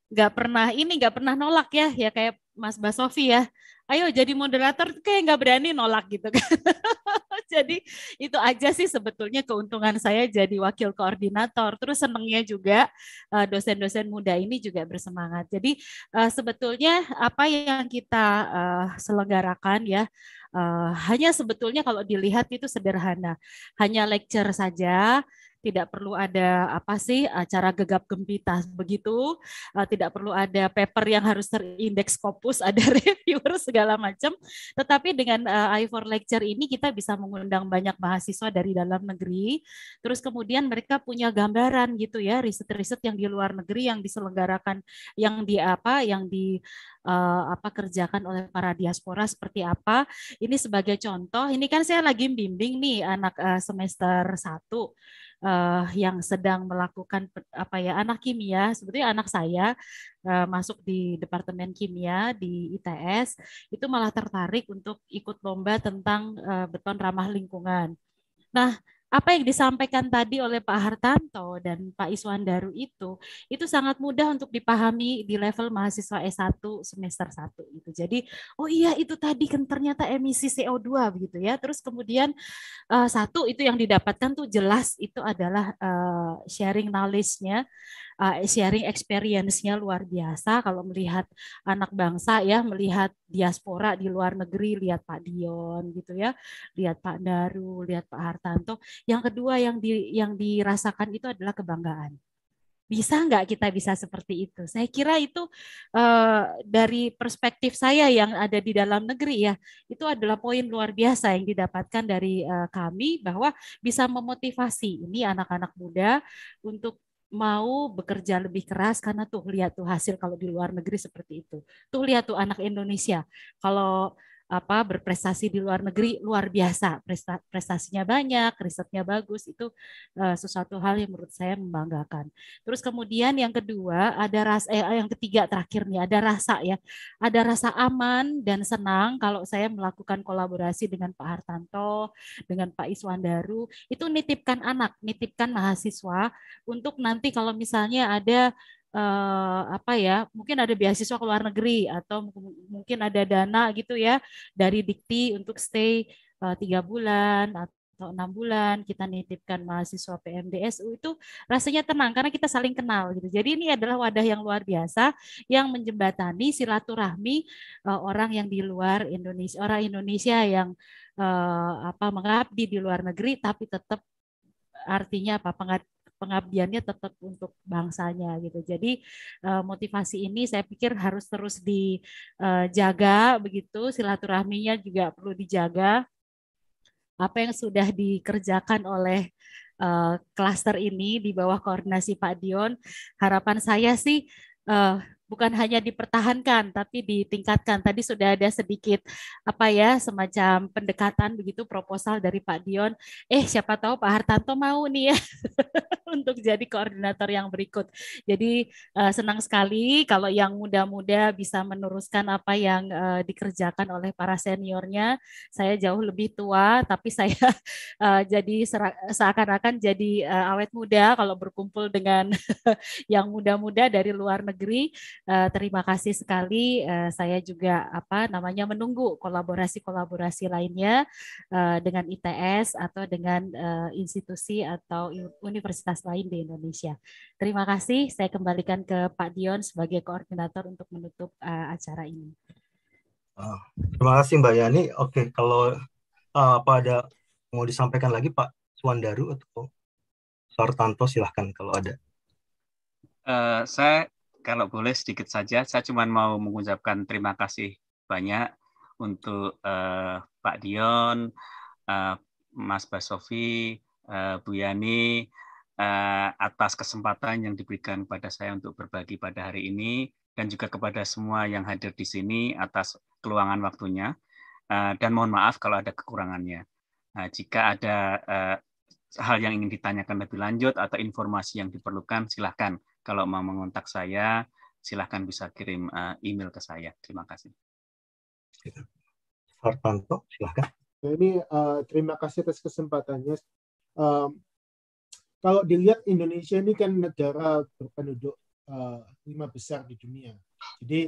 nggak pernah ini nggak pernah nolak ya ya kayak Mas Basofi ya, ayo jadi moderator kayak nggak berani nolak gitu kan. jadi itu aja sih sebetulnya keuntungan saya jadi wakil koordinator. Terus senengnya juga eh, dosen-dosen muda ini juga bersemangat. Jadi eh, sebetulnya apa yang kita eh, selenggarakan ya hanya sebetulnya kalau dilihat itu sederhana, hanya lecture saja tidak perlu ada apa sih acara eh, gegap gempita begitu, eh, tidak perlu ada paper yang harus terindeks kopus, ada reviewer segala macam. Tetapi dengan eh, i4 Lecture ini kita bisa mengundang banyak mahasiswa dari dalam negeri, terus kemudian mereka punya gambaran gitu ya riset-riset yang di luar negeri yang diselenggarakan yang di apa yang di uh, apa kerjakan oleh para diaspora seperti apa. Ini sebagai contoh, ini kan saya lagi bimbing nih anak uh, semester 1 uh, eh, yang sedang melakukan apa ya anak kimia sebetulnya anak saya masuk di departemen kimia di ITS itu malah tertarik untuk ikut lomba tentang beton ramah lingkungan. Nah, apa yang disampaikan tadi oleh Pak Hartanto dan Pak Iswandaru itu itu sangat mudah untuk dipahami di level mahasiswa S1 semester 1 itu. Jadi oh iya itu tadi kan ternyata emisi CO2 begitu ya. Terus kemudian eh, satu itu yang didapatkan tuh jelas itu adalah eh, sharing knowledge-nya Eh, sharing experience-nya luar biasa kalau melihat anak bangsa ya melihat diaspora di luar negeri lihat Pak Dion gitu ya lihat Pak Daru lihat Pak Hartanto yang kedua yang di yang dirasakan itu adalah kebanggaan bisa nggak kita bisa seperti itu? Saya kira itu eh, dari perspektif saya yang ada di dalam negeri ya, itu adalah poin luar biasa yang didapatkan dari eh, kami bahwa bisa memotivasi ini anak-anak muda untuk mau bekerja lebih keras karena tuh lihat tuh hasil kalau di luar negeri seperti itu. Tuh lihat tuh anak Indonesia. Kalau apa berprestasi di luar negeri luar biasa prestasinya banyak risetnya bagus itu uh, sesuatu hal yang menurut saya membanggakan terus kemudian yang kedua ada rasa eh, eh, yang ketiga terakhir nih ada rasa ya ada rasa aman dan senang kalau saya melakukan kolaborasi dengan Pak Hartanto dengan Pak Iswandaru itu nitipkan anak nitipkan mahasiswa untuk nanti kalau misalnya ada eh, apa ya mungkin ada beasiswa ke luar negeri atau mungkin ada dana gitu ya dari Dikti untuk stay eh, tiga eh, bulan atau enam bulan kita nitipkan mahasiswa PMDSU itu rasanya tenang karena kita saling kenal gitu. Jadi ini adalah wadah yang luar biasa yang menjembatani silaturahmi uh, orang yang di luar Indonesia, orang Indonesia yang uh, apa mengabdi di luar negeri tapi tetap artinya apa pengabdiannya tetap untuk bangsanya gitu. Jadi eh, motivasi ini saya pikir harus terus dijaga eh, begitu, silaturahminya juga perlu dijaga. Apa yang sudah dikerjakan oleh eh, klaster ini di bawah koordinasi Pak Dion, harapan saya sih bukan hanya dipertahankan tapi ditingkatkan. Tadi sudah ada sedikit apa ya semacam pendekatan begitu proposal dari Pak Dion. Eh siapa tahu Pak Hartanto mau nih ya untuk jadi koordinator yang berikut. Jadi uh, senang sekali kalau yang muda-muda bisa meneruskan apa yang uh, dikerjakan oleh para seniornya. Saya jauh lebih tua tapi saya uh, jadi seakan-akan jadi uh, awet muda kalau berkumpul dengan yang muda-muda dari luar negeri uh, terima kasih sekali. Uh, saya juga apa namanya menunggu kolaborasi-kolaborasi lainnya uh, dengan ITS atau dengan uh, institusi atau universitas lain di Indonesia. Terima kasih. Saya kembalikan ke Pak Dion sebagai koordinator untuk menutup uh, acara ini. Ah, terima kasih Mbak Yani. Oke, kalau uh, apa ada mau disampaikan lagi Pak Suwandaru atau Sartanto silahkan kalau ada. Uh, saya kalau boleh sedikit saja, saya cuma mau mengucapkan terima kasih banyak untuk uh, Pak Dion, uh, Mas Basofi, uh, Bu Yani, uh, atas kesempatan yang diberikan kepada saya untuk berbagi pada hari ini, dan juga kepada semua yang hadir di sini atas keluangan waktunya. Uh, dan mohon maaf kalau ada kekurangannya. Uh, jika ada uh, hal yang ingin ditanyakan lebih lanjut atau informasi yang diperlukan, silahkan kalau mau mengontak saya, silahkan bisa kirim eh, email ke saya. Terima kasih. Gitu. Hartanto, silahkan. Ya, ini uh, terima kasih atas kesempatannya. uh, kalau dilihat Indonesia ini kan negara berpenduduk uh, lima besar di dunia. Jadi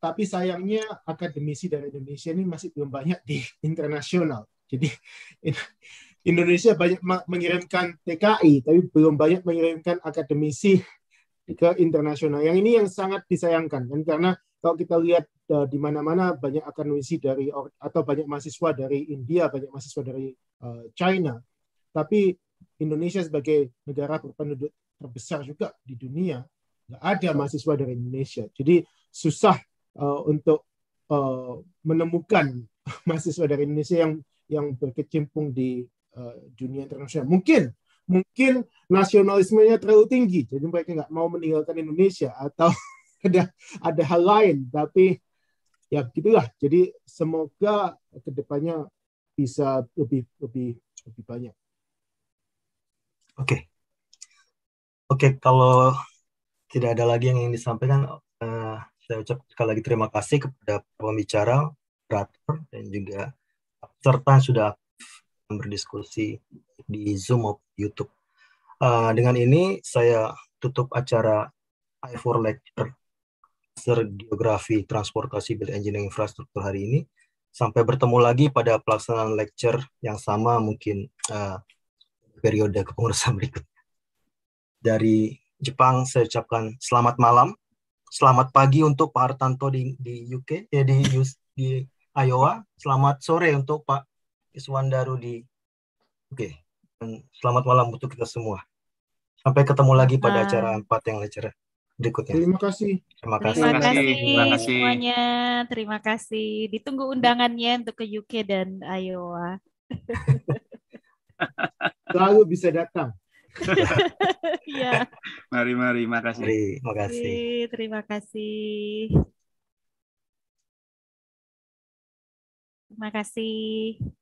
tapi sayangnya akademisi dari Indonesia ini masih belum banyak di internasional. Jadi Indonesia banyak mengirimkan TKI, tapi belum banyak mengirimkan akademisi ke internasional. Yang ini yang sangat disayangkan kan karena kalau kita lihat uh, di mana-mana banyak akademisi dari atau banyak mahasiswa dari India, banyak mahasiswa dari uh, China. Tapi Indonesia sebagai negara berpenduduk terbesar juga di dunia, nggak ada mahasiswa dari Indonesia. Jadi susah uh, untuk uh, menemukan mahasiswa dari Indonesia yang yang berkecimpung di uh, dunia internasional. Mungkin mungkin nasionalismenya terlalu tinggi jadi mereka nggak mau meninggalkan Indonesia atau ada ada hal lain tapi ya gitulah jadi semoga kedepannya bisa lebih lebih lebih banyak oke okay. oke okay, kalau tidak ada lagi yang ingin disampaikan uh, saya ucap sekali lagi terima kasih kepada pembicara, rater dan juga serta sudah berdiskusi di Zoom of YouTube. Uh, dengan ini saya tutup acara I4 Lecture Geografi Transportasi Build Engineering Infrastruktur hari ini. Sampai bertemu lagi pada pelaksanaan lecture yang sama mungkin uh, periode kepengurusan berikut. Dari Jepang saya ucapkan selamat malam, selamat pagi untuk Pak Hartanto di, di UK, ya eh, di, di Iowa, selamat sore untuk Pak Iswandaru di UK selamat malam untuk kita semua. Sampai ketemu lagi pada nah. acara empat yang acara berikutnya. Terima kasih. Terima kasih. Terima kasih. Terima kasih semuanya. Terima kasih. Ditunggu undangannya untuk ke UK dan Iowa. Selalu bisa datang. Ya. mari mari, makasih. Mari, makasih. Terima kasih. Terima kasih.